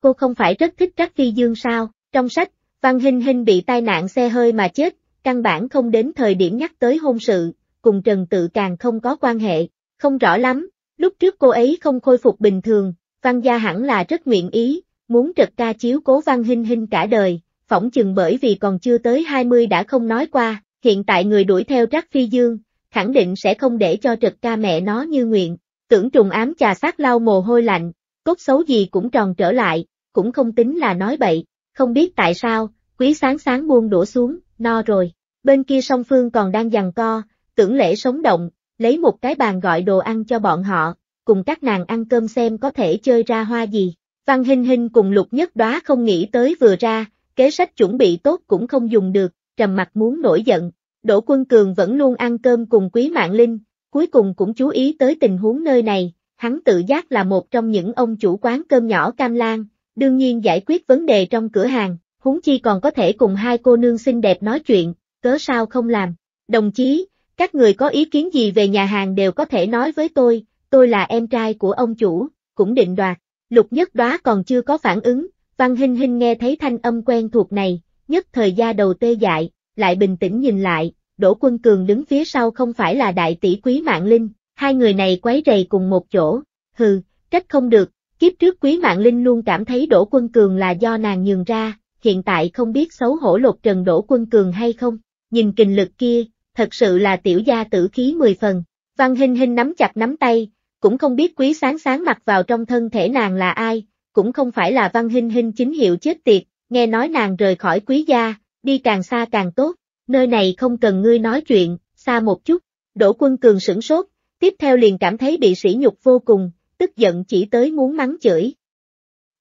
Cô không phải rất thích Trác Phi Dương sao? Trong sách, Văn Hinh Hinh bị tai nạn xe hơi mà chết, căn bản không đến thời điểm nhắc tới hôn sự, cùng Trần Tự càng không có quan hệ, không rõ lắm, lúc trước cô ấy không khôi phục bình thường, Văn gia hẳn là rất nguyện ý, muốn trật ca chiếu cố Văn Hinh Hinh cả đời, phỏng chừng bởi vì còn chưa tới 20 đã không nói qua, hiện tại người đuổi theo Trác Phi Dương, khẳng định sẽ không để cho trật ca mẹ nó như nguyện, Tưởng trùng ám trà sát lau mồ hôi lạnh, cốt xấu gì cũng tròn trở lại, cũng không tính là nói bậy, không biết tại sao, quý sáng sáng buông đổ xuống, no rồi. Bên kia song phương còn đang giằng co, tưởng lễ sống động, lấy một cái bàn gọi đồ ăn cho bọn họ, cùng các nàng ăn cơm xem có thể chơi ra hoa gì. Văn hình hình cùng lục nhất đóa không nghĩ tới vừa ra, kế sách chuẩn bị tốt cũng không dùng được, trầm mặt muốn nổi giận. Đỗ Quân Cường vẫn luôn ăn cơm cùng Quý Mạng Linh, cuối cùng cũng chú ý tới tình huống nơi này, hắn tự giác là một trong những ông chủ quán cơm nhỏ cam lan, đương nhiên giải quyết vấn đề trong cửa hàng, húng chi còn có thể cùng hai cô nương xinh đẹp nói chuyện, cớ sao không làm. Đồng chí, các người có ý kiến gì về nhà hàng đều có thể nói với tôi, tôi là em trai của ông chủ, cũng định đoạt. Lục nhất đoá còn chưa có phản ứng, Văn Hình Hình nghe thấy thanh âm quen thuộc này, nhất thời gia đầu tê dại, lại bình tĩnh nhìn lại, Đỗ Quân Cường đứng phía sau không phải là đại tỷ quý Mạng Linh, hai người này quấy rầy cùng một chỗ, hừ, trách không được, kiếp trước quý Mạng Linh luôn cảm thấy Đỗ Quân Cường là do nàng nhường ra, hiện tại không biết xấu hổ lột trần Đỗ Quân Cường hay không, nhìn kình lực kia, thật sự là tiểu gia tử khí mười phần, văn hình hình nắm chặt nắm tay, cũng không biết quý sáng sáng mặc vào trong thân thể nàng là ai, cũng không phải là văn hình hình chính hiệu chết tiệt, nghe nói nàng rời khỏi quý gia, đi càng xa càng tốt, nơi này không cần ngươi nói chuyện, xa một chút. Đỗ quân cường sửng sốt, tiếp theo liền cảm thấy bị sỉ nhục vô cùng, tức giận chỉ tới muốn mắng chửi.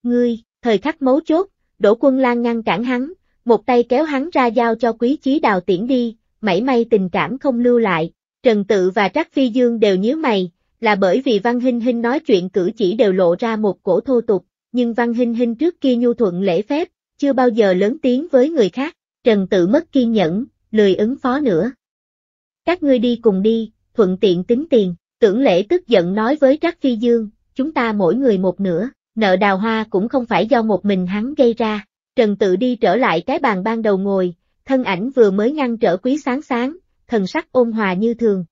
Ngươi, thời khắc mấu chốt, đỗ quân lan ngăn cản hắn, một tay kéo hắn ra giao cho quý chí đào tiễn đi, mảy may tình cảm không lưu lại. Trần Tự và Trác Phi Dương đều nhíu mày, là bởi vì Văn Hinh Hinh nói chuyện cử chỉ đều lộ ra một cổ thô tục, nhưng Văn Hinh Hinh trước kia nhu thuận lễ phép, chưa bao giờ lớn tiếng với người khác. Trần Tự mất kiên nhẫn, lười ứng phó nữa. Các ngươi đi cùng đi, thuận tiện tính tiền, tưởng lễ tức giận nói với Trác Phi Dương, chúng ta mỗi người một nửa, nợ đào hoa cũng không phải do một mình hắn gây ra. Trần tự đi trở lại cái bàn ban đầu ngồi, thân ảnh vừa mới ngăn trở quý sáng sáng, thần sắc ôn hòa như thường.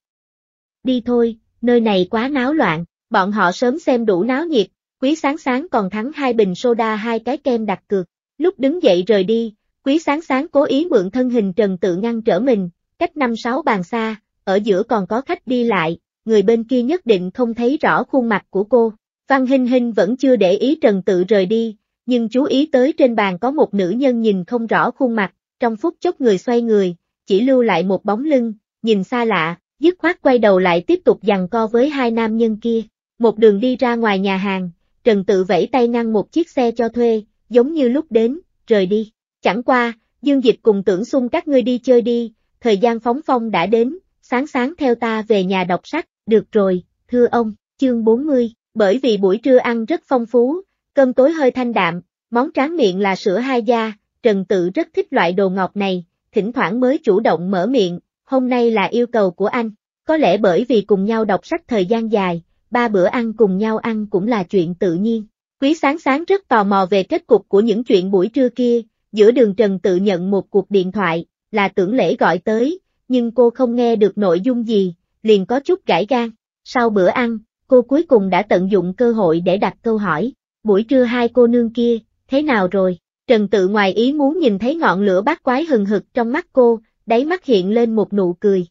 Đi thôi, nơi này quá náo loạn, bọn họ sớm xem đủ náo nhiệt, quý sáng sáng còn thắng hai bình soda hai cái kem đặt cược. Lúc đứng dậy rời đi, Quý sáng sáng cố ý mượn thân hình Trần Tự ngăn trở mình, cách năm sáu bàn xa, ở giữa còn có khách đi lại, người bên kia nhất định không thấy rõ khuôn mặt của cô. Văn Hinh Hinh vẫn chưa để ý Trần Tự rời đi, nhưng chú ý tới trên bàn có một nữ nhân nhìn không rõ khuôn mặt, trong phút chốc người xoay người, chỉ lưu lại một bóng lưng, nhìn xa lạ, dứt khoát quay đầu lại tiếp tục giằng co với hai nam nhân kia. Một đường đi ra ngoài nhà hàng, Trần Tự vẫy tay ngăn một chiếc xe cho thuê, giống như lúc đến, rời đi. Chẳng qua, Dương Dịch cùng tưởng xung các ngươi đi chơi đi, thời gian phóng phong đã đến, sáng sáng theo ta về nhà đọc sách, được rồi, thưa ông, chương 40, bởi vì buổi trưa ăn rất phong phú, cơm tối hơi thanh đạm, món tráng miệng là sữa hai da, Trần Tự rất thích loại đồ ngọt này, thỉnh thoảng mới chủ động mở miệng, hôm nay là yêu cầu của anh, có lẽ bởi vì cùng nhau đọc sách thời gian dài, ba bữa ăn cùng nhau ăn cũng là chuyện tự nhiên. Quý sáng sáng rất tò mò về kết cục của những chuyện buổi trưa kia, Giữa đường Trần tự nhận một cuộc điện thoại, là tưởng lễ gọi tới, nhưng cô không nghe được nội dung gì, liền có chút gãi gan. Sau bữa ăn, cô cuối cùng đã tận dụng cơ hội để đặt câu hỏi, buổi trưa hai cô nương kia, thế nào rồi? Trần tự ngoài ý muốn nhìn thấy ngọn lửa bát quái hừng hực trong mắt cô, đáy mắt hiện lên một nụ cười.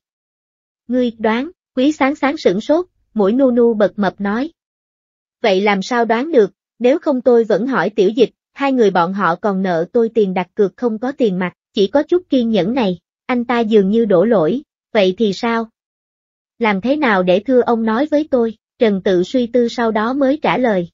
Ngươi đoán, quý sáng sáng sửng sốt, mũi nu nu bật mập nói. Vậy làm sao đoán được, nếu không tôi vẫn hỏi tiểu dịch, hai người bọn họ còn nợ tôi tiền đặt cược không có tiền mặt, chỉ có chút kiên nhẫn này, anh ta dường như đổ lỗi, vậy thì sao? Làm thế nào để thưa ông nói với tôi, Trần tự suy tư sau đó mới trả lời.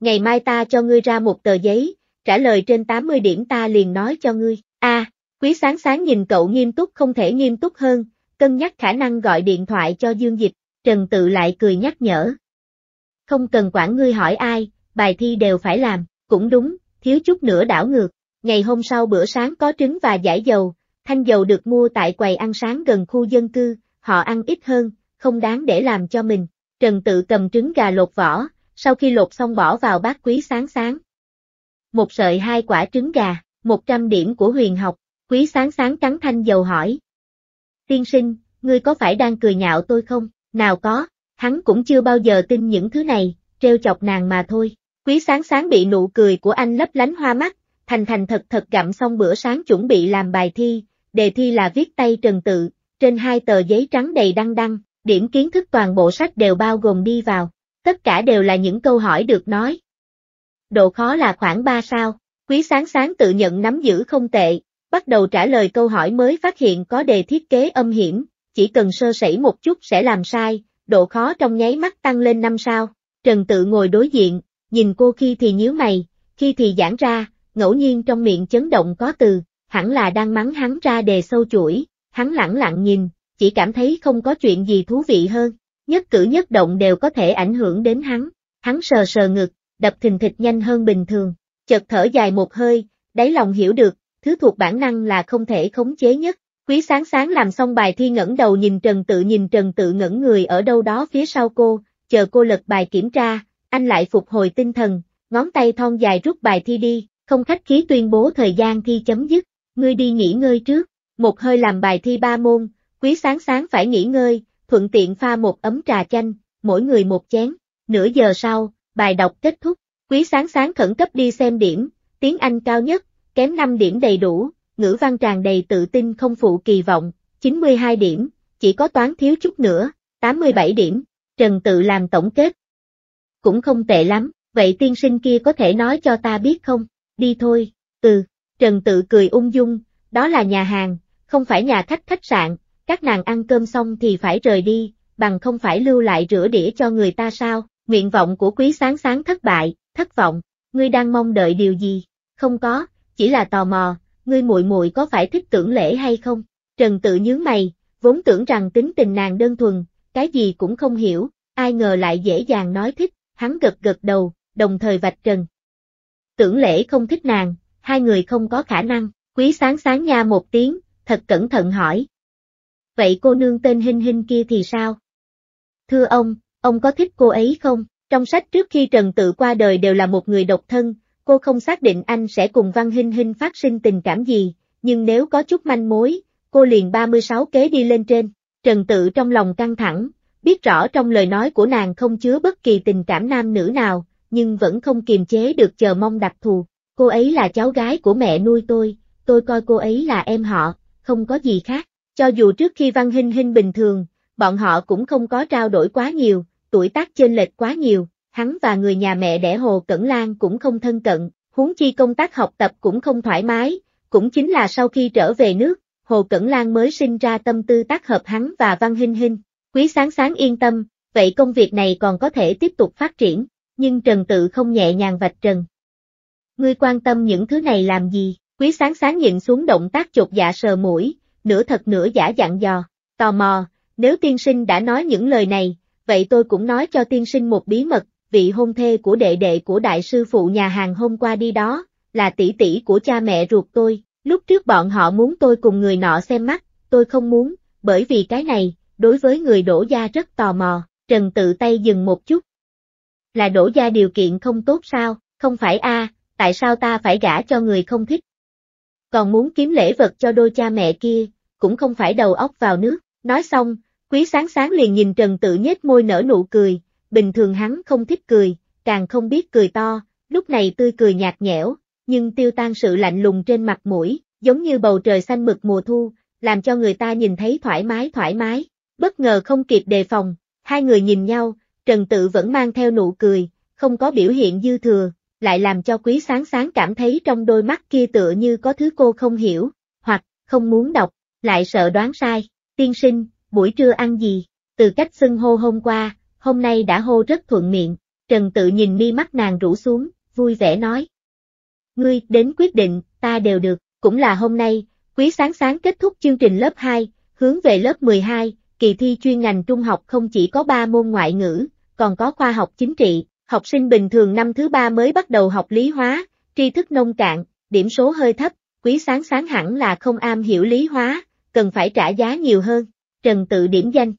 Ngày mai ta cho ngươi ra một tờ giấy, trả lời trên 80 điểm ta liền nói cho ngươi, a quý sáng sáng nhìn cậu nghiêm túc không thể nghiêm túc hơn, cân nhắc khả năng gọi điện thoại cho Dương Dịch, Trần tự lại cười nhắc nhở. Không cần quản ngươi hỏi ai, bài thi đều phải làm. Cũng đúng, thiếu chút nữa đảo ngược. Ngày hôm sau bữa sáng có trứng và giải dầu, thanh dầu được mua tại quầy ăn sáng gần khu dân cư, họ ăn ít hơn, không đáng để làm cho mình. Trần tự cầm trứng gà lột vỏ, sau khi lột xong bỏ vào bát quý sáng sáng. Một sợi hai quả trứng gà, 100 điểm của huyền học, quý sáng sáng cắn thanh dầu hỏi. Tiên sinh, ngươi có phải đang cười nhạo tôi không? Nào có, hắn cũng chưa bao giờ tin những thứ này, treo chọc nàng mà thôi. Quý sáng sáng bị nụ cười của anh lấp lánh hoa mắt, thành thành thật thật gặm xong bữa sáng chuẩn bị làm bài thi, đề thi là viết tay trần tự, trên hai tờ giấy trắng đầy đăng đăng, điểm kiến thức toàn bộ sách đều bao gồm đi vào, tất cả đều là những câu hỏi được nói. Độ khó là khoảng 3 sao, quý sáng sáng tự nhận nắm giữ không tệ, bắt đầu trả lời câu hỏi mới phát hiện có đề thiết kế âm hiểm, chỉ cần sơ sẩy một chút sẽ làm sai, độ khó trong nháy mắt tăng lên 5 sao, trần tự ngồi đối diện, nhìn cô khi thì nhíu mày, khi thì giãn ra, ngẫu nhiên trong miệng chấn động có từ, hẳn là đang mắng hắn ra đề sâu chuỗi, hắn lẳng lặng nhìn, chỉ cảm thấy không có chuyện gì thú vị hơn, nhất cử nhất động đều có thể ảnh hưởng đến hắn, hắn sờ sờ ngực, đập thình thịch nhanh hơn bình thường, chợt thở dài một hơi, đáy lòng hiểu được, thứ thuộc bản năng là không thể khống chế nhất. Quý sáng sáng làm xong bài thi ngẩng đầu nhìn Trần Tự nhìn Trần Tự ngẩn người ở đâu đó phía sau cô, chờ cô lật bài kiểm tra, anh lại phục hồi tinh thần, ngón tay thon dài rút bài thi đi, không khách khí tuyên bố thời gian thi chấm dứt, ngươi đi nghỉ ngơi trước, một hơi làm bài thi ba môn, quý sáng sáng phải nghỉ ngơi, thuận tiện pha một ấm trà chanh, mỗi người một chén, nửa giờ sau, bài đọc kết thúc, quý sáng sáng khẩn cấp đi xem điểm, tiếng Anh cao nhất, kém 5 điểm đầy đủ, ngữ văn tràn đầy tự tin không phụ kỳ vọng, 92 điểm, chỉ có toán thiếu chút nữa, 87 điểm, Trần tự làm tổng kết, cũng không tệ lắm, vậy tiên sinh kia có thể nói cho ta biết không? Đi thôi, từ, Trần tự cười ung dung, đó là nhà hàng, không phải nhà khách khách sạn, các nàng ăn cơm xong thì phải rời đi, bằng không phải lưu lại rửa đĩa cho người ta sao, nguyện vọng của quý sáng sáng thất bại, thất vọng, ngươi đang mong đợi điều gì? Không có, chỉ là tò mò, ngươi muội muội có phải thích tưởng lễ hay không? Trần tự nhướng mày, vốn tưởng rằng tính tình nàng đơn thuần, cái gì cũng không hiểu, ai ngờ lại dễ dàng nói thích, hắn gật gật đầu, đồng thời vạch trần. Tưởng lễ không thích nàng, hai người không có khả năng, quý sáng sáng nha một tiếng, thật cẩn thận hỏi. Vậy cô nương tên Hinh Hinh kia thì sao? Thưa ông, ông có thích cô ấy không? Trong sách trước khi Trần Tự qua đời đều là một người độc thân, cô không xác định anh sẽ cùng Văn Hinh Hinh phát sinh tình cảm gì, nhưng nếu có chút manh mối, cô liền 36 kế đi lên trên. Trần Tự trong lòng căng thẳng, biết rõ trong lời nói của nàng không chứa bất kỳ tình cảm nam nữ nào, nhưng vẫn không kiềm chế được chờ mong đặc thù. Cô ấy là cháu gái của mẹ nuôi tôi, tôi coi cô ấy là em họ, không có gì khác. Cho dù trước khi Văn hình hình bình thường, bọn họ cũng không có trao đổi quá nhiều, tuổi tác chênh lệch quá nhiều, hắn và người nhà mẹ đẻ Hồ Cẩn Lan cũng không thân cận, huống chi công tác học tập cũng không thoải mái, cũng chính là sau khi trở về nước, Hồ Cẩn Lan mới sinh ra tâm tư tác hợp hắn và Văn Hinh Hinh. Quý sáng sáng yên tâm, vậy công việc này còn có thể tiếp tục phát triển, nhưng Trần Tự không nhẹ nhàng vạch Trần. Ngươi quan tâm những thứ này làm gì? Quý sáng sáng nhịn xuống động tác chột dạ sờ mũi, nửa thật nửa giả dặn dò, tò mò, nếu tiên sinh đã nói những lời này, vậy tôi cũng nói cho tiên sinh một bí mật, vị hôn thê của đệ đệ của đại sư phụ nhà hàng hôm qua đi đó, là tỷ tỷ của cha mẹ ruột tôi, lúc trước bọn họ muốn tôi cùng người nọ xem mắt, tôi không muốn, bởi vì cái này, đối với người đổ gia rất tò mò, Trần tự tay dừng một chút. Là đổ gia điều kiện không tốt sao, không phải a à, tại sao ta phải gả cho người không thích? Còn muốn kiếm lễ vật cho đôi cha mẹ kia, cũng không phải đầu óc vào nước, nói xong, quý sáng sáng liền nhìn Trần tự nhếch môi nở nụ cười, bình thường hắn không thích cười, càng không biết cười to, lúc này tươi cười nhạt nhẽo, nhưng tiêu tan sự lạnh lùng trên mặt mũi, giống như bầu trời xanh mực mùa thu, làm cho người ta nhìn thấy thoải mái thoải mái. Bất ngờ không kịp đề phòng, hai người nhìn nhau, Trần Tự vẫn mang theo nụ cười, không có biểu hiện dư thừa, lại làm cho quý sáng sáng cảm thấy trong đôi mắt kia tựa như có thứ cô không hiểu, hoặc không muốn đọc, lại sợ đoán sai. Tiên sinh, buổi trưa ăn gì? Từ cách xưng hô hôm qua, hôm nay đã hô rất thuận miệng, Trần Tự nhìn mi mắt nàng rũ xuống, vui vẻ nói. Ngươi đến quyết định, ta đều được, cũng là hôm nay, quý sáng sáng kết thúc chương trình lớp 2, hướng về lớp 12, kỳ thi chuyên ngành trung học không chỉ có 3 môn ngoại ngữ, còn có khoa học chính trị, học sinh bình thường năm thứ 3 mới bắt đầu học lý hóa, tri thức nông cạn, điểm số hơi thấp, quý sáng sáng hẳn là không am hiểu lý hóa, cần phải trả giá nhiều hơn, trần tự điểm danh.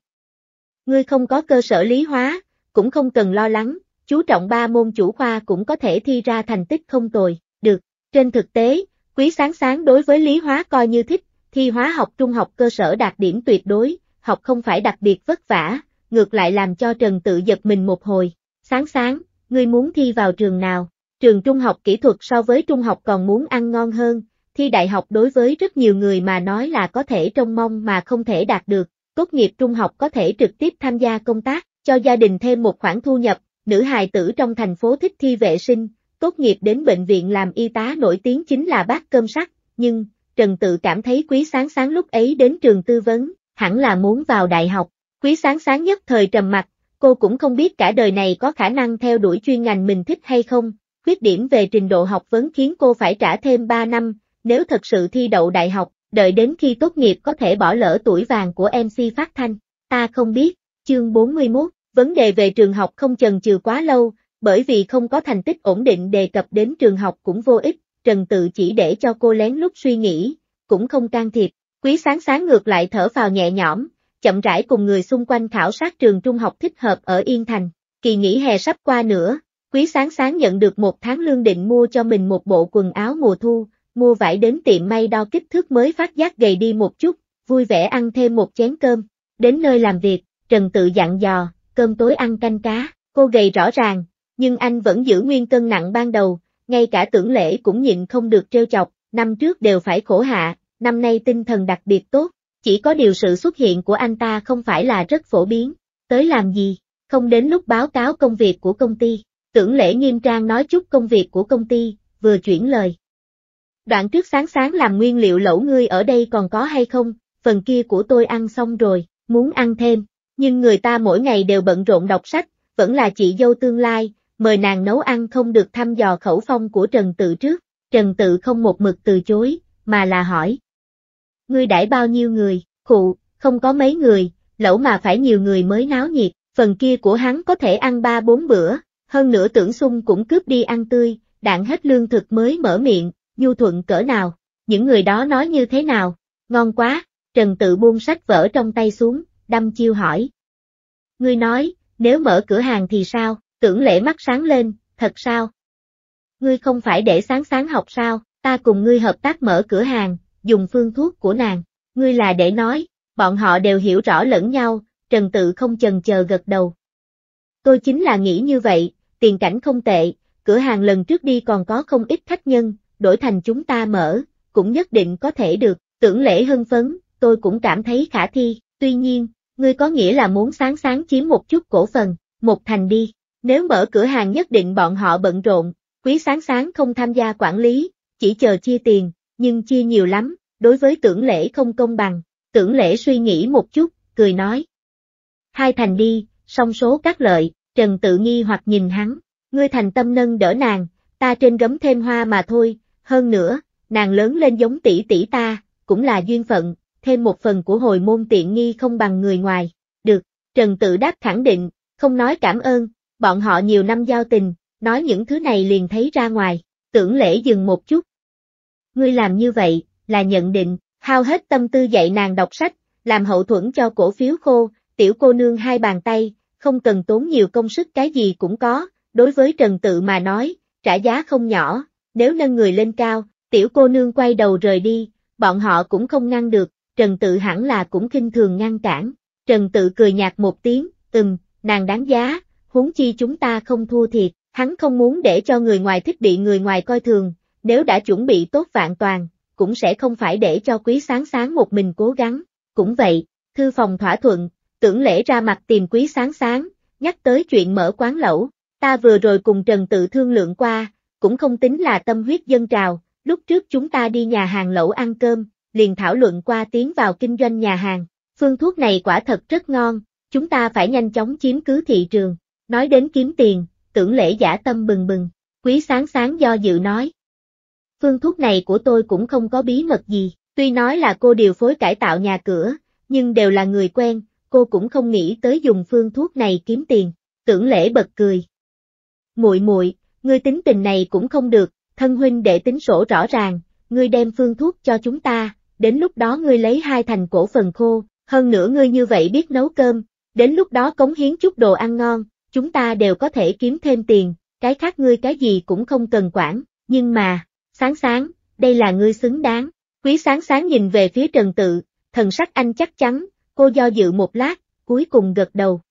Ngươi không có cơ sở lý hóa, cũng không cần lo lắng, chú trọng ba môn chủ khoa cũng có thể thi ra thành tích không tồi, được, trên thực tế, quý sáng sáng đối với lý hóa coi như thích, thi hóa học trung học cơ sở đạt điểm tuyệt đối, học không phải đặc biệt vất vả, ngược lại làm cho Trần Tự giật mình một hồi. Sáng sáng, ngươi muốn thi vào trường nào? Trường trung học kỹ thuật so với trung học còn muốn ăn ngon hơn, thi đại học đối với rất nhiều người mà nói là có thể trông mong mà không thể đạt được, tốt nghiệp trung học có thể trực tiếp tham gia công tác, cho gia đình thêm một khoản thu nhập, nữ hài tử trong thành phố thích thi vệ sinh, tốt nghiệp đến bệnh viện làm y tá nổi tiếng chính là bác cơm sắt, nhưng, Trần Tự cảm thấy quý sáng sáng lúc ấy đến trường tư vấn, hẳn là muốn vào đại học. Quý sáng sáng nhất thời trầm mặt, cô cũng không biết cả đời này có khả năng theo đuổi chuyên ngành mình thích hay không. Khuyết điểm về trình độ học vấn khiến cô phải trả thêm 3 năm, nếu thật sự thi đậu đại học, đợi đến khi tốt nghiệp có thể bỏ lỡ tuổi vàng của MC phát thanh. Ta không biết, chương 41, vấn đề về trường học không chần chừ quá lâu, bởi vì không có thành tích ổn định đề cập đến trường học cũng vô ích, Trần Tự chỉ để cho cô lén lút suy nghĩ, cũng không can thiệp. Quý sáng sáng ngược lại thở vào nhẹ nhõm, chậm rãi cùng người xung quanh khảo sát trường trung học thích hợp ở Yên Thành. Kỳ nghỉ hè sắp qua nữa, quý sáng sáng nhận được một tháng lương định mua cho mình một bộ quần áo mùa thu, mua vải đến tiệm may đo kích thước mới phát giác gầy đi một chút, vui vẻ ăn thêm một chén cơm. Đến nơi làm việc, Trần tự dặn dò, cơm tối ăn canh cá, cô gầy rõ ràng, nhưng anh vẫn giữ nguyên cân nặng ban đầu, ngay cả tưởng lễ cũng nhịn không được trêu chọc, năm trước đều phải khổ hạ, năm nay tinh thần đặc biệt tốt, chỉ có điều sự xuất hiện của anh ta không phải là rất phổ biến, tới làm gì, không đến lúc báo cáo công việc của công ty, tưởng lễ nghiêm trang nói chút công việc của công ty, vừa chuyển lời. Đoạn trước sáng sáng làm nguyên liệu lẩu ngươi ở đây còn có hay không, phần kia của tôi ăn xong rồi, muốn ăn thêm, nhưng người ta mỗi ngày đều bận rộn đọc sách, vẫn là chị dâu tương lai, mời nàng nấu ăn không được thăm dò khẩu phong của Trần Tự trước, Trần Tự không một mực từ chối, mà là hỏi, ngươi đãi bao nhiêu người, khụ, không có mấy người, lẩu mà phải nhiều người mới náo nhiệt, phần kia của hắn có thể ăn ba bốn bữa, hơn nữa tưởng sung cũng cướp đi ăn tươi, đạn hết lương thực mới mở miệng, du thuận cỡ nào, những người đó nói như thế nào, ngon quá, Trần Tự buông sách vỡ trong tay xuống, đâm chiêu hỏi. Ngươi nói, nếu mở cửa hàng thì sao, tưởng lễ mắt sáng lên, thật sao? Ngươi không phải để sáng sáng học sao, ta cùng ngươi hợp tác mở cửa hàng, dùng phương thuốc của nàng. Ngươi là để nói, bọn họ đều hiểu rõ lẫn nhau, trần tự không chần chờ gật đầu. Tôi chính là nghĩ như vậy, tiền cảnh không tệ, cửa hàng lần trước đi còn có không ít khách nhân, đổi thành chúng ta mở, cũng nhất định có thể được, tưởng lễ hưng phấn, tôi cũng cảm thấy khả thi, tuy nhiên, ngươi có nghĩa là muốn sáng sáng chiếm một chút cổ phần, một thành đi, nếu mở cửa hàng nhất định bọn họ bận rộn, quý sáng sáng không tham gia quản lý, chỉ chờ chia tiền, nhưng chia nhiều lắm, đối với tưởng lễ không công bằng, tưởng lễ suy nghĩ một chút, cười nói. Hai thành đi, song số các lợi, Trần tự nghi hoặc nhìn hắn, ngươi thành tâm nâng đỡ nàng, ta trên gấm thêm hoa mà thôi, hơn nữa, nàng lớn lên giống tỷ tỷ ta, cũng là duyên phận, thêm một phần của hồi môn tiện nghi không bằng người ngoài, được, Trần tự đáp khẳng định, không nói cảm ơn, bọn họ nhiều năm giao tình, nói những thứ này liền thấy ra ngoài, tưởng lễ dừng một chút, ngươi làm như vậy, là nhận định, hao hết tâm tư dạy nàng đọc sách, làm hậu thuẫn cho cổ phiếu khô, tiểu cô nương hai bàn tay, không cần tốn nhiều công sức cái gì cũng có, đối với Trần Tự mà nói, trả giá không nhỏ, nếu nâng người lên cao, tiểu cô nương quay đầu rời đi, bọn họ cũng không ngăn được, Trần Tự hẳn là cũng kinh thường ngăn cản, Trần Tự cười nhạt một tiếng, ừm, nàng đáng giá, huống chi chúng ta không thua thiệt, hắn không muốn để cho người ngoài thích bị người ngoài coi thường, nếu đã chuẩn bị tốt vạn toàn, cũng sẽ không phải để cho quý sáng sáng một mình cố gắng. Cũng vậy, thư phòng thỏa thuận, tưởng lễ ra mặt tìm quý sáng sáng, nhắc tới chuyện mở quán lẩu, ta vừa rồi cùng Trần Tự thương lượng qua, cũng không tính là tâm huyết dân trào, lúc trước chúng ta đi nhà hàng lẩu ăn cơm, liền thảo luận qua tiến vào kinh doanh nhà hàng, phương thuốc này quả thật rất ngon, chúng ta phải nhanh chóng chiếm cứ thị trường, nói đến kiếm tiền, tưởng lễ giả tâm bừng bừng, quý sáng sáng do dự nói, phương thuốc này của tôi cũng không có bí mật gì, tuy nói là cô điều phối cải tạo nhà cửa, nhưng đều là người quen, cô cũng không nghĩ tới dùng phương thuốc này kiếm tiền, tưởng lễ bật cười. muội muội ngươi tính tình này cũng không được, thân huynh để tính sổ rõ ràng, ngươi đem phương thuốc cho chúng ta, đến lúc đó ngươi lấy hai thành cổ phần khô, hơn nữa ngươi như vậy biết nấu cơm, đến lúc đó cống hiến chút đồ ăn ngon, chúng ta đều có thể kiếm thêm tiền, cái khác ngươi cái gì cũng không cần quản, nhưng mà, sáng sáng, đây là ngươi xứng đáng. Quý sáng sáng nhìn về phía trần tự, thần sắc anh chắc chắn, cô do dự một lát, cuối cùng gật đầu.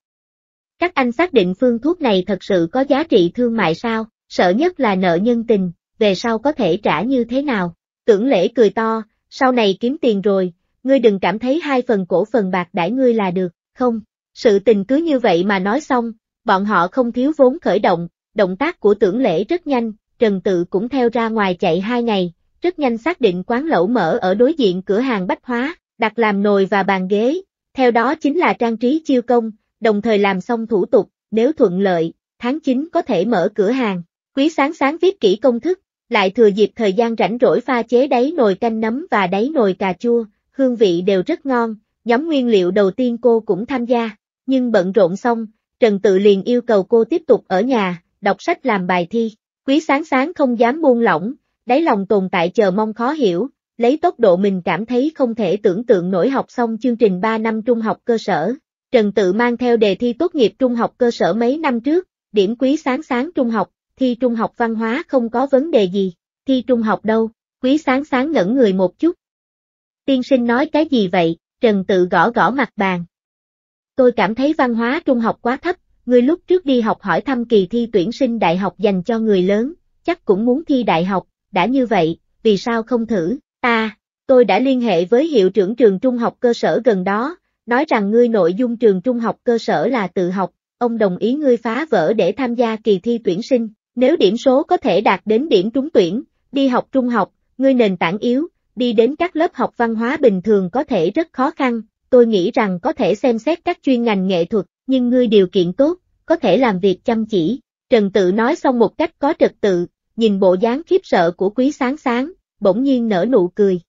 Các anh xác định phương thuốc này thật sự có giá trị thương mại sao, sợ nhất là nợ nhân tình, về sau có thể trả như thế nào. Tưởng lễ cười to, sau này kiếm tiền rồi, ngươi đừng cảm thấy hai phần cổ phần bạc đãi ngươi là được, không. Sự tình cứ như vậy mà nói xong, bọn họ không thiếu vốn khởi động, động tác của tưởng lễ rất nhanh, Trần Tự cũng theo ra ngoài chạy hai ngày, rất nhanh xác định quán lẩu mở ở đối diện cửa hàng bách hóa, đặt làm nồi và bàn ghế, theo đó chính là trang trí chiêu công, đồng thời làm xong thủ tục, nếu thuận lợi, tháng 9 có thể mở cửa hàng. Quý sáng sáng viết kỹ công thức, lại thừa dịp thời gian rảnh rỗi pha chế đáy nồi canh nấm và đáy nồi cà chua, hương vị đều rất ngon, nhóm nguyên liệu đầu tiên cô cũng tham gia, nhưng bận rộn xong, Trần Tự liền yêu cầu cô tiếp tục ở nhà, đọc sách làm bài thi. Quý sáng sáng không dám buông lỏng, đáy lòng tồn tại chờ mong khó hiểu, lấy tốc độ mình cảm thấy không thể tưởng tượng nổi học xong chương trình 3 năm trung học cơ sở. Trần Tự mang theo đề thi tốt nghiệp trung học cơ sở mấy năm trước, điểm quý sáng sáng trung học, thi trung học văn hóa không có vấn đề gì, thi trung học đâu, quý sáng sáng ngẩn người một chút. Tiên sinh nói cái gì vậy, Trần Tự gõ gõ mặt bàn. Tôi cảm thấy văn hóa trung học quá thấp, Ngươi lúc trước đi học hỏi thăm kỳ thi tuyển sinh đại học dành cho người lớn, chắc cũng muốn thi đại học, đã như vậy, vì sao không thử, ta, tôi đã liên hệ với hiệu trưởng trường trung học cơ sở gần đó, nói rằng ngươi nội dung trường trung học cơ sở là tự học, ông đồng ý ngươi phá vỡ để tham gia kỳ thi tuyển sinh, nếu điểm số có thể đạt đến điểm trúng tuyển, đi học trung học, ngươi nền tảng yếu, đi đến các lớp học văn hóa bình thường có thể rất khó khăn, tôi nghĩ rằng có thể xem xét các chuyên ngành nghệ thuật, nhưng ngươi điều kiện tốt, có thể làm việc chăm chỉ. Trần Tự nói xong một cách có trật tự, nhìn bộ dáng khiếp sợ của quý sáng sáng, bỗng nhiên nở nụ cười.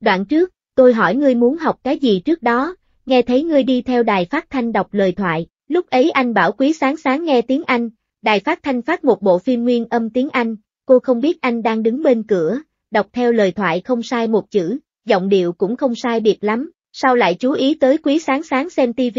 Đoạn trước, tôi hỏi ngươi muốn học cái gì trước đó, nghe thấy ngươi đi theo đài phát thanh đọc lời thoại, lúc ấy anh bảo quý sáng sáng nghe tiếng Anh, đài phát thanh phát một bộ phim nguyên âm tiếng Anh, cô không biết anh đang đứng bên cửa, đọc theo lời thoại không sai một chữ, giọng điệu cũng không sai biệt lắm, sao lại chú ý tới quý sáng sáng xem TV,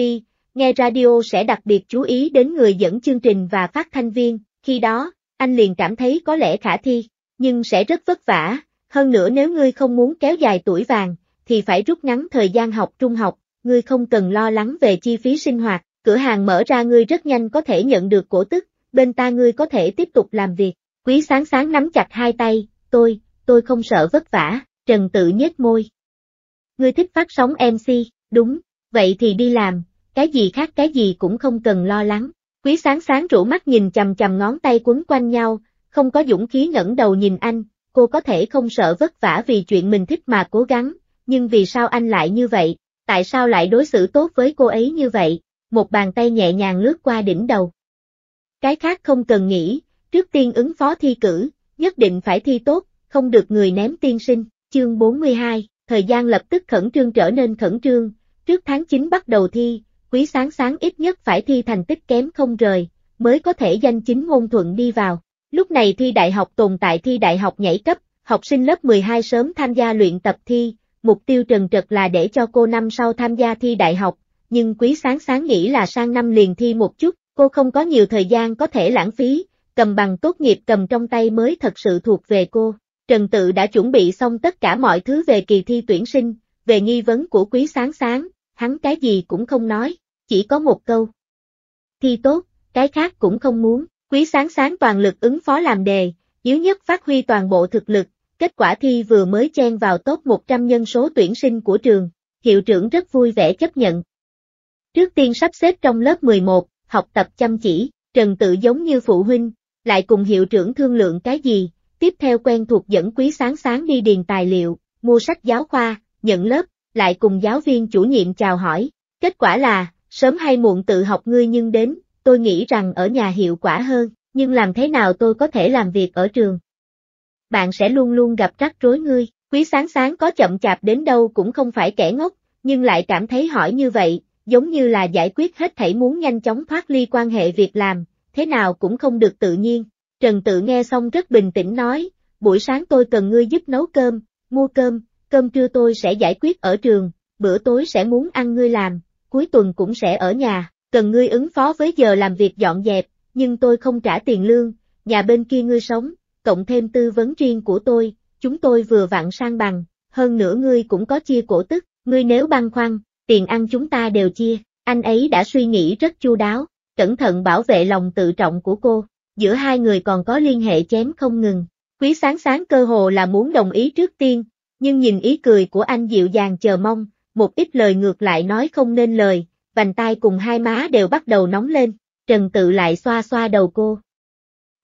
nghe radio sẽ đặc biệt chú ý đến người dẫn chương trình và phát thanh viên, khi đó, anh liền cảm thấy có lẽ khả thi, nhưng sẽ rất vất vả, hơn nữa nếu ngươi không muốn kéo dài tuổi vàng, thì phải rút ngắn thời gian học trung học, ngươi không cần lo lắng về chi phí sinh hoạt, cửa hàng mở ra ngươi rất nhanh có thể nhận được cổ tức, bên ta ngươi có thể tiếp tục làm việc. Quý sáng sáng nắm chặt hai tay, tôi, tôi không sợ vất vả, Trần tự nhếch môi. Ngươi thích phát sóng MC, đúng, vậy thì đi làm, cái gì khác cái gì cũng không cần lo lắng. Quý sáng sáng rủ mắt nhìn chầm chầm ngón tay quấn quanh nhau, không có dũng khí ngẩng đầu nhìn anh, cô có thể không sợ vất vả vì chuyện mình thích mà cố gắng, nhưng vì sao anh lại như vậy, tại sao lại đối xử tốt với cô ấy như vậy, một bàn tay nhẹ nhàng lướt qua đỉnh đầu. Cái khác không cần nghĩ, trước tiên ứng phó thi cử, nhất định phải thi tốt, không được người ném tiên sinh, chương 42, thời gian lập tức khẩn trương trở nên khẩn trương, trước tháng 9 bắt đầu thi, quý sáng sáng ít nhất phải thi thành tích kém không rời, mới có thể danh chính ngôn thuận đi vào. Lúc này thi đại học tồn tại thi đại học nhảy cấp, học sinh lớp 12 sớm tham gia luyện tập thi, mục tiêu trần trật là để cho cô năm sau tham gia thi đại học, nhưng quý sáng sáng nghĩ là sang năm liền thi một chút, cô không có nhiều thời gian có thể lãng phí, cầm bằng tốt nghiệp cầm trong tay mới thật sự thuộc về cô. Trần Tự đã chuẩn bị xong tất cả mọi thứ về kỳ thi tuyển sinh, về nghi vấn của quý sáng sáng, hắn cái gì cũng không nói, chỉ có một câu. Thi tốt, cái khác cũng không muốn, quý sáng sáng toàn lực ứng phó làm đề, yếu nhất phát huy toàn bộ thực lực, kết quả thi vừa mới chen vào top 100 nhân số tuyển sinh của trường, hiệu trưởng rất vui vẻ chấp nhận. Trước tiên sắp xếp trong lớp 11, học tập chăm chỉ, Trần Tự giống như phụ huynh, lại cùng hiệu trưởng thương lượng cái gì, tiếp theo quen thuộc dẫn quý sáng sáng đi điền tài liệu, mua sách giáo khoa, nhận lớp, lại cùng giáo viên chủ nhiệm chào hỏi. Kết quả là, sớm hay muộn tự học ngươi nhưng đến, tôi nghĩ rằng ở nhà hiệu quả hơn, nhưng làm thế nào tôi có thể làm việc ở trường? Bạn sẽ luôn luôn gặp rắc rối ngươi, quý sáng sáng có chậm chạp đến đâu cũng không phải kẻ ngốc, nhưng lại cảm thấy hỏi như vậy, giống như là giải quyết hết thảy muốn nhanh chóng thoát ly quan hệ việc làm, thế nào cũng không được tự nhiên. Trần Tự nghe xong rất bình tĩnh nói, buổi sáng tôi cần ngươi giúp nấu cơm, mua cơm, cơm trưa tôi sẽ giải quyết ở trường, bữa tối sẽ muốn ăn ngươi làm, cuối tuần cũng sẽ ở nhà, cần ngươi ứng phó với giờ làm việc dọn dẹp, nhưng tôi không trả tiền lương, nhà bên kia ngươi sống, cộng thêm tư vấn riêng của tôi, chúng tôi vừa vặn sang bằng, hơn nữa ngươi cũng có chia cổ tức, ngươi nếu băn khoăn, tiền ăn chúng ta đều chia, anh ấy đã suy nghĩ rất chu đáo, cẩn thận bảo vệ lòng tự trọng của cô, giữa hai người còn có liên hệ chém không ngừng, quý sáng sáng cơ hồ là muốn đồng ý trước tiên, nhưng nhìn ý cười của anh dịu dàng chờ mong, một ít lời ngược lại nói không nên lời, vành tay cùng hai má đều bắt đầu nóng lên, Trần Tự lại xoa xoa đầu cô.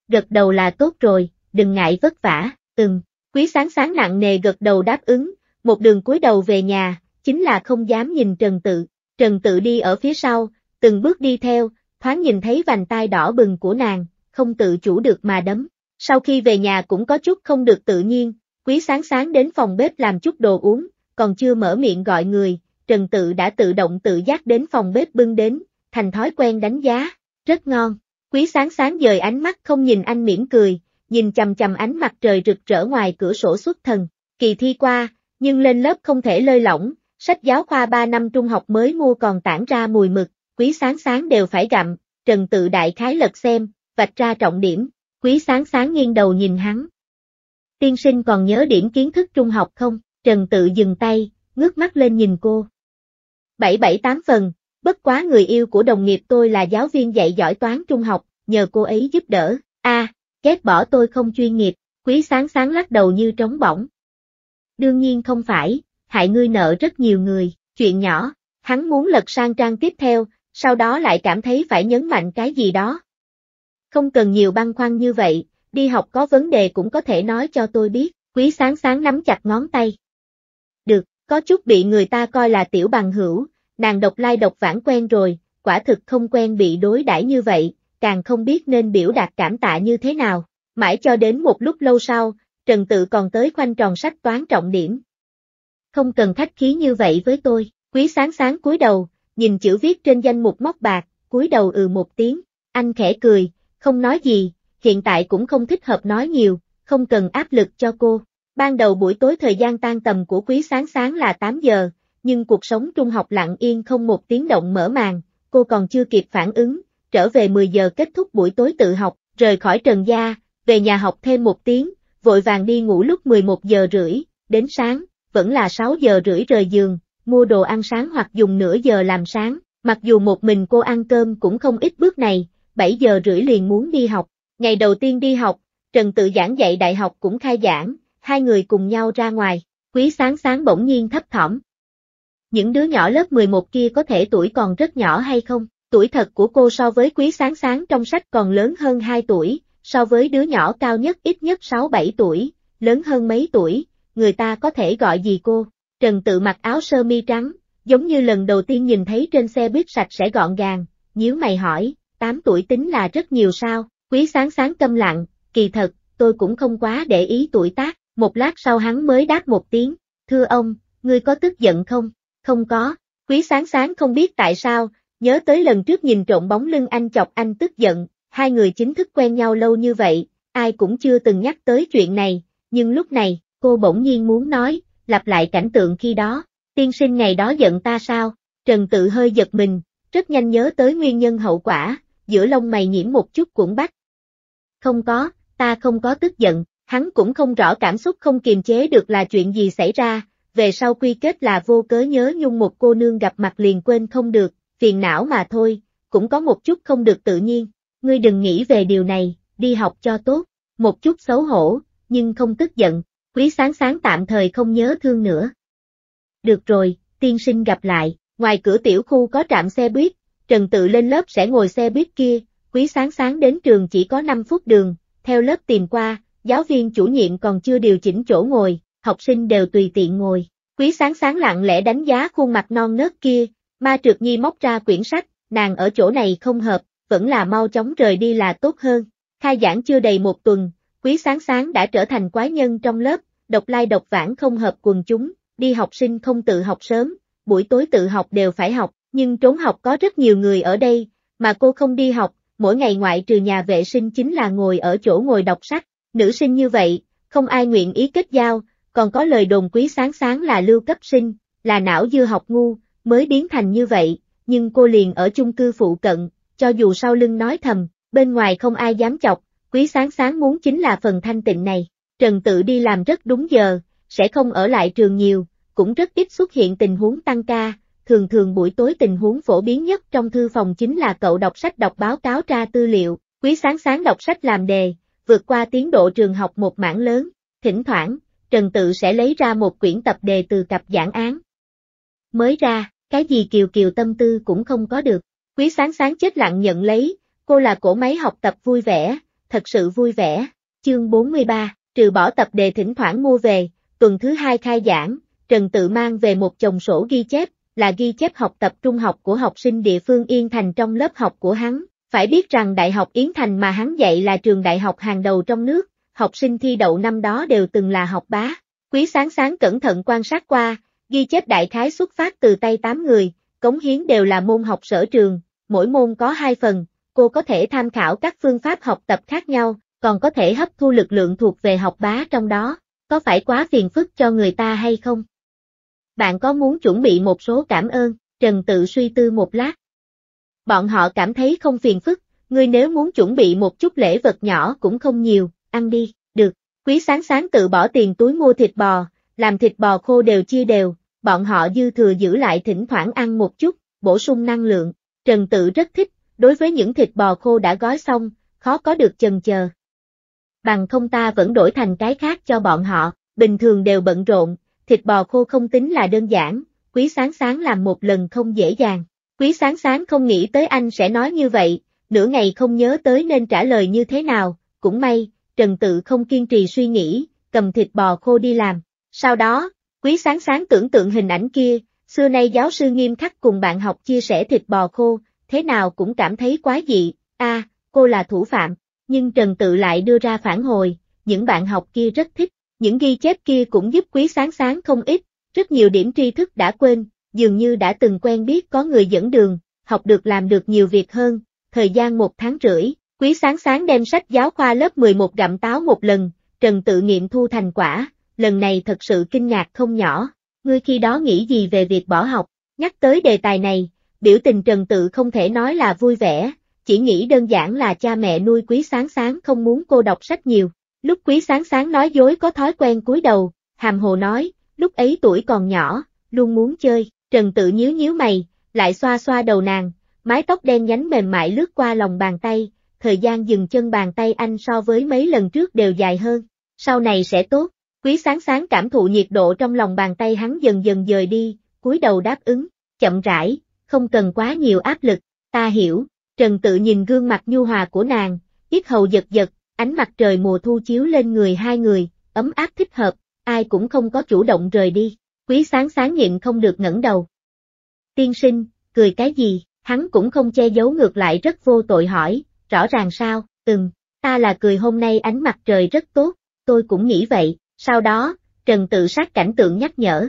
Gật đầu là tốt rồi, đừng ngại vất vả, từng, quý sáng sáng nặng nề gật đầu đáp ứng, một đường cúi đầu về nhà, chính là không dám nhìn Trần Tự, Trần Tự đi ở phía sau, từng bước đi theo, thoáng nhìn thấy vành tay đỏ bừng của nàng, không tự chủ được mà đấm. Sau khi về nhà cũng có chút không được tự nhiên, Quý sáng sáng đến phòng bếp làm chút đồ uống, còn chưa mở miệng gọi người, Trần Tự đã tự động tự giác đến phòng bếp bưng đến, thành thói quen đánh giá, rất ngon. Quý sáng sáng dời ánh mắt không nhìn anh mỉm cười, nhìn chầm chầm ánh mặt trời rực rỡ ngoài cửa sổ xuất thần. Kỳ thi qua, nhưng lên lớp không thể lơi lỏng, sách giáo khoa 3 năm trung học mới mua còn tản ra mùi mực, quý sáng sáng đều phải gặm, Trần Tự Đại khái lật xem, vạch ra trọng điểm, quý sáng sáng nghiêng đầu nhìn hắn, tiên sinh còn nhớ điểm kiến thức trung học không? Trần tự dừng tay, ngước mắt lên nhìn cô. Bảy bảy tám phần, bất quá người yêu của đồng nghiệp tôi là giáo viên dạy giỏi toán trung học, nhờ cô ấy giúp đỡ. A, ghét bỏ tôi không chuyên nghiệp, quý sáng sáng lắc đầu như trống bỏng. Đương nhiên không phải, hại ngươi nợ rất nhiều người, chuyện nhỏ, hắn muốn lật sang trang tiếp theo, sau đó lại cảm thấy phải nhấn mạnh cái gì đó. Không cần nhiều băn khoăn như vậy, đi học có vấn đề cũng có thể nói cho tôi biết, quý sáng sáng nắm chặt ngón tay. Được, có chút bị người ta coi là tiểu bằng hữu, nàng độc lai độc vãng quen rồi, quả thực không quen bị đối đãi như vậy, càng không biết nên biểu đạt cảm tạ như thế nào. Mãi cho đến một lúc lâu sau, Trần Tự còn tới khoanh tròn sách toán trọng điểm. Không cần khách khí như vậy với tôi, quý sáng sáng cúi đầu, nhìn chữ viết trên danh mục móc bạc, cúi đầu ừ một tiếng, anh khẽ cười, không nói gì, hiện tại cũng không thích hợp nói nhiều, không cần áp lực cho cô. Ban đầu buổi tối thời gian tan tầm của quý sáng sáng là 8 giờ, nhưng cuộc sống trung học lặng yên không một tiếng động mở màn, cô còn chưa kịp phản ứng, trở về 10 giờ kết thúc buổi tối tự học, rời khỏi Trần Gia, về nhà học thêm một tiếng, vội vàng đi ngủ lúc 11 giờ rưỡi, đến sáng, vẫn là 6 giờ rưỡi rời giường, mua đồ ăn sáng hoặc dùng nửa giờ làm sáng, mặc dù một mình cô ăn cơm cũng không ít bước này, 7 giờ rưỡi liền muốn đi học, Ngày đầu tiên đi học, Trần tự giảng dạy đại học cũng khai giảng, hai người cùng nhau ra ngoài, quý sáng sáng bỗng nhiên thấp thỏm. Những đứa nhỏ lớp 11 kia có thể tuổi còn rất nhỏ hay không? Tuổi thật của cô so với quý sáng sáng trong sách còn lớn hơn 2 tuổi, so với đứa nhỏ cao nhất ít nhất 6-7 tuổi, lớn hơn mấy tuổi, người ta có thể gọi gì cô? Trần tự mặc áo sơ mi trắng, giống như lần đầu tiên nhìn thấy trên xe buýt sạch sẽ gọn gàng, nhíu mày hỏi, 8 tuổi tính là rất nhiều sao? Quý sáng sáng câm lặng, kỳ thật, tôi cũng không quá để ý tuổi tác, một lát sau hắn mới đáp một tiếng, thưa ông, ngươi có tức giận không? Không có, quý sáng sáng không biết tại sao, nhớ tới lần trước nhìn trộn bóng lưng anh chọc anh tức giận, hai người chính thức quen nhau lâu như vậy, ai cũng chưa từng nhắc tới chuyện này, nhưng lúc này, cô bỗng nhiên muốn nói, lặp lại cảnh tượng khi đó, tiên sinh ngày đó giận ta sao, Trần tự hơi giật mình, rất nhanh nhớ tới nguyên nhân hậu quả, giữa lông mày nhiễm một chút cũng bắt, không có, ta không có tức giận, hắn cũng không rõ cảm xúc không kiềm chế được là chuyện gì xảy ra, về sau quy kết là vô cớ nhớ nhung một cô nương gặp mặt liền quên không được, phiền não mà thôi, cũng có một chút không được tự nhiên, ngươi đừng nghĩ về điều này, đi học cho tốt, một chút xấu hổ, nhưng không tức giận, quý sáng sáng tạm thời không nhớ thương nữa. Được rồi, tiên sinh gặp lại, ngoài cửa tiểu khu có trạm xe buýt, Trần Tự lên lớp sẽ ngồi xe buýt kia, Quý sáng sáng đến trường chỉ có 5 phút đường, theo lớp tìm qua, giáo viên chủ nhiệm còn chưa điều chỉnh chỗ ngồi, học sinh đều tùy tiện ngồi. Quý sáng sáng lặng lẽ đánh giá khuôn mặt non nớt kia, ma trượt nhi móc ra quyển sách, nàng ở chỗ này không hợp, vẫn là mau chóng rời đi là tốt hơn. Khai giảng chưa đầy một tuần, quý sáng sáng đã trở thành quái nhân trong lớp, độc lai độc vãng không hợp quần chúng, đi học sinh không tự học sớm, buổi tối tự học đều phải học, nhưng trốn học có rất nhiều người ở đây, mà cô không đi học, mỗi ngày ngoại trừ nhà vệ sinh chính là ngồi ở chỗ ngồi đọc sách, nữ sinh như vậy, không ai nguyện ý kết giao, còn có lời đồn quý sáng sáng là lưu cấp sinh, là não dư học ngu, mới biến thành như vậy, nhưng cô liền ở chung cư phụ cận, cho dù sau lưng nói thầm, bên ngoài không ai dám chọc, quý sáng sáng muốn chính là phần thanh tịnh này. Trần Tự đi làm rất đúng giờ, sẽ không ở lại trường nhiều, cũng rất ít xuất hiện tình huống tăng ca, thường thường buổi tối tình huống phổ biến nhất trong thư phòng chính là cậu đọc sách đọc báo cáo tra tư liệu, quý sáng sáng đọc sách làm đề, vượt qua tiến độ trường học một mảng lớn, thỉnh thoảng, Trần Tự sẽ lấy ra một quyển tập đề từ cặp giảng án. Mới ra, cái gì kiều kiều tâm tư cũng không có được, quý sáng sáng chết lặng nhận lấy, cô là cổ máy học tập vui vẻ, thật sự vui vẻ, chương 43, trừ bỏ tập đề thỉnh thoảng mua về, tuần thứ hai khai giảng, Trần Tự mang về một chồng sổ ghi chép, là ghi chép học tập trung học của học sinh địa phương Yên Thành trong lớp học của hắn. Phải biết rằng Đại học Yến Thành mà hắn dạy là trường đại học hàng đầu trong nước, học sinh thi đậu năm đó đều từng là học bá. Quý sáng sáng cẩn thận quan sát qua, ghi chép đại khái xuất phát từ tay 8 người, cống hiến đều là môn học sở trường, mỗi môn có 2 phần, cô có thể tham khảo các phương pháp học tập khác nhau, còn có thể hấp thu lực lượng thuộc về học bá trong đó, có phải quá phiền phức cho người ta hay không? bạn có muốn chuẩn bị một số cảm ơn, Trần tự suy tư một lát. Bọn họ cảm thấy không phiền phức, ngươi nếu muốn chuẩn bị một chút lễ vật nhỏ cũng không nhiều, ăn đi, được, quý sáng sáng tự bỏ tiền túi mua thịt bò, làm thịt bò khô đều chia đều, bọn họ dư thừa giữ lại thỉnh thoảng ăn một chút, bổ sung năng lượng, Trần tự rất thích, đối với những thịt bò khô đã gói xong, khó có được chần chờ. Bằng không ta vẫn đổi thành cái khác cho bọn họ, bình thường đều bận rộn, thịt bò khô không tính là đơn giản, quý sáng sáng làm một lần không dễ dàng. Quý sáng sáng không nghĩ tới anh sẽ nói như vậy, nửa ngày không nhớ tới nên trả lời như thế nào, cũng may, Trần Tự không kiên trì suy nghĩ, cầm thịt bò khô đi làm. Sau đó, quý sáng sáng tưởng tượng hình ảnh kia, xưa nay giáo sư nghiêm khắc cùng bạn học chia sẻ thịt bò khô, thế nào cũng cảm thấy quá dị, a, à, cô là thủ phạm, nhưng Trần Tự lại đưa ra phản hồi, những bạn học kia rất thích, những ghi chép kia cũng giúp quý sáng sáng không ít, rất nhiều điểm tri thức đã quên, dường như đã từng quen biết có người dẫn đường, học được làm được nhiều việc hơn, thời gian một tháng rưỡi, quý sáng sáng đem sách giáo khoa lớp 11 gặm táo một lần, trần tự nghiệm thu thành quả, lần này thật sự kinh ngạc không nhỏ, ngươi khi đó nghĩ gì về việc bỏ học, nhắc tới đề tài này, biểu tình trần tự không thể nói là vui vẻ, chỉ nghĩ đơn giản là cha mẹ nuôi quý sáng sáng không muốn cô đọc sách nhiều, Lúc quý sáng sáng nói dối có thói quen cúi đầu, hàm hồ nói, lúc ấy tuổi còn nhỏ, luôn muốn chơi, trần tự nhíu nhíu mày, lại xoa xoa đầu nàng, mái tóc đen nhánh mềm mại lướt qua lòng bàn tay, thời gian dừng chân bàn tay anh so với mấy lần trước đều dài hơn, sau này sẽ tốt, quý sáng sáng cảm thụ nhiệt độ trong lòng bàn tay hắn dần dần dời đi, cúi đầu đáp ứng, chậm rãi, không cần quá nhiều áp lực, ta hiểu, trần tự nhìn gương mặt nhu hòa của nàng, ít hầu giật giật, ánh mặt trời mùa thu chiếu lên người hai người, ấm áp thích hợp, ai cũng không có chủ động rời đi, quý sáng sáng nhịn không được ngẩng đầu. Tiên sinh, cười cái gì, hắn cũng không che giấu ngược lại rất vô tội hỏi, rõ ràng sao, từng, ta là cười hôm nay ánh mặt trời rất tốt, tôi cũng nghĩ vậy, sau đó, trần tự sát cảnh tượng nhắc nhở.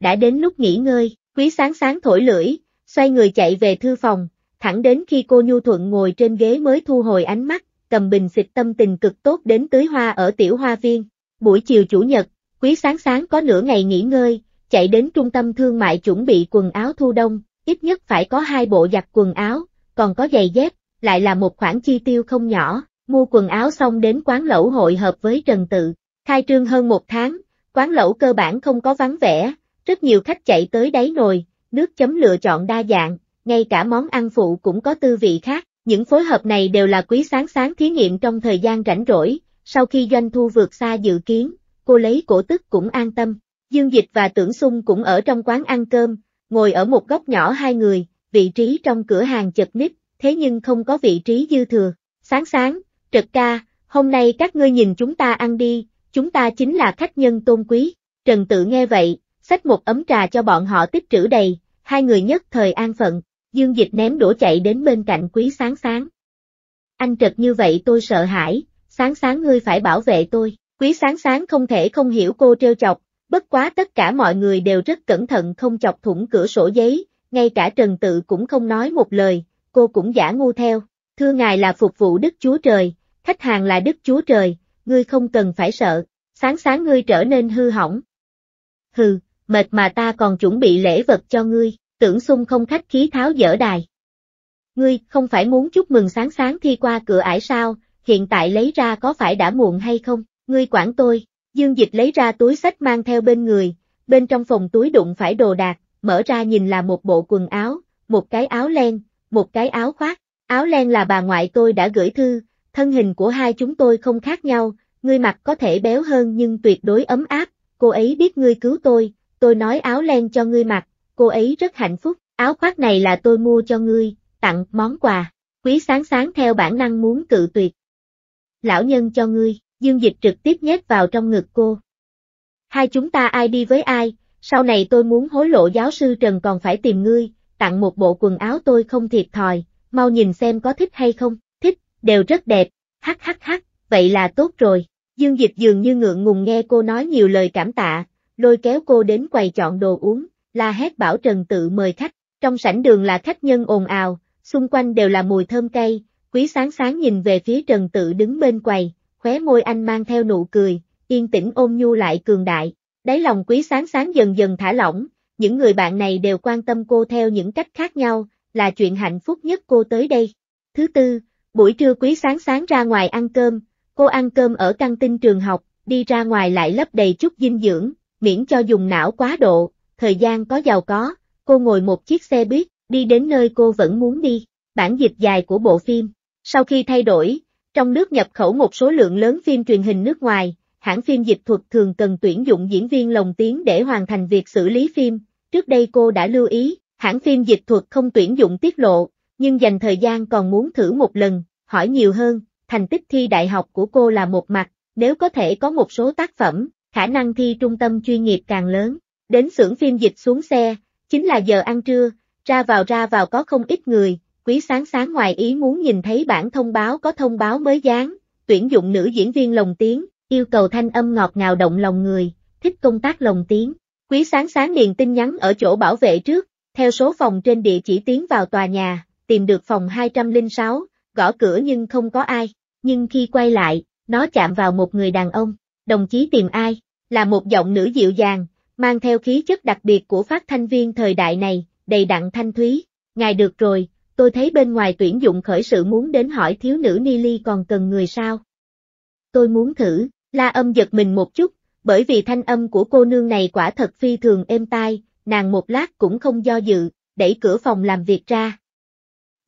Đã đến lúc nghỉ ngơi, quý sáng sáng thổi lưỡi, xoay người chạy về thư phòng, thẳng đến khi cô Nhu Thuận ngồi trên ghế mới thu hồi ánh mắt, cầm bình xịt tâm tình cực tốt đến tưới hoa ở tiểu hoa viên. Buổi chiều chủ nhật, quý sáng sáng có nửa ngày nghỉ ngơi, chạy đến trung tâm thương mại chuẩn bị quần áo thu đông, ít nhất phải có hai bộ giặt quần áo, còn có giày dép, lại là một khoản chi tiêu không nhỏ, mua quần áo xong đến quán lẩu hội hợp với Trần Tự. Khai trương hơn một tháng, quán lẩu cơ bản không có vắng vẻ, rất nhiều khách chạy tới đáy nồi, nước chấm lựa chọn đa dạng, ngay cả món ăn phụ cũng có tư vị khác, những phối hợp này đều là quý sáng sáng thí nghiệm trong thời gian rảnh rỗi, sau khi doanh thu vượt xa dự kiến, cô lấy cổ tức cũng an tâm. Dương Dịch và Tưởng Xung cũng ở trong quán ăn cơm, ngồi ở một góc nhỏ hai người, vị trí trong cửa hàng chật nít, thế nhưng không có vị trí dư thừa. Sáng sáng, Trật ca, hôm nay các ngươi nhìn chúng ta ăn đi, chúng ta chính là khách nhân tôn quý. Trần Tự nghe vậy, xách một ấm trà cho bọn họ tích trữ đầy, hai người nhất thời an phận. Dương Dịch ném đổ chạy đến bên cạnh quý sáng sáng. Anh trật như vậy tôi sợ hãi, sáng sáng ngươi phải bảo vệ tôi. Quý sáng sáng không thể không hiểu cô trêu chọc, bất quá tất cả mọi người đều rất cẩn thận không chọc thủng cửa sổ giấy, ngay cả Trần Tự cũng không nói một lời, cô cũng giả ngu theo. Thưa ngài là phục vụ Đức Chúa Trời, khách hàng là Đức Chúa Trời, ngươi không cần phải sợ, sáng sáng ngươi trở nên hư hỏng. Hừ, mệt mà ta còn chuẩn bị lễ vật cho ngươi tưởng sung không khách khí tháo dở đài. Ngươi, không phải muốn chúc mừng sáng sáng thi qua cửa ải sao, hiện tại lấy ra có phải đã muộn hay không, ngươi quản tôi, dương dịch lấy ra túi sách mang theo bên người, bên trong phòng túi đụng phải đồ đạc, mở ra nhìn là một bộ quần áo, một cái áo len, một cái áo khoác, áo len là bà ngoại tôi đã gửi thư, thân hình của hai chúng tôi không khác nhau, ngươi mặc có thể béo hơn nhưng tuyệt đối ấm áp, cô ấy biết ngươi cứu tôi, tôi nói áo len cho ngươi mặc, cô ấy rất hạnh phúc, áo khoác này là tôi mua cho ngươi, tặng món quà. Quý sáng sáng theo bản năng muốn cự tuyệt. Lão nhân cho ngươi, dương dịch trực tiếp nhét vào trong ngực cô. Hai chúng ta ai đi với ai, sau này tôi muốn hối lộ giáo sư Trần còn phải tìm ngươi, tặng một bộ quần áo tôi không thiệt thòi, mau nhìn xem có thích hay không, thích, đều rất đẹp, hắc hắc hắc, vậy là tốt rồi. Dương dịch dường như ngượng ngùng nghe cô nói nhiều lời cảm tạ, lôi kéo cô đến quầy chọn đồ uống, la hét bảo Trần Tự mời khách, trong sảnh đường là khách nhân ồn ào, xung quanh đều là mùi thơm cây. quý sáng sáng nhìn về phía Trần Tự đứng bên quầy, khóe môi anh mang theo nụ cười, yên tĩnh ôm nhu lại cường đại, đáy lòng quý sáng sáng dần dần thả lỏng, những người bạn này đều quan tâm cô theo những cách khác nhau, là chuyện hạnh phúc nhất cô tới đây. Thứ tư, buổi trưa quý sáng sáng ra ngoài ăn cơm, cô ăn cơm ở căng tin trường học, đi ra ngoài lại lấp đầy chút dinh dưỡng, miễn cho dùng não quá độ, thời gian có giàu có, cô ngồi một chiếc xe buýt, đi đến nơi cô vẫn muốn đi. Bản dịch dài của bộ phim. Sau khi thay đổi, trong nước nhập khẩu một số lượng lớn phim truyền hình nước ngoài, hãng phim dịch thuật thường cần tuyển dụng diễn viên lồng tiếng để hoàn thành việc xử lý phim. Trước đây cô đã lưu ý, hãng phim dịch thuật không tuyển dụng tiết lộ, nhưng dành thời gian còn muốn thử một lần, hỏi nhiều hơn, thành tích thi đại học của cô là một mặt, nếu có thể có một số tác phẩm, khả năng thi trung tâm chuyên nghiệp càng lớn. Đến xưởng phim dịch xuống xe, chính là giờ ăn trưa, ra vào ra vào có không ít người, quý sáng sáng ngoài ý muốn nhìn thấy bản thông báo có thông báo mới dán, tuyển dụng nữ diễn viên lồng tiếng, yêu cầu thanh âm ngọt ngào động lòng người, thích công tác lồng tiếng. Quý sáng sáng liền tin nhắn ở chỗ bảo vệ trước, theo số phòng trên địa chỉ tiến vào tòa nhà, tìm được phòng 206, gõ cửa nhưng không có ai, nhưng khi quay lại, nó chạm vào một người đàn ông, đồng chí tìm ai, là một giọng nữ dịu dàng, mang theo khí chất đặc biệt của phát thanh viên thời đại này, đầy đặn thanh thúy. Ngài được rồi, tôi thấy bên ngoài tuyển dụng khởi sự muốn đến hỏi thiếu nữ Nili còn cần người sao. Tôi muốn thử, la âm giật mình một chút, bởi vì thanh âm của cô nương này quả thật phi thường êm tai, nàng một lát cũng không do dự, đẩy cửa phòng làm việc ra.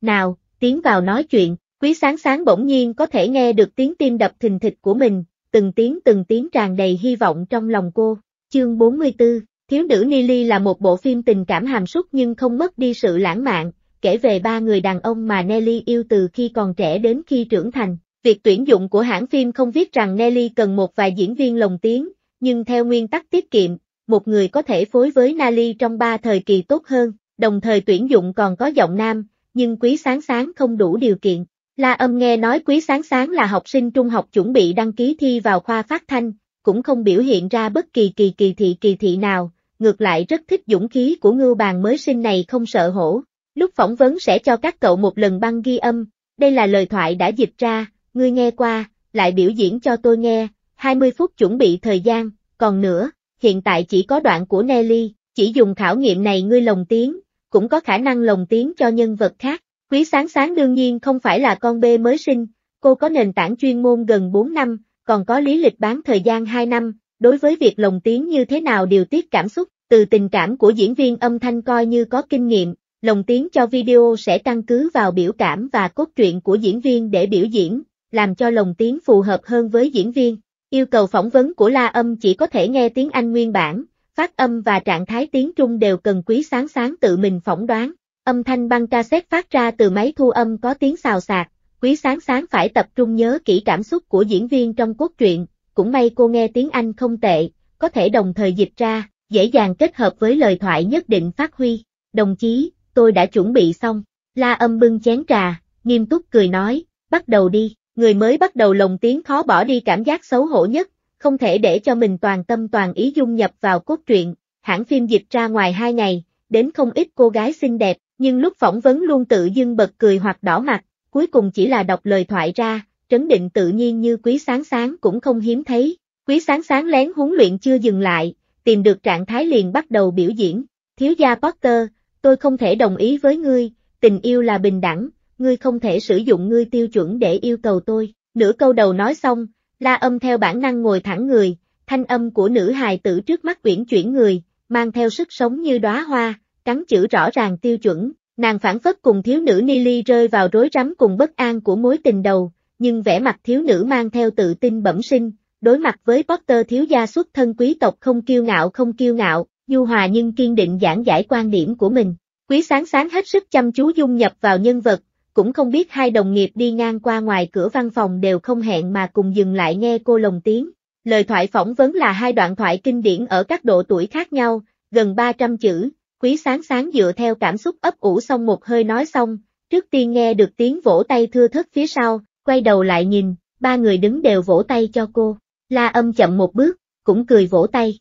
Nào, tiến vào nói chuyện, quý sáng sáng bỗng nhiên có thể nghe được tiếng tim đập thình thịch của mình, từng tiếng từng tiếng tràn đầy hy vọng trong lòng cô chương 44, Thiếu nữ Nili là một bộ phim tình cảm hàm súc nhưng không mất đi sự lãng mạn, kể về ba người đàn ông mà Nelly yêu từ khi còn trẻ đến khi trưởng thành. Việc tuyển dụng của hãng phim không viết rằng Nelly cần một vài diễn viên lồng tiếng, nhưng theo nguyên tắc tiết kiệm, một người có thể phối với Nelly trong ba thời kỳ tốt hơn, đồng thời tuyển dụng còn có giọng nam, nhưng Quý Sáng Sáng không đủ điều kiện. La âm nghe nói Quý Sáng Sáng là học sinh trung học chuẩn bị đăng ký thi vào khoa phát thanh, cũng không biểu hiện ra bất kỳ kỳ kỳ thị kỳ thị nào, ngược lại rất thích dũng khí của ngưu bàn mới sinh này không sợ hổ. Lúc phỏng vấn sẽ cho các cậu một lần băng ghi âm, đây là lời thoại đã dịch ra, ngươi nghe qua, lại biểu diễn cho tôi nghe, 20 phút chuẩn bị thời gian, còn nữa, hiện tại chỉ có đoạn của Nelly, chỉ dùng khảo nghiệm này ngươi lồng tiếng, cũng có khả năng lồng tiếng cho nhân vật khác. Quý sáng sáng đương nhiên không phải là con bê mới sinh, cô có nền tảng chuyên môn gần 4 năm, còn có lý lịch bán thời gian 2 năm, đối với việc lồng tiếng như thế nào điều tiết cảm xúc, từ tình cảm của diễn viên âm thanh coi như có kinh nghiệm, lồng tiếng cho video sẽ căn cứ vào biểu cảm và cốt truyện của diễn viên để biểu diễn, làm cho lồng tiếng phù hợp hơn với diễn viên. Yêu cầu phỏng vấn của la âm chỉ có thể nghe tiếng Anh nguyên bản, phát âm và trạng thái tiếng Trung đều cần quý sáng sáng tự mình phỏng đoán. Âm thanh băng cassette phát ra từ máy thu âm có tiếng xào xạc, Quý sáng sáng phải tập trung nhớ kỹ cảm xúc của diễn viên trong cốt truyện, cũng may cô nghe tiếng Anh không tệ, có thể đồng thời dịch ra, dễ dàng kết hợp với lời thoại nhất định phát huy. Đồng chí, tôi đã chuẩn bị xong. La âm bưng chén trà, nghiêm túc cười nói, bắt đầu đi, người mới bắt đầu lồng tiếng khó bỏ đi cảm giác xấu hổ nhất, không thể để cho mình toàn tâm toàn ý dung nhập vào cốt truyện, hãng phim dịch ra ngoài hai ngày, đến không ít cô gái xinh đẹp, nhưng lúc phỏng vấn luôn tự dưng bật cười hoặc đỏ mặt, cuối cùng chỉ là đọc lời thoại ra, trấn định tự nhiên như quý sáng sáng cũng không hiếm thấy. Quý sáng sáng lén huấn luyện chưa dừng lại, tìm được trạng thái liền bắt đầu biểu diễn. Thiếu gia Potter, tôi không thể đồng ý với ngươi, tình yêu là bình đẳng, ngươi không thể sử dụng ngươi tiêu chuẩn để yêu cầu tôi. Nửa câu đầu nói xong, la âm theo bản năng ngồi thẳng người, thanh âm của nữ hài tử trước mắt quyển chuyển người, mang theo sức sống như đóa hoa, cắn chữ rõ ràng tiêu chuẩn, Nàng phản phất cùng thiếu nữ Nili rơi vào rối rắm cùng bất an của mối tình đầu, nhưng vẻ mặt thiếu nữ mang theo tự tin bẩm sinh, đối mặt với Potter thiếu gia xuất thân quý tộc không kiêu ngạo không kiêu ngạo, du hòa nhưng kiên định giảng giải quan điểm của mình. Quý sáng sáng hết sức chăm chú dung nhập vào nhân vật, cũng không biết hai đồng nghiệp đi ngang qua ngoài cửa văn phòng đều không hẹn mà cùng dừng lại nghe cô lồng tiếng. Lời thoại phỏng vấn là hai đoạn thoại kinh điển ở các độ tuổi khác nhau, gần 300 chữ, Quý sáng sáng dựa theo cảm xúc ấp ủ xong một hơi nói xong, trước tiên nghe được tiếng vỗ tay thưa thất phía sau, quay đầu lại nhìn, ba người đứng đều vỗ tay cho cô. La âm chậm một bước, cũng cười vỗ tay.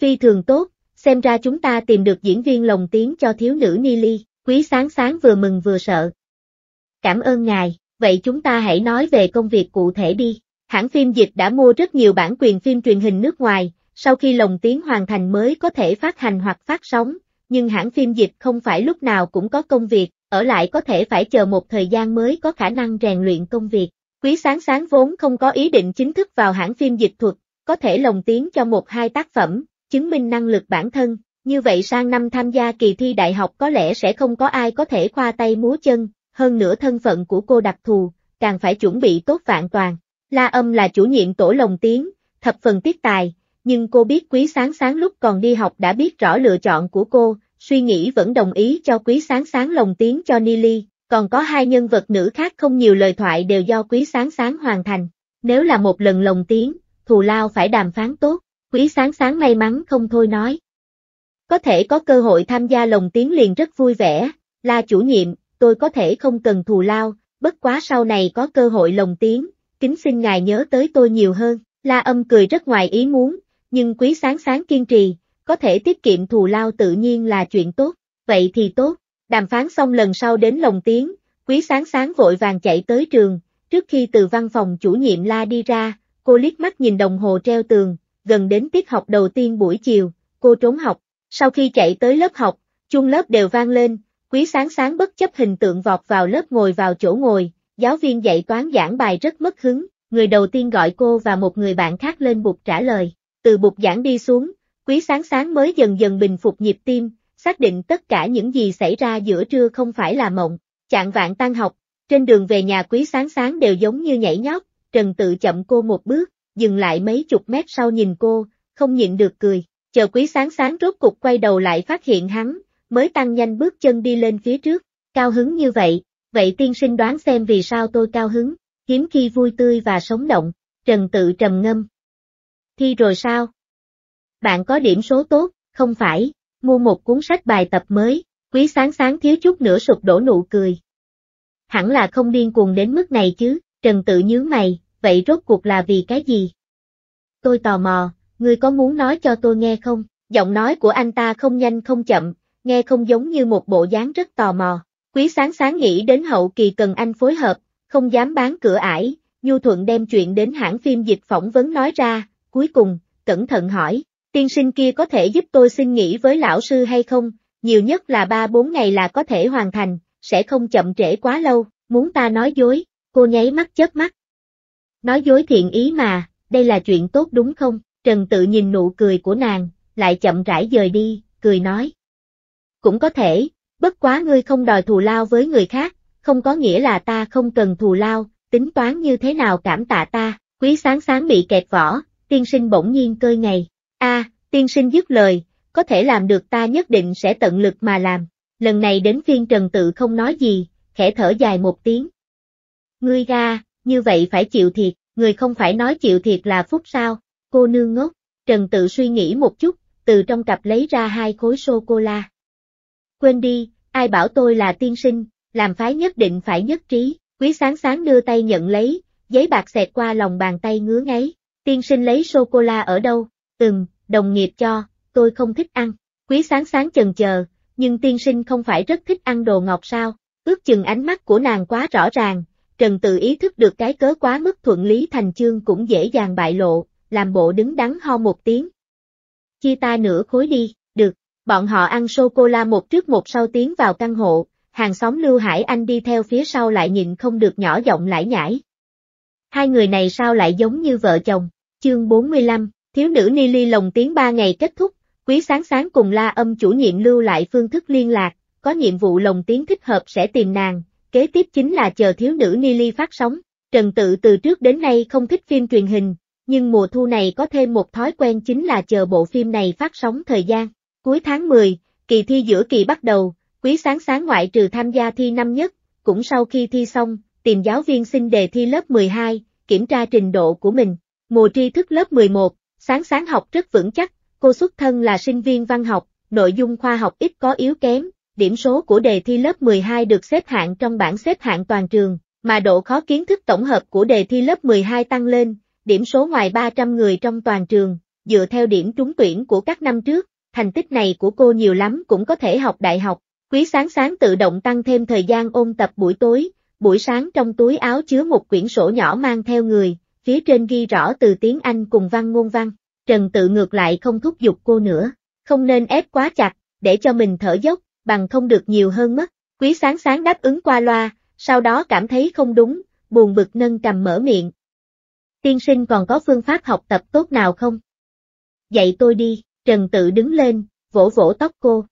Phi thường tốt, xem ra chúng ta tìm được diễn viên lồng tiếng cho thiếu nữ Nili. quý sáng sáng vừa mừng vừa sợ. Cảm ơn ngài, vậy chúng ta hãy nói về công việc cụ thể đi. Hãng phim dịch đã mua rất nhiều bản quyền phim truyền hình nước ngoài, sau khi lồng tiếng hoàn thành mới có thể phát hành hoặc phát sóng, nhưng hãng phim dịch không phải lúc nào cũng có công việc, ở lại có thể phải chờ một thời gian mới có khả năng rèn luyện công việc. Quý sáng sáng vốn không có ý định chính thức vào hãng phim dịch thuật, có thể lồng tiếng cho một hai tác phẩm, chứng minh năng lực bản thân, như vậy sang năm tham gia kỳ thi đại học có lẽ sẽ không có ai có thể khoa tay múa chân, hơn nữa thân phận của cô đặc thù, càng phải chuẩn bị tốt vạn toàn. La âm là chủ nhiệm tổ lồng tiếng, thập phần tiết tài, nhưng cô biết quý sáng sáng lúc còn đi học đã biết rõ lựa chọn của cô, suy nghĩ vẫn đồng ý cho quý sáng sáng lồng tiếng cho Nili, còn có hai nhân vật nữ khác không nhiều lời thoại đều do quý sáng sáng hoàn thành. Nếu là một lần lồng tiếng, thù lao phải đàm phán tốt, quý sáng sáng may mắn không thôi nói. Có thể có cơ hội tham gia lồng tiếng liền rất vui vẻ, là chủ nhiệm, tôi có thể không cần thù lao, bất quá sau này có cơ hội lồng tiếng, kính xin ngài nhớ tới tôi nhiều hơn, la âm cười rất ngoài ý muốn, nhưng quý sáng sáng kiên trì, có thể tiết kiệm thù lao tự nhiên là chuyện tốt, vậy thì tốt, đàm phán xong lần sau đến lồng tiếng, quý sáng sáng vội vàng chạy tới trường, trước khi từ văn phòng chủ nhiệm la đi ra, cô liếc mắt nhìn đồng hồ treo tường, gần đến tiết học đầu tiên buổi chiều, cô trốn học, sau khi chạy tới lớp học, chung lớp đều vang lên, quý sáng sáng bất chấp hình tượng vọt vào lớp ngồi vào chỗ ngồi, giáo viên dạy toán giảng bài rất mất hứng, người đầu tiên gọi cô và một người bạn khác lên buộc trả lời từ bục giảng đi xuống, quý sáng sáng mới dần dần bình phục nhịp tim, xác định tất cả những gì xảy ra giữa trưa không phải là mộng, chạng vạn tan học, trên đường về nhà quý sáng sáng đều giống như nhảy nhót, trần tự chậm cô một bước, dừng lại mấy chục mét sau nhìn cô, không nhịn được cười, chờ quý sáng sáng rốt cục quay đầu lại phát hiện hắn, mới tăng nhanh bước chân đi lên phía trước, cao hứng như vậy, vậy tiên sinh đoán xem vì sao tôi cao hứng, hiếm khi vui tươi và sống động, trần tự trầm ngâm, Thi rồi sao? Bạn có điểm số tốt, không phải, mua một cuốn sách bài tập mới, quý sáng sáng thiếu chút nữa sụp đổ nụ cười. Hẳn là không điên cuồng đến mức này chứ, Trần tự nhíu mày, vậy rốt cuộc là vì cái gì? Tôi tò mò, ngươi có muốn nói cho tôi nghe không? Giọng nói của anh ta không nhanh không chậm, nghe không giống như một bộ dáng rất tò mò. Quý sáng sáng nghĩ đến hậu kỳ cần anh phối hợp, không dám bán cửa ải, Nhu Thuận đem chuyện đến hãng phim dịch phỏng vấn nói ra, cuối cùng, cẩn thận hỏi, tiên sinh kia có thể giúp tôi xin nghỉ với lão sư hay không, nhiều nhất là 3-4 ngày là có thể hoàn thành, sẽ không chậm trễ quá lâu, muốn ta nói dối, cô nháy mắt chớp mắt. Nói dối thiện ý mà, đây là chuyện tốt đúng không, Trần tự nhìn nụ cười của nàng, lại chậm rãi rời đi, cười nói. Cũng có thể, bất quá ngươi không đòi thù lao với người khác, không có nghĩa là ta không cần thù lao, tính toán như thế nào cảm tạ ta, quý sáng sáng bị kẹt vỏ, tiên sinh bỗng nhiên cơi ngày. a tiên sinh dứt lời, có thể làm được ta nhất định sẽ tận lực mà làm. Lần này đến phiên trần tự không nói gì, khẽ thở dài một tiếng. Ngươi ra, như vậy phải chịu thiệt, người không phải nói chịu thiệt là phúc sao, cô nương ngốc, trần tự suy nghĩ một chút, từ trong cặp lấy ra hai khối sô-cô-la. Quên đi, ai bảo tôi là tiên sinh, làm phái nhất định phải nhất trí, quý sáng sáng đưa tay nhận lấy, giấy bạc xẹt qua lòng bàn tay ngứa ngáy. Tiên sinh lấy sô-cô-la ở đâu? Ừm, đồng nghiệp cho, tôi không thích ăn. Quý sáng sáng chần chờ, nhưng tiên sinh không phải rất thích ăn đồ ngọt sao? Ước chừng ánh mắt của nàng quá rõ ràng, Trần tự ý thức được cái cớ quá mức thuận lý thành chương cũng dễ dàng bại lộ, làm bộ đứng đắn ho một tiếng. Chia ta nửa khối đi, được, bọn họ ăn sô-cô-la một trước một sau tiến vào căn hộ, hàng xóm Lưu Hải Anh đi theo phía sau lại nhìn không được nhỏ giọng lải nhải. Hai người này sao lại giống như vợ chồng? Chương 45, thiếu nữ Nili lồng tiếng 3 ngày kết thúc, quý sáng sáng cùng la âm chủ nhiệm lưu lại phương thức liên lạc, có nhiệm vụ lồng tiếng thích hợp sẽ tìm nàng, kế tiếp chính là chờ thiếu nữ Nili phát sóng. Trần Tự từ trước đến nay không thích phim truyền hình, nhưng mùa thu này có thêm một thói quen chính là chờ bộ phim này phát sóng thời gian. Cuối tháng 10, kỳ thi giữa kỳ bắt đầu, quý sáng sáng ngoại trừ tham gia thi năm nhất, cũng sau khi thi xong, tìm giáo viên xin đề thi lớp 12, kiểm tra trình độ của mình. Mùa tri thức lớp 11, sáng sáng học rất vững chắc, cô xuất thân là sinh viên văn học, nội dung khoa học ít có yếu kém, điểm số của đề thi lớp 12 được xếp hạng trong bảng xếp hạng toàn trường, mà độ khó kiến thức tổng hợp của đề thi lớp 12 tăng lên, điểm số ngoài 300 người trong toàn trường, dựa theo điểm trúng tuyển của các năm trước, thành tích này của cô nhiều lắm cũng có thể học đại học. Quý sáng sáng tự động tăng thêm thời gian ôn tập buổi tối, buổi sáng trong túi áo chứa một quyển sổ nhỏ mang theo người, phía trên ghi rõ từ tiếng Anh cùng văn ngôn văn, Trần tự ngược lại không thúc giục cô nữa, không nên ép quá chặt, để cho mình thở dốc, bằng không được nhiều hơn mất, quý sáng sáng đáp ứng qua loa, sau đó cảm thấy không đúng, buồn bực nâng cầm mở miệng. Tiên sinh còn có phương pháp học tập tốt nào không? Dạy tôi đi, Trần tự đứng lên, vỗ vỗ tóc cô.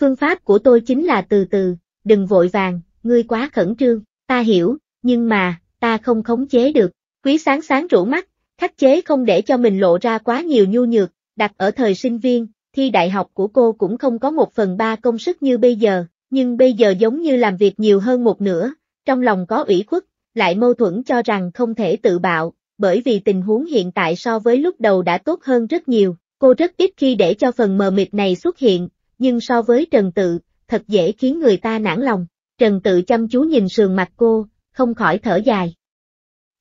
Phương pháp của tôi chính là từ từ, đừng vội vàng, ngươi quá khẩn trương, ta hiểu, nhưng mà, ta không khống chế được, Quý sáng sáng rũ mắt, khắc chế không để cho mình lộ ra quá nhiều nhu nhược, đặt ở thời sinh viên, thi đại học của cô cũng không có một phần ba công sức như bây giờ, nhưng bây giờ giống như làm việc nhiều hơn một nửa, trong lòng có ủy khuất, lại mâu thuẫn cho rằng không thể tự bạo, bởi vì tình huống hiện tại so với lúc đầu đã tốt hơn rất nhiều, cô rất ít khi để cho phần mờ mịt này xuất hiện, nhưng so với Trần Tự, thật dễ khiến người ta nản lòng. Trần Tự chăm chú nhìn sườn mặt cô, không khỏi thở dài.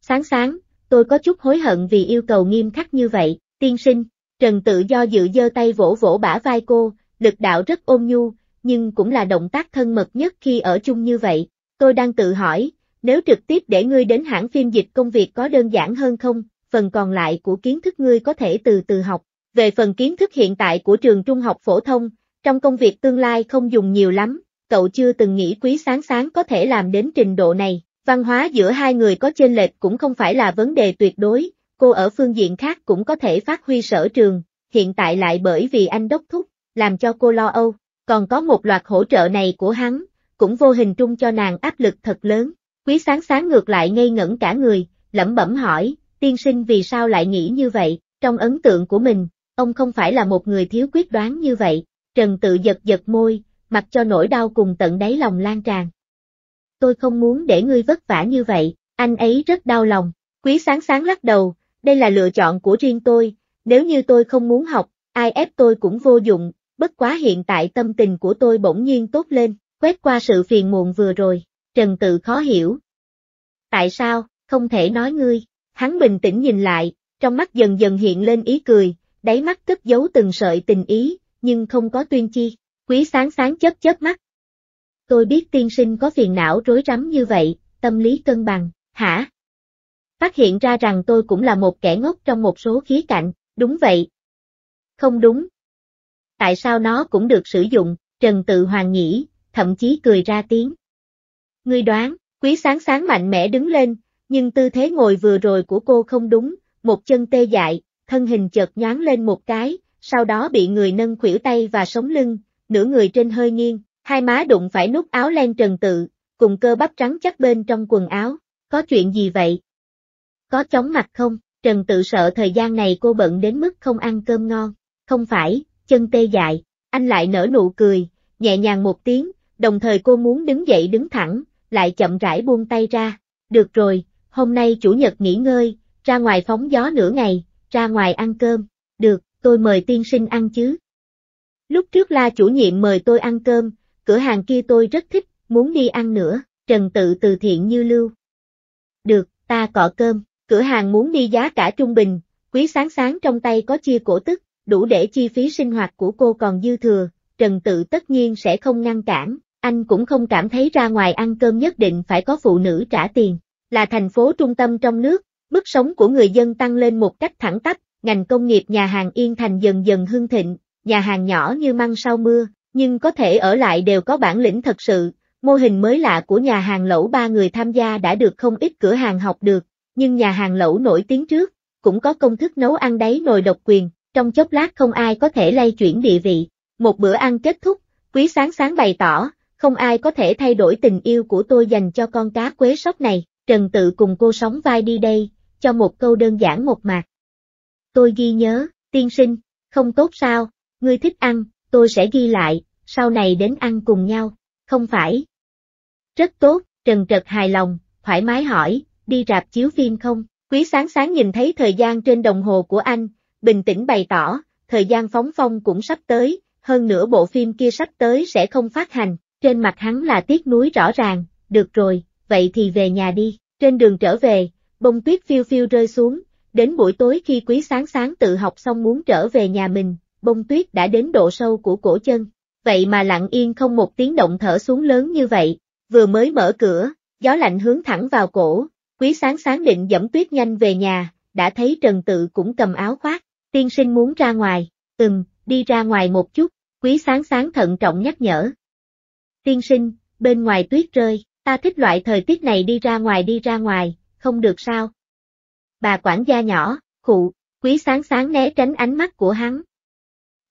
Sáng sáng, tôi có chút hối hận vì yêu cầu nghiêm khắc như vậy, tiên sinh, Trần Tự do dự giơ tay vỗ vỗ bả vai cô, lực đạo rất ôn nhu, nhưng cũng là động tác thân mật nhất khi ở chung như vậy. Tôi đang tự hỏi, nếu trực tiếp để ngươi đến hãng phim dịch công việc có đơn giản hơn không, phần còn lại của kiến thức ngươi có thể từ từ học. Về phần kiến thức hiện tại của trường trung học phổ thông, trong công việc tương lai không dùng nhiều lắm, cậu chưa từng nghĩ quý sáng sáng có thể làm đến trình độ này. Văn hóa giữa hai người có chênh lệch cũng không phải là vấn đề tuyệt đối, cô ở phương diện khác cũng có thể phát huy sở trường, hiện tại lại bởi vì anh đốc thúc, làm cho cô lo âu, còn có một loạt hỗ trợ này của hắn, cũng vô hình trung cho nàng áp lực thật lớn. Quý sáng sáng ngược lại ngây ngẩn cả người, lẩm bẩm hỏi, tiên sinh vì sao lại nghĩ như vậy, trong ấn tượng của mình, ông không phải là một người thiếu quyết đoán như vậy, Trần tự giật giật môi, mặc cho nỗi đau cùng tận đáy lòng lan tràn, tôi không muốn để ngươi vất vả như vậy, anh ấy rất đau lòng. Quý sáng sáng lắc đầu, đây là lựa chọn của riêng tôi, nếu như tôi không muốn học, ai ép tôi cũng vô dụng, bất quá hiện tại tâm tình của tôi bỗng nhiên tốt lên, quét qua sự phiền muộn vừa rồi, Trần Tự khó hiểu. Tại sao, không thể nói ngươi, hắn bình tĩnh nhìn lại, trong mắt dần dần hiện lên ý cười, đáy mắt cất giấu từng sợi tình ý, nhưng không có tuyên chi, quý sáng sáng chớp chớp mắt, Tôi biết tiên sinh có phiền não rối rắm như vậy, tâm lý cân bằng, hả? Phát hiện ra rằng tôi cũng là một kẻ ngốc trong một số khía cạnh, đúng vậy. Không đúng. Tại sao nó cũng được sử dụng, Trần Tự Hoàng nghĩ, thậm chí cười ra tiếng. Ngươi đoán, quý sáng sáng mạnh mẽ đứng lên, nhưng tư thế ngồi vừa rồi của cô không đúng, một chân tê dại, thân hình chợt nhoáng lên một cái, sau đó bị người nâng khuỷu tay và sống lưng, nửa người trên hơi nghiêng, hai má đụng phải nút áo len trần tự, cùng cơ bắp trắng chắc bên trong quần áo, có chuyện gì vậy? Có chóng mặt không? Trần tự sợ thời gian này cô bận đến mức không ăn cơm ngon, không phải, chân tê dại, anh lại nở nụ cười, nhẹ nhàng một tiếng, đồng thời cô muốn đứng dậy đứng thẳng, lại chậm rãi buông tay ra, được rồi, hôm nay chủ nhật nghỉ ngơi, ra ngoài phóng gió nửa ngày, ra ngoài ăn cơm, được, tôi mời tiên sinh ăn chứ. Lúc trước la chủ nhiệm mời tôi ăn cơm, cửa hàng kia tôi rất thích, muốn đi ăn nữa, Trần tự từ thiện như lưu. Được, ta cọ cơm, cửa hàng muốn đi giá cả trung bình, quý sáng sáng trong tay có chia cổ tức, đủ để chi phí sinh hoạt của cô còn dư thừa, Trần tự tất nhiên sẽ không ngăn cản, anh cũng không cảm thấy ra ngoài ăn cơm nhất định phải có phụ nữ trả tiền, là thành phố trung tâm trong nước, mức sống của người dân tăng lên một cách thẳng tắp, ngành công nghiệp nhà hàng Yên Thành dần dần hưng thịnh, nhà hàng nhỏ như măng sau mưa, nhưng có thể ở lại đều có bản lĩnh thật sự, mô hình mới lạ của nhà hàng lẩu ba người tham gia đã được không ít cửa hàng học được, nhưng nhà hàng lẩu nổi tiếng trước, cũng có công thức nấu ăn đáy nồi độc quyền, trong chốc lát không ai có thể lay chuyển địa vị. Một bữa ăn kết thúc, quý sáng sáng bày tỏ, không ai có thể thay đổi tình yêu của tôi dành cho con cá quế sóc này, Trần Tự cùng cô sóng vai đi đây, cho một câu đơn giản một mạc. Tôi ghi nhớ, tiên sinh, không tốt sao, ngươi thích ăn, tôi sẽ ghi lại, sau này đến ăn cùng nhau, không phải. Rất tốt, Trần Trật hài lòng, thoải mái hỏi, đi rạp chiếu phim không? Quý sáng sáng nhìn thấy thời gian trên đồng hồ của anh, bình tĩnh bày tỏ, thời gian phóng phong cũng sắp tới, hơn nữa bộ phim kia sắp tới sẽ không phát hành, trên mặt hắn là tiếc nuối rõ ràng, được rồi, vậy thì về nhà đi, trên đường trở về, bông tuyết phiêu phiêu rơi xuống, đến buổi tối khi quý sáng sáng tự học xong muốn trở về nhà mình, bông tuyết đã đến độ sâu của cổ chân. Vậy mà lặng yên không một tiếng động thở xuống lớn như vậy, vừa mới mở cửa, gió lạnh hướng thẳng vào cổ, quý sáng sáng định dẫm tuyết nhanh về nhà, đã thấy Trần Tự cũng cầm áo khoác, tiên sinh muốn ra ngoài, ừm, đi ra ngoài một chút, quý sáng sáng thận trọng nhắc nhở. Tiên sinh, bên ngoài tuyết rơi, ta thích loại thời tiết này đi ra ngoài đi ra ngoài, không được sao. Bà quản gia nhỏ, khụ, quý sáng sáng né tránh ánh mắt của hắn,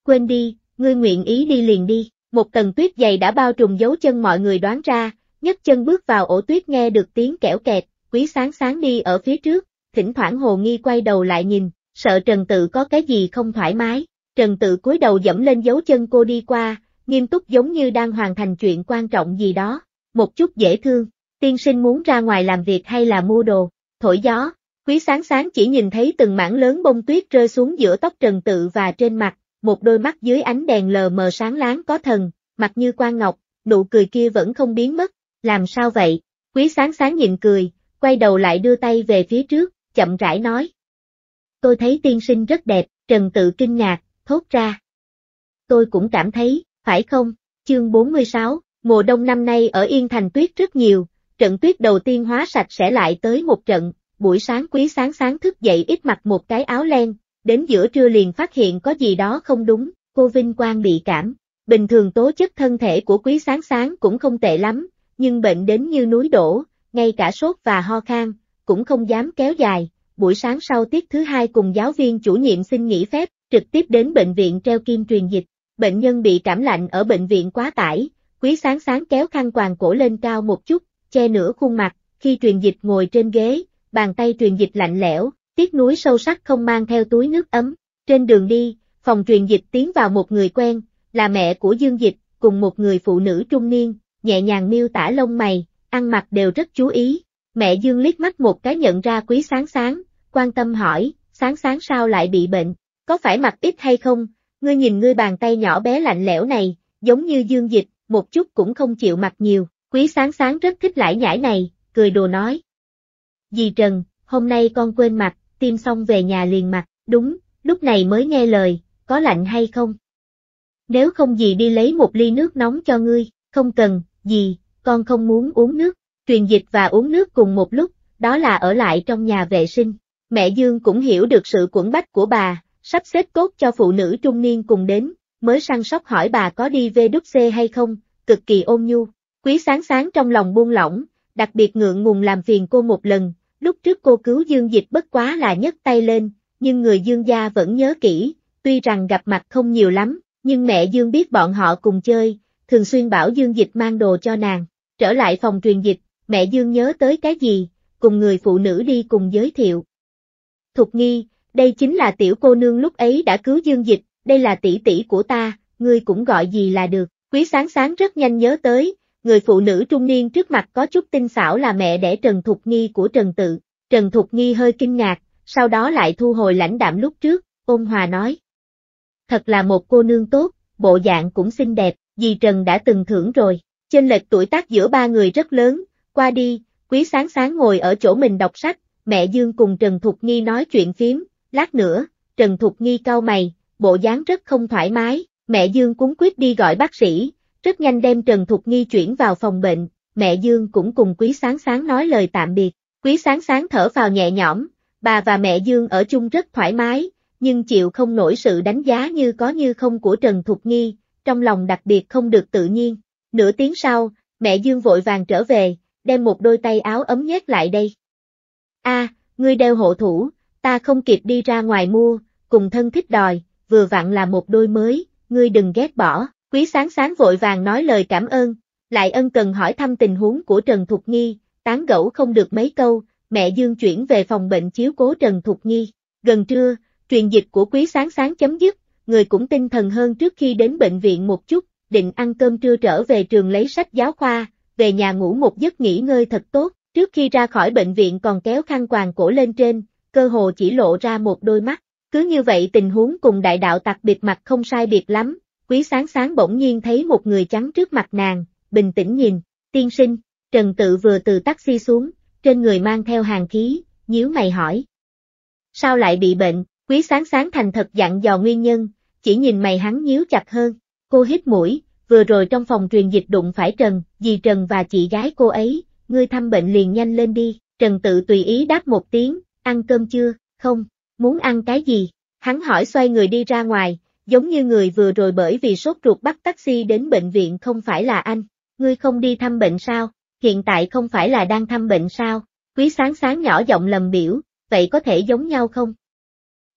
quên đi, ngươi nguyện ý đi liền đi, một tầng tuyết dày đã bao trùm dấu chân mọi người đoán ra, nhất chân bước vào ổ tuyết nghe được tiếng kẽo kẹt, quý sáng sáng đi ở phía trước, thỉnh thoảng hồ nghi quay đầu lại nhìn, sợ trần tự có cái gì không thoải mái, trần tự cúi đầu dẫm lên dấu chân cô đi qua, nghiêm túc giống như đang hoàn thành chuyện quan trọng gì đó, một chút dễ thương, tiên sinh muốn ra ngoài làm việc hay là mua đồ, thổi gió, quý sáng sáng chỉ nhìn thấy từng mảng lớn bông tuyết rơi xuống giữa tóc trần tự và trên mặt, một đôi mắt dưới ánh đèn lờ mờ sáng láng có thần, mặt như quan ngọc, nụ cười kia vẫn không biến mất, làm sao vậy? Quý sáng sáng nhìn cười, quay đầu lại đưa tay về phía trước, chậm rãi nói. Tôi thấy tiên sinh rất đẹp, Trần tự kinh ngạc, thốt ra. Tôi cũng cảm thấy, phải không? Chương 46, mùa đông năm nay ở Yên Thành tuyết rất nhiều, trận tuyết đầu tiên hóa sạch sẽ lại tới một trận, buổi sáng quý sáng sáng thức dậy ít mặc một cái áo len, đến giữa trưa liền phát hiện có gì đó không đúng, cô Vinh Quang bị cảm. Bình thường tố chất thân thể của quý sáng sáng cũng không tệ lắm, nhưng bệnh đến như núi đổ, ngay cả sốt và ho khan cũng không dám kéo dài. Buổi sáng sau tiết thứ hai cùng giáo viên chủ nhiệm xin nghỉ phép, trực tiếp đến bệnh viện treo kim truyền dịch. Bệnh nhân bị cảm lạnh ở bệnh viện quá tải, quý sáng sáng kéo khăn quàng cổ lên cao một chút, che nửa khuôn mặt, khi truyền dịch ngồi trên ghế, bàn tay truyền dịch lạnh lẽo, tiếc nuối sâu sắc không mang theo túi nước ấm. Trên đường đi, phòng truyền dịch tiến vào một người quen, là mẹ của Dương Dịch, cùng một người phụ nữ trung niên, nhẹ nhàng miêu tả lông mày, ăn mặc đều rất chú ý. Mẹ Dương liếc mắt một cái nhận ra quý sáng sáng, quan tâm hỏi, sáng sáng sao lại bị bệnh, có phải mặc ít hay không, ngươi nhìn ngươi bàn tay nhỏ bé lạnh lẽo này, giống như Dương Dịch, một chút cũng không chịu mặc nhiều, quý sáng sáng rất thích lải nhải này, cười đùa nói. Dì Trần, hôm nay con quên mặc tiêm xong về nhà liền mặt đúng, lúc này mới nghe lời, có lạnh hay không? Nếu không gì đi lấy một ly nước nóng cho ngươi, không cần, gì, con không muốn uống nước, truyền dịch và uống nước cùng một lúc, đó là ở lại trong nhà vệ sinh. Mẹ Dương cũng hiểu được sự quẩn bách của bà, sắp xếp tốt cho phụ nữ trung niên cùng đến, mới săn sóc hỏi bà có đi về đúc xe hay không, cực kỳ ôn nhu. Quý sáng sáng trong lòng buông lỏng, đặc biệt ngượng ngùng làm phiền cô một lần, Lúc trước cô cứu Dương Dịch bất quá là nhấc tay lên, nhưng người Dương gia vẫn nhớ kỹ, tuy rằng gặp mặt không nhiều lắm, nhưng mẹ Dương biết bọn họ cùng chơi, thường xuyên bảo Dương Dịch mang đồ cho nàng. Trở lại phòng truyền dịch, mẹ Dương nhớ tới cái gì, cùng người phụ nữ đi cùng giới thiệu. Thục nghi, đây chính là tiểu cô nương lúc ấy đã cứu Dương Dịch, đây là tỷ tỷ của ta, ngươi cũng gọi gì là được. Quý sáng sáng rất nhanh nhớ tới, người phụ nữ trung niên trước mặt có chút tinh xảo là mẹ đẻ Trần Thục Nghi của Trần Tự. Trần Thục Nghi hơi kinh ngạc, sau đó lại thu hồi lãnh đạm lúc trước, ôn hòa nói. Thật là một cô nương tốt, bộ dạng cũng xinh đẹp, dì Trần đã từng thưởng rồi. Trên lệch tuổi tác giữa ba người rất lớn, qua đi, quý sáng sáng ngồi ở chỗ mình đọc sách, mẹ Dương cùng Trần Thục Nghi nói chuyện phím, lát nữa, Trần Thục Nghi cau mày, bộ dáng rất không thoải mái, mẹ Dương cúng quyết đi gọi bác sĩ, rất nhanh đem Trần Thục Nghi chuyển vào phòng bệnh, mẹ Dương cũng cùng Quý Sáng Sáng nói lời tạm biệt. Quý Sáng Sáng thở vào nhẹ nhõm, bà và mẹ Dương ở chung rất thoải mái, nhưng chịu không nổi sự đánh giá như có như không của Trần Thục Nghi, trong lòng đặc biệt không được tự nhiên. Nửa tiếng sau, mẹ Dương vội vàng trở về, đem một đôi tay áo ấm nhét lại đây. A, ngươi đeo hộ thủ, ta không kịp đi ra ngoài mua, cùng thân thích đòi, vừa vặn là một đôi mới, ngươi đừng ghét bỏ. Quý sáng sáng vội vàng nói lời cảm ơn, lại ân cần hỏi thăm tình huống của Trần Thục Nghi, tán gẫu không được mấy câu, mẹ Dương chuyển về phòng bệnh chiếu cố Trần Thục Nghi. Gần trưa, truyền dịch của quý sáng sáng chấm dứt, người cũng tinh thần hơn trước khi đến bệnh viện một chút, định ăn cơm trưa trở về trường lấy sách giáo khoa, về nhà ngủ một giấc nghỉ ngơi thật tốt, trước khi ra khỏi bệnh viện còn kéo khăn quàng cổ lên trên, cơ hồ chỉ lộ ra một đôi mắt. Cứ như vậy tình huống cùng đại đạo tặc biệt mặt không sai biệt lắm, Quý sáng sáng bỗng nhiên thấy một người trắng trước mặt nàng, bình tĩnh nhìn, tiên sinh, Trần Tự vừa từ taxi xuống, trên người mang theo hàng khí, nhíu mày hỏi. Sao lại bị bệnh, quý sáng sáng thành thật dặn dò nguyên nhân, chỉ nhìn mày hắn nhíu chặt hơn, cô hít mũi, vừa rồi trong phòng truyền dịch đụng phải Trần, dì Trần và chị gái cô ấy, ngươi thăm bệnh liền nhanh lên đi, Trần Tự tùy ý đáp một tiếng, ăn cơm chưa, không, muốn ăn cái gì, hắn hỏi xoay người đi ra ngoài, giống như người vừa rồi bởi vì sốt ruột bắt taxi đến bệnh viện không phải là anh, ngươi không đi thăm bệnh sao, hiện tại không phải là đang thăm bệnh sao, quý sáng sáng nhỏ giọng lầm biểu, vậy có thể giống nhau không?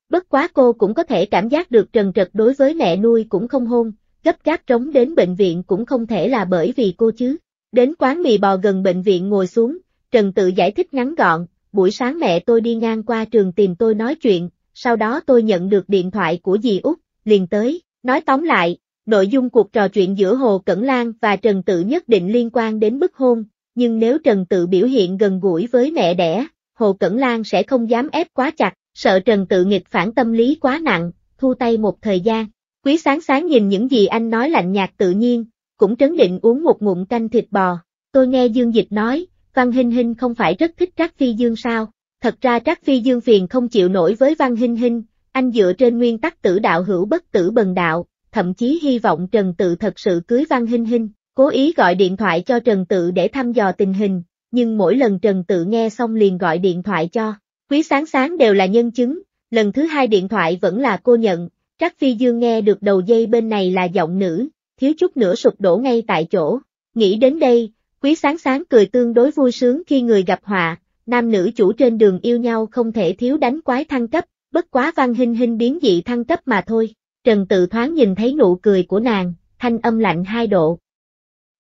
Bất quá cô cũng có thể cảm giác được trần trật đối với mẹ nuôi cũng không hôn, gấp gáp trống đến bệnh viện cũng không thể là bởi vì cô chứ. Đến quán mì bò gần bệnh viện ngồi xuống, Trần tự giải thích ngắn gọn, buổi sáng mẹ tôi đi ngang qua trường tìm tôi nói chuyện, sau đó tôi nhận được điện thoại của dì Út, liền tới, nói tóm lại, nội dung cuộc trò chuyện giữa Hồ Cẩn Lan và Trần Tự nhất định liên quan đến bức hôn, nhưng nếu Trần Tự biểu hiện gần gũi với mẹ đẻ, Hồ Cẩn Lan sẽ không dám ép quá chặt, sợ Trần Tự nghịch phản tâm lý quá nặng, thu tay một thời gian. Quý sáng sáng nhìn những gì anh nói lạnh nhạt tự nhiên, cũng trấn định uống một ngụm canh thịt bò. Tôi nghe Dương Dịch nói, Văn Hinh Hinh không phải rất thích Trác Phi Dương sao? Thật ra Trác Phi Dương phiền không chịu nổi với Văn Hinh Hinh, anh dựa trên nguyên tắc tử đạo hữu bất tử bần đạo, thậm chí hy vọng Trần Tự thật sự cưới Văn Hinh Hinh, cố ý gọi điện thoại cho Trần Tự để thăm dò tình hình, nhưng mỗi lần Trần Tự nghe xong liền gọi điện thoại cho. Quý sáng sáng đều là nhân chứng, lần thứ hai điện thoại vẫn là cô nhận, Trác Phi Dương nghe được đầu dây bên này là giọng nữ, thiếu chút nữa sụp đổ ngay tại chỗ. Nghĩ đến đây, quý sáng sáng cười tương đối vui sướng khi người gặp họa, nam nữ chủ trên đường yêu nhau không thể thiếu đánh quái thăng cấp, bất quá Văn hình hình biến dị thăng cấp mà thôi. Trần Tự thoáng nhìn thấy nụ cười của nàng, thanh âm lạnh hai độ.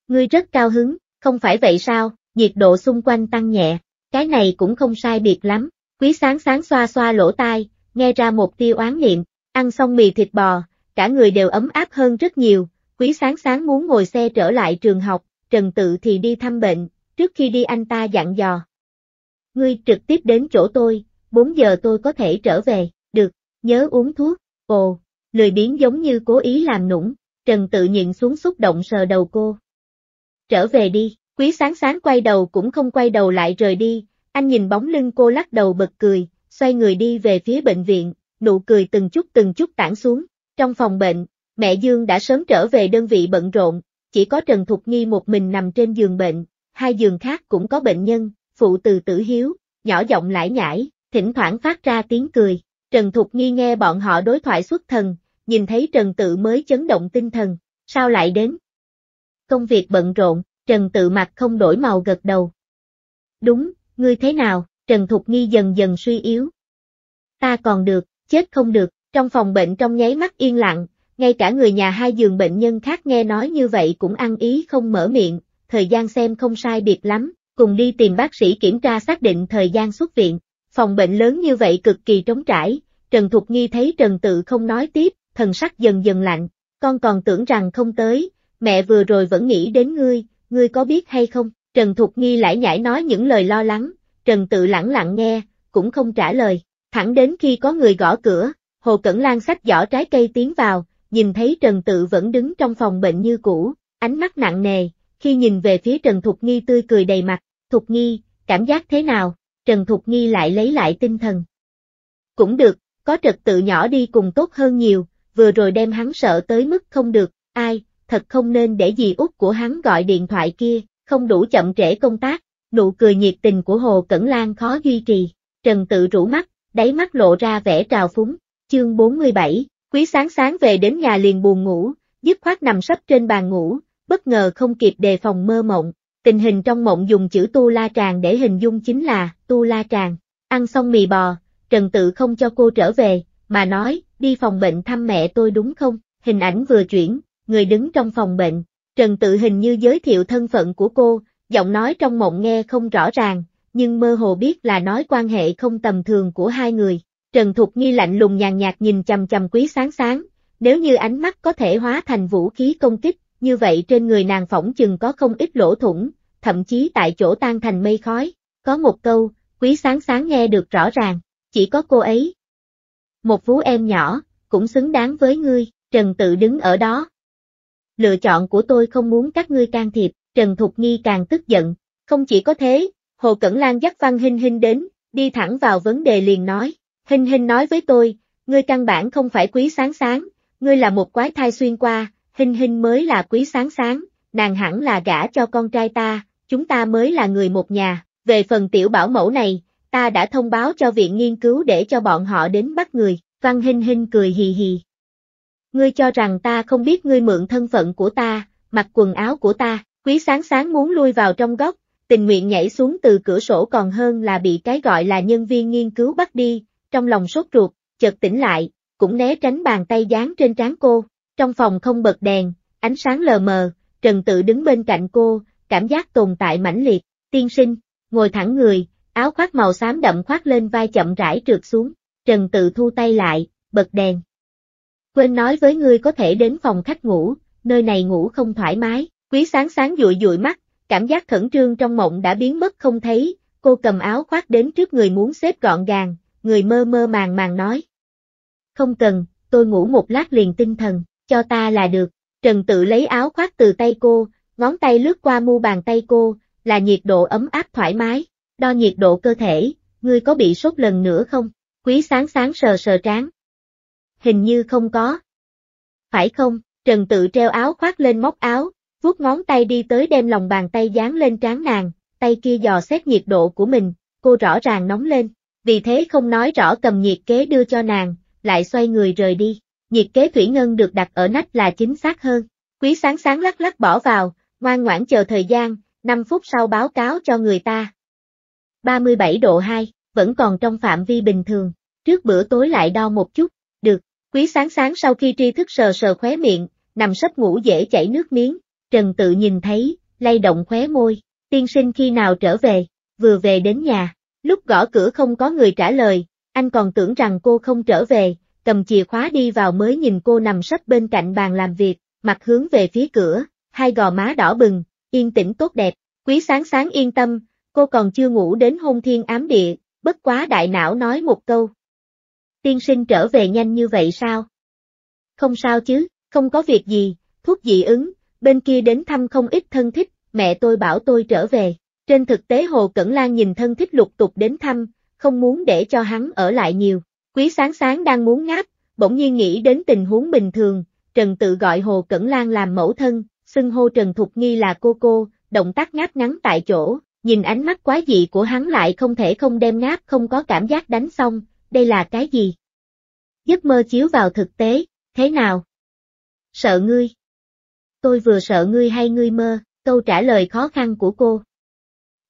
Ngươi rất cao hứng, không phải vậy sao, nhiệt độ xung quanh tăng nhẹ, cái này cũng không sai biệt lắm. Quý sáng sáng xoa xoa lỗ tai, nghe ra một tiêu oán niệm, ăn xong mì thịt bò, cả người đều ấm áp hơn rất nhiều. Quý sáng sáng muốn ngồi xe trở lại trường học, Trần Tự thì đi thăm bệnh, trước khi đi anh ta dặn dò. Ngươi trực tiếp đến chỗ tôi, 4 giờ tôi có thể trở về, được, nhớ uống thuốc, ồ, lười biến giống như cố ý làm nũng, Trần tự nhịn xuống xúc động sờ đầu cô. Trở về đi, quý sáng sáng quay đầu cũng không quay đầu lại rời đi, anh nhìn bóng lưng cô lắc đầu bật cười, xoay người đi về phía bệnh viện, nụ cười từng chút từng chút tản xuống, trong phòng bệnh, mẹ Dương đã sớm trở về đơn vị bận rộn, chỉ có Trần Thục Nghi một mình nằm trên giường bệnh, hai giường khác cũng có bệnh nhân, phụ từ tử hiếu, nhỏ giọng lải nhải, thỉnh thoảng phát ra tiếng cười. Trần Thục Nghi nghe bọn họ đối thoại xuất thần, nhìn thấy Trần Tự mới chấn động tinh thần, sao lại đến? Công việc bận rộn, Trần Tự mặt không đổi màu gật đầu. Đúng, ngươi thế nào? Trần Thục Nghi dần dần suy yếu. Ta còn được, chết không được, trong phòng bệnh trong nháy mắt yên lặng, ngay cả người nhà hai giường bệnh nhân khác nghe nói như vậy cũng ăn ý không mở miệng, thời gian xem không sai biệt lắm, cùng đi tìm bác sĩ kiểm tra xác định thời gian xuất viện, Phòng bệnh lớn như vậy cực kỳ trống trải, Trần Thục Nghi thấy Trần Tự không nói tiếp, thần sắc dần dần lạnh, con còn tưởng rằng không tới, mẹ vừa rồi vẫn nghĩ đến ngươi, ngươi có biết hay không? Trần Thục Nghi lại nhảy nói những lời lo lắng, Trần Tự lặng lặng nghe, cũng không trả lời, thẳng đến khi có người gõ cửa, Hồ Cẩn Lan sách giỏ trái cây tiến vào, nhìn thấy Trần Tự vẫn đứng trong phòng bệnh như cũ, ánh mắt nặng nề, khi nhìn về phía Trần Thục Nghi tươi cười đầy mặt, Thục Nghi, cảm giác thế nào? Trần Thục Nghi lại lấy lại tinh thần. Cũng được, có trật tự nhỏ đi cùng tốt hơn nhiều, vừa rồi đem hắn sợ tới mức không được, ai, thật không nên để gì út của hắn gọi điện thoại kia, không đủ chậm trễ công tác, nụ cười nhiệt tình của Hồ Cẩn Lan khó duy trì, Trần tự rủ mắt, đáy mắt lộ ra vẻ trào phúng, chương 47, quý sáng sáng về đến nhà liền buồn ngủ, dứt khoát nằm sấp trên bàn ngủ, bất ngờ không kịp đề phòng mơ mộng, Tình hình trong mộng dùng chữ tu la tràng để hình dung chính là tu la tràng. Ăn xong mì bò, Trần Tự không cho cô trở về, mà nói, đi phòng bệnh thăm mẹ tôi đúng không? Hình ảnh vừa chuyển, người đứng trong phòng bệnh, Trần Tự hình như giới thiệu thân phận của cô, giọng nói trong mộng nghe không rõ ràng, nhưng mơ hồ biết là nói quan hệ không tầm thường của hai người. Trần Thục Nghi lạnh lùng nhàn nhạt nhìn chầm chầm quý sáng sáng, nếu như ánh mắt có thể hóa thành vũ khí công kích, như vậy trên người nàng phỏng chừng có không ít lỗ thủng, thậm chí tại chỗ tan thành mây khói. Có một câu, quý sáng sáng nghe được rõ ràng, chỉ có cô ấy. Một vú em nhỏ, cũng xứng đáng với ngươi, Trần tự đứng ở đó. Lựa chọn của tôi không muốn các ngươi can thiệp, Trần Thục Nghi càng tức giận. Không chỉ có thế, Hồ Cẩn Lan dắt Văn Hinh Hinh đến, đi thẳng vào vấn đề liền nói. Hinh Hinh nói với tôi, ngươi căn bản không phải quý sáng sáng, ngươi là một quái thai xuyên qua, hình hình mới là quý sáng sáng, nàng hẳn là gả cho con trai ta, chúng ta mới là người một nhà, về phần tiểu bảo mẫu này, ta đã thông báo cho viện nghiên cứu để cho bọn họ đến bắt người, văn hình hình cười hì hì. Ngươi cho rằng ta không biết ngươi mượn thân phận của ta, mặc quần áo của ta, quý sáng sáng muốn lui vào trong góc, tình nguyện nhảy xuống từ cửa sổ còn hơn là bị cái gọi là nhân viên nghiên cứu bắt đi, trong lòng sốt ruột, chợt tỉnh lại, cũng né tránh bàn tay dán trên trán cô, trong phòng không bật đèn, ánh sáng lờ mờ, Trần Tự đứng bên cạnh cô, cảm giác tồn tại mãnh liệt, tiên sinh, ngồi thẳng người, áo khoác màu xám đậm khoác lên vai chậm rãi trượt xuống, Trần Tự thu tay lại, bật đèn. Quên nói với ngươi có thể đến phòng khách ngủ, nơi này ngủ không thoải mái, quý sáng sáng dụi dụi mắt, cảm giác khẩn trương trong mộng đã biến mất không thấy, cô cầm áo khoác đến trước người muốn xếp gọn gàng, người mơ mơ màng màng nói. Không cần, tôi ngủ một lát liền tinh thần cho ta là được. Trần tự lấy áo khoác từ tay cô, ngón tay lướt qua mu bàn tay cô, là nhiệt độ ấm áp thoải mái, đo nhiệt độ cơ thể, ngươi có bị sốt lần nữa không? Quý sáng sáng sờ sờ trán. Hình như không có. Phải không? Trần tự treo áo khoác lên móc áo, vuốt ngón tay đi tới đem lòng bàn tay dán lên trán nàng, tay kia dò xét nhiệt độ của mình, cô rõ ràng nóng lên, vì thế không nói rõ cầm nhiệt kế đưa cho nàng, lại xoay người rời đi nhiệt kế thủy ngân được đặt ở nách là chính xác hơn. Quý sáng sáng lắc lắc bỏ vào, ngoan ngoãn chờ thời gian, 5 phút sau báo cáo cho người ta. 37 độ 2, vẫn còn trong phạm vi bình thường, trước bữa tối lại đo một chút, được, quý sáng sáng sau khi tri thức sờ sờ khóe miệng, nằm sấp ngủ dễ chảy nước miếng, trần tự nhìn thấy, lay động khóe môi, tiên sinh khi nào trở về, vừa về đến nhà, lúc gõ cửa không có người trả lời, anh còn tưởng rằng cô không trở về, cầm chìa khóa đi vào mới nhìn cô nằm sấp bên cạnh bàn làm việc, mặt hướng về phía cửa, hai gò má đỏ bừng, yên tĩnh tốt đẹp, quý sáng sáng yên tâm, cô còn chưa ngủ đến hôn thiên ám địa, bất quá đại não nói một câu. Tiên sinh trở về nhanh như vậy sao? Không sao chứ, không có việc gì, thuốc dị ứng, bên kia đến thăm không ít thân thích, mẹ tôi bảo tôi trở về. Trên thực tế Hồ Cẩn Lan nhìn thân thích lục tục đến thăm, không muốn để cho hắn ở lại nhiều, Quý sáng sáng đang muốn ngáp, bỗng nhiên nghĩ đến tình huống bình thường, Trần tự gọi Hồ Cẩn Lan làm mẫu thân, xưng hô Trần Thục Nghi là cô cô, động tác ngáp ngắn tại chỗ, nhìn ánh mắt quá dị của hắn lại không thể không đem ngáp không có cảm giác đánh xong, đây là cái gì? Giấc mơ chiếu vào thực tế, thế nào? Sợ ngươi. Tôi vừa sợ ngươi hay ngươi mơ, câu trả lời khó khăn của cô.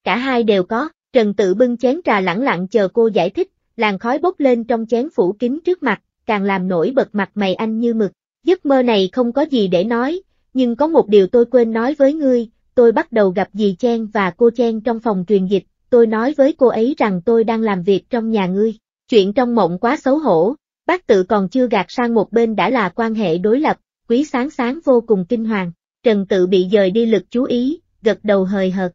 Cả hai đều có, Trần tự bưng chén trà lẳng lặng chờ cô giải thích, làn khói bốc lên trong chén phủ kín trước mặt, càng làm nổi bật mặt mày anh như mực. Giấc mơ này không có gì để nói, nhưng có một điều tôi quên nói với ngươi, tôi bắt đầu gặp dì Chen và cô Chen trong phòng truyền dịch, tôi nói với cô ấy rằng tôi đang làm việc trong nhà ngươi. Chuyện trong mộng quá xấu hổ, bác tự còn chưa gạt sang một bên đã là quan hệ đối lập, quý sáng sáng vô cùng kinh hoàng, trần tự bị dời đi lực chú ý, gật đầu hời hợt.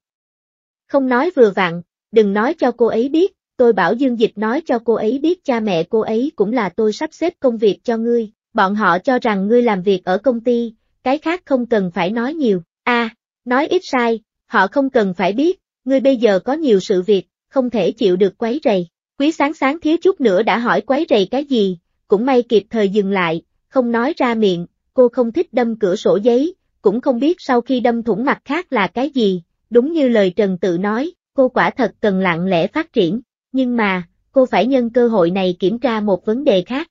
Không nói vừa vặn, đừng nói cho cô ấy biết, Tôi bảo Dương Dịch nói cho cô ấy biết cha mẹ cô ấy cũng là tôi sắp xếp công việc cho ngươi, bọn họ cho rằng ngươi làm việc ở công ty, cái khác không cần phải nói nhiều, a à, nói ít sai, họ không cần phải biết, ngươi bây giờ có nhiều sự việc, không thể chịu được quấy rầy. Quý sáng sáng thiếu chút nữa đã hỏi quấy rầy cái gì, cũng may kịp thời dừng lại, không nói ra miệng, cô không thích đâm cửa sổ giấy, cũng không biết sau khi đâm thủng mặt khác là cái gì, đúng như lời Trần tự nói, cô quả thật cần lặng lẽ phát triển nhưng mà, cô phải nhân cơ hội này kiểm tra một vấn đề khác.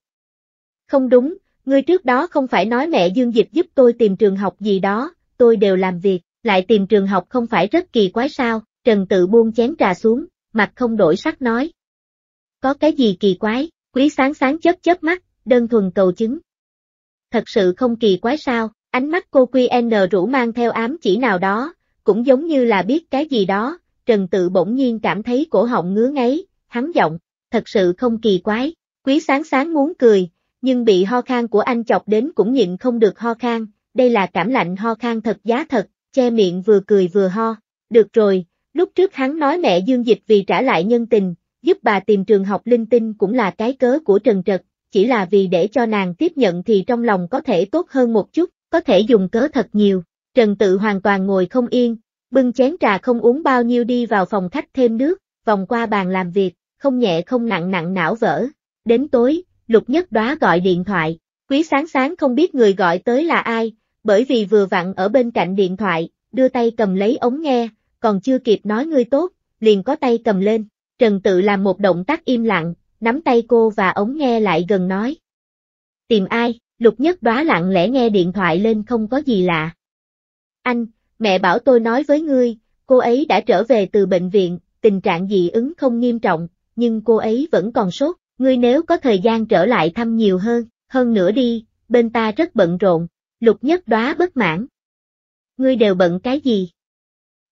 Không đúng, ngươi trước đó không phải nói mẹ Dương Dịch giúp tôi tìm trường học gì đó, tôi đều làm việc, lại tìm trường học không phải rất kỳ quái sao, Trần tự buông chén trà xuống, mặt không đổi sắc nói. Có cái gì kỳ quái, quý sáng sáng chớp chớp mắt, đơn thuần cầu chứng. Thật sự không kỳ quái sao, ánh mắt cô QN rủ mang theo ám chỉ nào đó, cũng giống như là biết cái gì đó, Trần tự bỗng nhiên cảm thấy cổ họng ngứa ngáy, hắn giọng, thật sự không kỳ quái, quý sáng sáng muốn cười, nhưng bị ho khang của anh chọc đến cũng nhịn không được ho khang, đây là cảm lạnh ho khang thật giá thật, che miệng vừa cười vừa ho, được rồi, lúc trước hắn nói mẹ dương dịch vì trả lại nhân tình, giúp bà tìm trường học linh tinh cũng là cái cớ của Trần Trật, chỉ là vì để cho nàng tiếp nhận thì trong lòng có thể tốt hơn một chút, có thể dùng cớ thật nhiều, Trần Tự hoàn toàn ngồi không yên, bưng chén trà không uống bao nhiêu đi vào phòng khách thêm nước, vòng qua bàn làm việc, không nhẹ không nặng nặng não vỡ. Đến tối, Lục Nhất Đóa gọi điện thoại, Quý Sáng Sáng không biết người gọi tới là ai, bởi vì vừa vặn ở bên cạnh điện thoại, đưa tay cầm lấy ống nghe, còn chưa kịp nói người tốt, liền có tay cầm lên. Trần Tự làm một động tác im lặng, nắm tay cô và ống nghe lại gần nói. Tìm ai? Lục Nhất Đóa lặng lẽ nghe điện thoại lên không có gì lạ. Anh, mẹ bảo tôi nói với ngươi, cô ấy đã trở về từ bệnh viện, tình trạng dị ứng không nghiêm trọng, nhưng cô ấy vẫn còn sốt, ngươi nếu có thời gian trở lại thăm nhiều hơn, hơn nữa đi, bên ta rất bận rộn, lục nhất đóa bất mãn. Ngươi đều bận cái gì?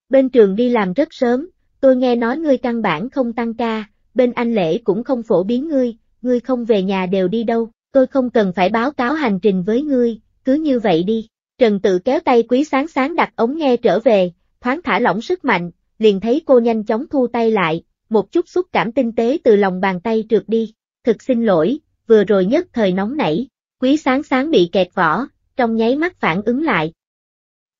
Bên trường đi làm rất sớm, tôi nghe nói ngươi căn bản không tăng ca, bên anh lễ cũng không phổ biến ngươi, ngươi không về nhà đều đi đâu, tôi không cần phải báo cáo hành trình với ngươi, cứ như vậy đi. Trần tự kéo tay quý sáng sáng đặt ống nghe trở về, thoáng thả lỏng sức mạnh, liền thấy cô nhanh chóng thu tay lại, một chút xúc cảm tinh tế từ lòng bàn tay trượt đi, thực xin lỗi, vừa rồi nhất thời nóng nảy, quý sáng sáng bị kẹt vỏ, trong nháy mắt phản ứng lại.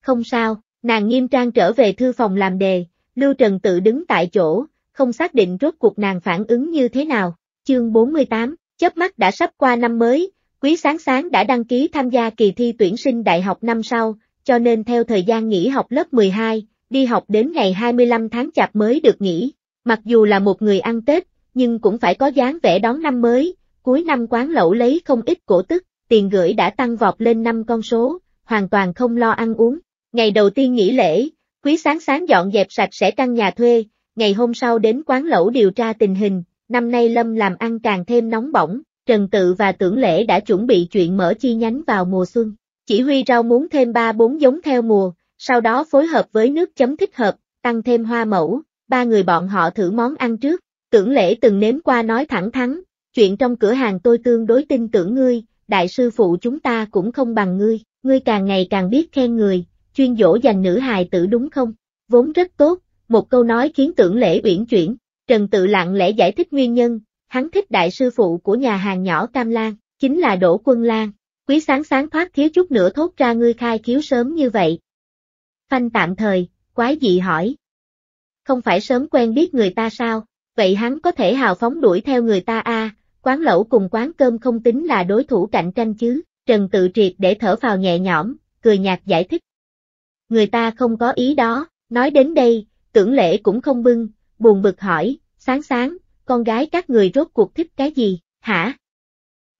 Không sao, nàng nghiêm trang trở về thư phòng làm đề, Lưu Trần tự đứng tại chỗ, không xác định rốt cuộc nàng phản ứng như thế nào. Chương 48, chớp mắt đã sắp qua năm mới, quý sáng sáng đã đăng ký tham gia kỳ thi tuyển sinh đại học năm sau, cho nên theo thời gian nghỉ học lớp 12, đi học đến ngày 25 tháng chạp mới được nghỉ. Mặc dù là một người ăn Tết, nhưng cũng phải có dáng vẻ đón năm mới, cuối năm quán lẩu lấy không ít cổ tức, tiền gửi đã tăng vọt lên năm con số, hoàn toàn không lo ăn uống. Ngày đầu tiên nghỉ lễ, quý sáng sáng dọn dẹp sạch sẽ căn nhà thuê, ngày hôm sau đến quán lẩu điều tra tình hình, năm nay Lâm làm ăn càng thêm nóng bỏng, Trần Tự và Tưởng Lễ đã chuẩn bị chuyện mở chi nhánh vào mùa xuân. Chỉ huy rau muốn thêm 3-4 giống theo mùa, sau đó phối hợp với nước chấm thích hợp, tăng thêm hoa mẫu, ba người bọn họ thử món ăn trước, tưởng lễ từng nếm qua nói thẳng thắng, chuyện trong cửa hàng tôi tương đối tin tưởng ngươi, đại sư phụ chúng ta cũng không bằng ngươi, ngươi càng ngày càng biết khen người, chuyên dỗ dành nữ hài tử đúng không? Vốn rất tốt, một câu nói khiến tưởng lễ uyển chuyển, Trần Tự lặng lẽ giải thích nguyên nhân, hắn thích đại sư phụ của nhà hàng nhỏ Cam Lan, chính là Đỗ Quân Lan, quý sáng sáng thoát thiếu chút nữa thốt ra ngươi khai khiếu sớm như vậy. Phanh tạm thời, quái dị hỏi, không phải sớm quen biết người ta sao, vậy hắn có thể hào phóng đuổi theo người ta a à, quán lẩu cùng quán cơm không tính là đối thủ cạnh tranh chứ, Trần Tự Triệt để thở vào nhẹ nhõm, cười nhạt giải thích. Người ta không có ý đó, nói đến đây, tưởng lễ cũng không bưng, buồn bực hỏi, sáng sáng, con gái các người rốt cuộc thích cái gì, hả?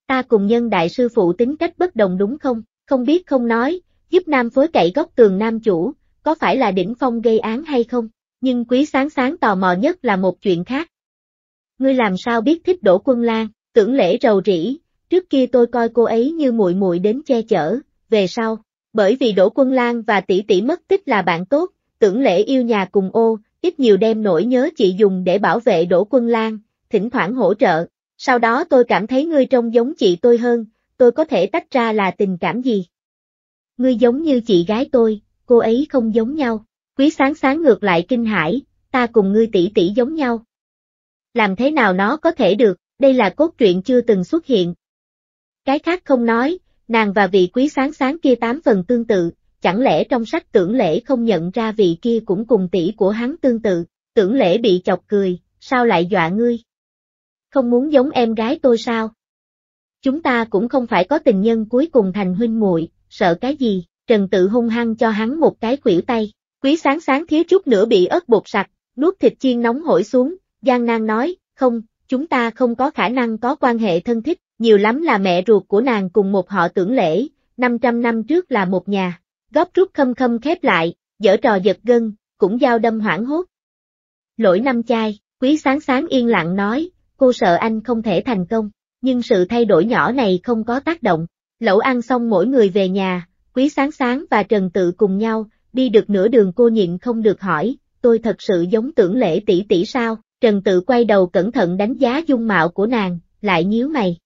Ta cùng nhân đại sư phụ tính cách bất đồng đúng không, không biết không nói, giúp nam phối cậy góc tường nam chủ, có phải là đỉnh phong gây án hay không, nhưng quý sáng sáng tò mò nhất là một chuyện khác. Ngươi làm sao biết thích đổ quân lan, tưởng lễ rầu rĩ, trước kia tôi coi cô ấy như muội muội đến che chở, về sau, bởi vì đổ quân lan và tỷ tỷ mất tích là bạn tốt, tưởng lễ yêu nhà cùng ô, ít nhiều đem nỗi nhớ chị dùng để bảo vệ đổ quân lan, thỉnh thoảng hỗ trợ, sau đó tôi cảm thấy ngươi trông giống chị tôi hơn, tôi có thể tách ra là tình cảm gì. Ngươi giống như chị gái tôi, cô ấy không giống nhau. Quý sáng sáng ngược lại kinh hãi, ta cùng ngươi tỷ tỷ giống nhau. Làm thế nào nó có thể được, đây là cốt truyện chưa từng xuất hiện. Cái khác không nói, nàng và vị quý sáng sáng kia tám phần tương tự, chẳng lẽ trong sách tưởng lễ không nhận ra vị kia cũng cùng tỷ của hắn tương tự, tưởng lễ bị chọc cười, sao lại dọa ngươi? Không muốn giống em gái tôi sao? Chúng ta cũng không phải có tình nhân cuối cùng thành huynh muội, sợ cái gì, Trần tự hung hăng cho hắn một cái khuỷu tay. Quý sáng sáng thiếu chút nữa bị ớt bột sạch, nuốt thịt chiên nóng hổi xuống, gian nan nói, không, chúng ta không có khả năng có quan hệ thân thích, nhiều lắm là mẹ ruột của nàng cùng một họ tưởng lễ, 500 năm trước là một nhà. Góp rút khâm khâm khép lại, dở trò giật gân, cũng giao đâm hoảng hốt. Lỗi năm chai, quý sáng sáng yên lặng nói, cô sợ anh không thể thành công, nhưng sự thay đổi nhỏ này không có tác động. Lẩu ăn xong mỗi người về nhà, quý sáng sáng và Trần Tự cùng nhau, đi được nửa đường cô nhịn không được hỏi, tôi thật sự giống tưởng lễ tỷ tỷ sao, Trần Tự quay đầu cẩn thận đánh giá dung mạo của nàng, lại nhíu mày.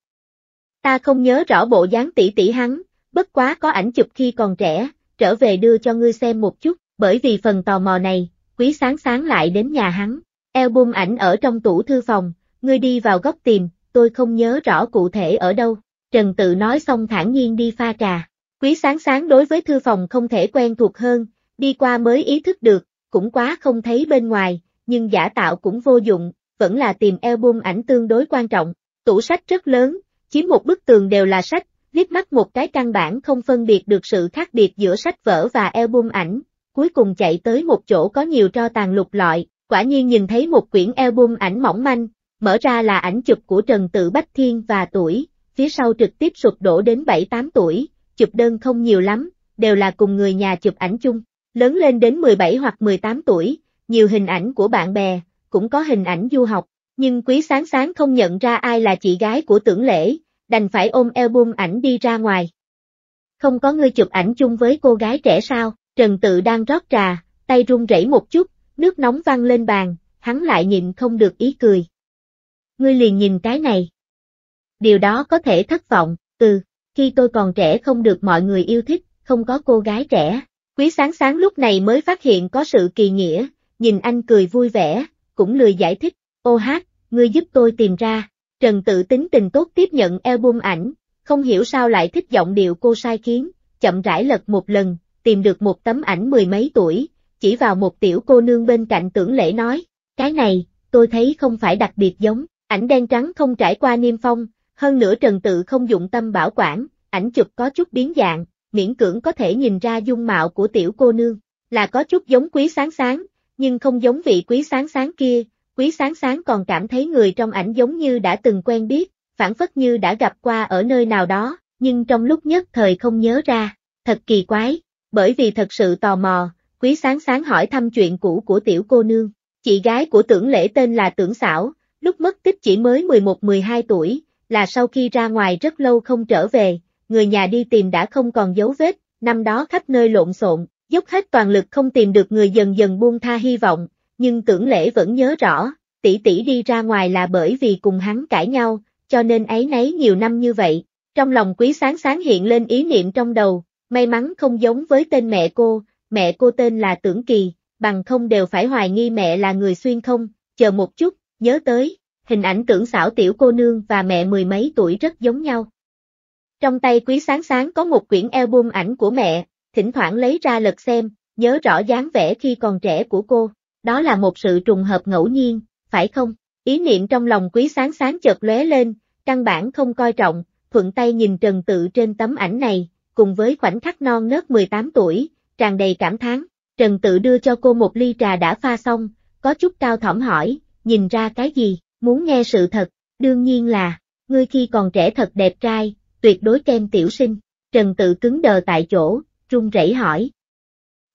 Ta không nhớ rõ bộ dáng tỷ tỷ hắn, bất quá có ảnh chụp khi còn trẻ, trở về đưa cho ngươi xem một chút, bởi vì phần tò mò này, quý sáng sáng lại đến nhà hắn, album ảnh ở trong tủ thư phòng, ngươi đi vào góc tìm, tôi không nhớ rõ cụ thể ở đâu, Trần Tự nói xong thản nhiên đi pha trà. Quý sáng sáng đối với thư phòng không thể quen thuộc hơn, đi qua mới ý thức được, cũng quá không thấy bên ngoài, nhưng giả tạo cũng vô dụng, vẫn là tìm album ảnh tương đối quan trọng. Tủ sách rất lớn, chiếm một bức tường đều là sách, liếc mắt một cái căn bản không phân biệt được sự khác biệt giữa sách vở và album ảnh, cuối cùng chạy tới một chỗ có nhiều tro tàn lục lọi, quả nhiên nhìn thấy một quyển album ảnh mỏng manh, mở ra là ảnh chụp của Trần Tự Bách Thiên và tuổi, phía sau trực tiếp sụp đổ đến 7-8 tuổi, chụp đơn không nhiều lắm, đều là cùng người nhà chụp ảnh chung, Lớn lên đến 17 hoặc 18 tuổi, nhiều hình ảnh của bạn bè, cũng có hình ảnh du học, nhưng quý sáng sáng không nhận ra ai là chị gái của tưởng lễ, đành phải ôm album ảnh đi ra ngoài. Không có người chụp ảnh chung với cô gái trẻ sao, Trần Tự đang rót trà, tay run rẩy một chút, nước nóng văng lên bàn, hắn lại nhìn không được ý cười. Ngươi liền nhìn cái này. Điều đó có thể thất vọng, Từ khi tôi còn trẻ không được mọi người yêu thích, không có cô gái trẻ, Quý sáng sáng lúc này mới phát hiện có sự kỳ nghĩa, nhìn anh cười vui vẻ, cũng lười giải thích, ô hát, ngươi giúp tôi tìm ra. Trần tự tính tình tốt tiếp nhận album ảnh, không hiểu sao lại thích giọng điệu cô sai kiến, chậm rãi lật một lần, tìm được một tấm ảnh mười mấy tuổi, chỉ vào một tiểu cô nương bên cạnh tưởng lễ nói, cái này, tôi thấy không phải đặc biệt giống, ảnh đen trắng không trải qua niêm phong, hơn nữa trần tự không dụng tâm bảo quản, ảnh chụp có chút biến dạng, miễn cưỡng có thể nhìn ra dung mạo của tiểu cô nương, là có chút giống quý sáng sáng, nhưng không giống vị quý sáng sáng kia, quý sáng sáng còn cảm thấy người trong ảnh giống như đã từng quen biết, phản phất như đã gặp qua ở nơi nào đó, nhưng trong lúc nhất thời không nhớ ra, thật kỳ quái, bởi vì thật sự tò mò, quý sáng sáng hỏi thăm chuyện cũ của tiểu cô nương, chị gái của tưởng lễ tên là tưởng xảo, lúc mất tích chỉ mới 11-12 tuổi, là sau khi ra ngoài rất lâu không trở về, người nhà đi tìm đã không còn dấu vết, năm đó khắp nơi lộn xộn, dốc hết toàn lực không tìm được người dần dần buông tha hy vọng, nhưng tưởng lễ vẫn nhớ rõ, tỷ tỷ đi ra ngoài là bởi vì cùng hắn cãi nhau, cho nên ấy nấy nhiều năm như vậy, trong lòng quý sáng sáng hiện lên ý niệm trong đầu, may mắn không giống với tên mẹ cô, mẹ cô tên là Tưởng Kỳ, bằng không đều phải hoài nghi mẹ là người xuyên không, chờ một chút, nhớ tới, hình ảnh tưởng xảo tiểu cô nương và mẹ mười mấy tuổi rất giống nhau. Trong tay quý sáng sáng có một quyển album ảnh của mẹ, thỉnh thoảng lấy ra lật xem, nhớ rõ dáng vẻ khi còn trẻ của cô. Đó là một sự trùng hợp ngẫu nhiên, phải không? Ý niệm trong lòng quý sáng sáng chợt lóe lên, căn bản không coi trọng, thuận tay nhìn trần tự trên tấm ảnh này, cùng với khoảnh khắc non nớt 18 tuổi, tràn đầy cảm thán. Trần tự đưa cho cô một ly trà đã pha xong, có chút cao thỏm hỏi, nhìn ra cái gì, muốn nghe sự thật, đương nhiên là, ngươi khi còn trẻ thật đẹp trai, tuyệt đối kem tiểu sinh, Trần Tự cứng đờ tại chỗ, trung rẩy hỏi.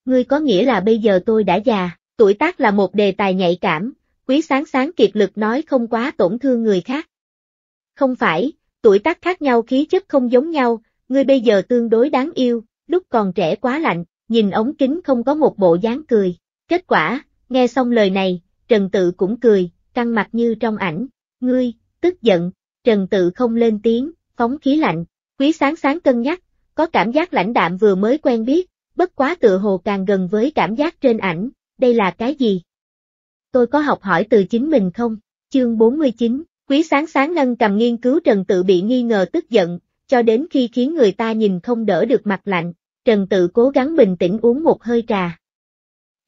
Ngươi có nghĩa là bây giờ tôi đã già, tuổi tác là một đề tài nhạy cảm, quý sáng sáng kiệt lực nói không quá tổn thương người khác. Không phải, tuổi tác khác nhau khí chất không giống nhau, ngươi bây giờ tương đối đáng yêu, lúc còn trẻ quá lạnh, nhìn ống kính không có một bộ dáng cười. Kết quả, nghe xong lời này, Trần Tự cũng cười, căng mặt như trong ảnh. Ngươi, tức giận, Trần Tự không lên tiếng, phóng khí lạnh, quý sáng sáng cân nhắc, có cảm giác lãnh đạm vừa mới quen biết, bất quá tựa hồ càng gần với cảm giác trên ảnh, đây là cái gì? Tôi có học hỏi từ chính mình không? Chương 49, quý sáng sáng nâng cầm nghiên cứu Trần Tự bị nghi ngờ tức giận, cho đến khi khiến người ta nhìn không đỡ được mặt lạnh, Trần Tự cố gắng bình tĩnh uống một hơi trà.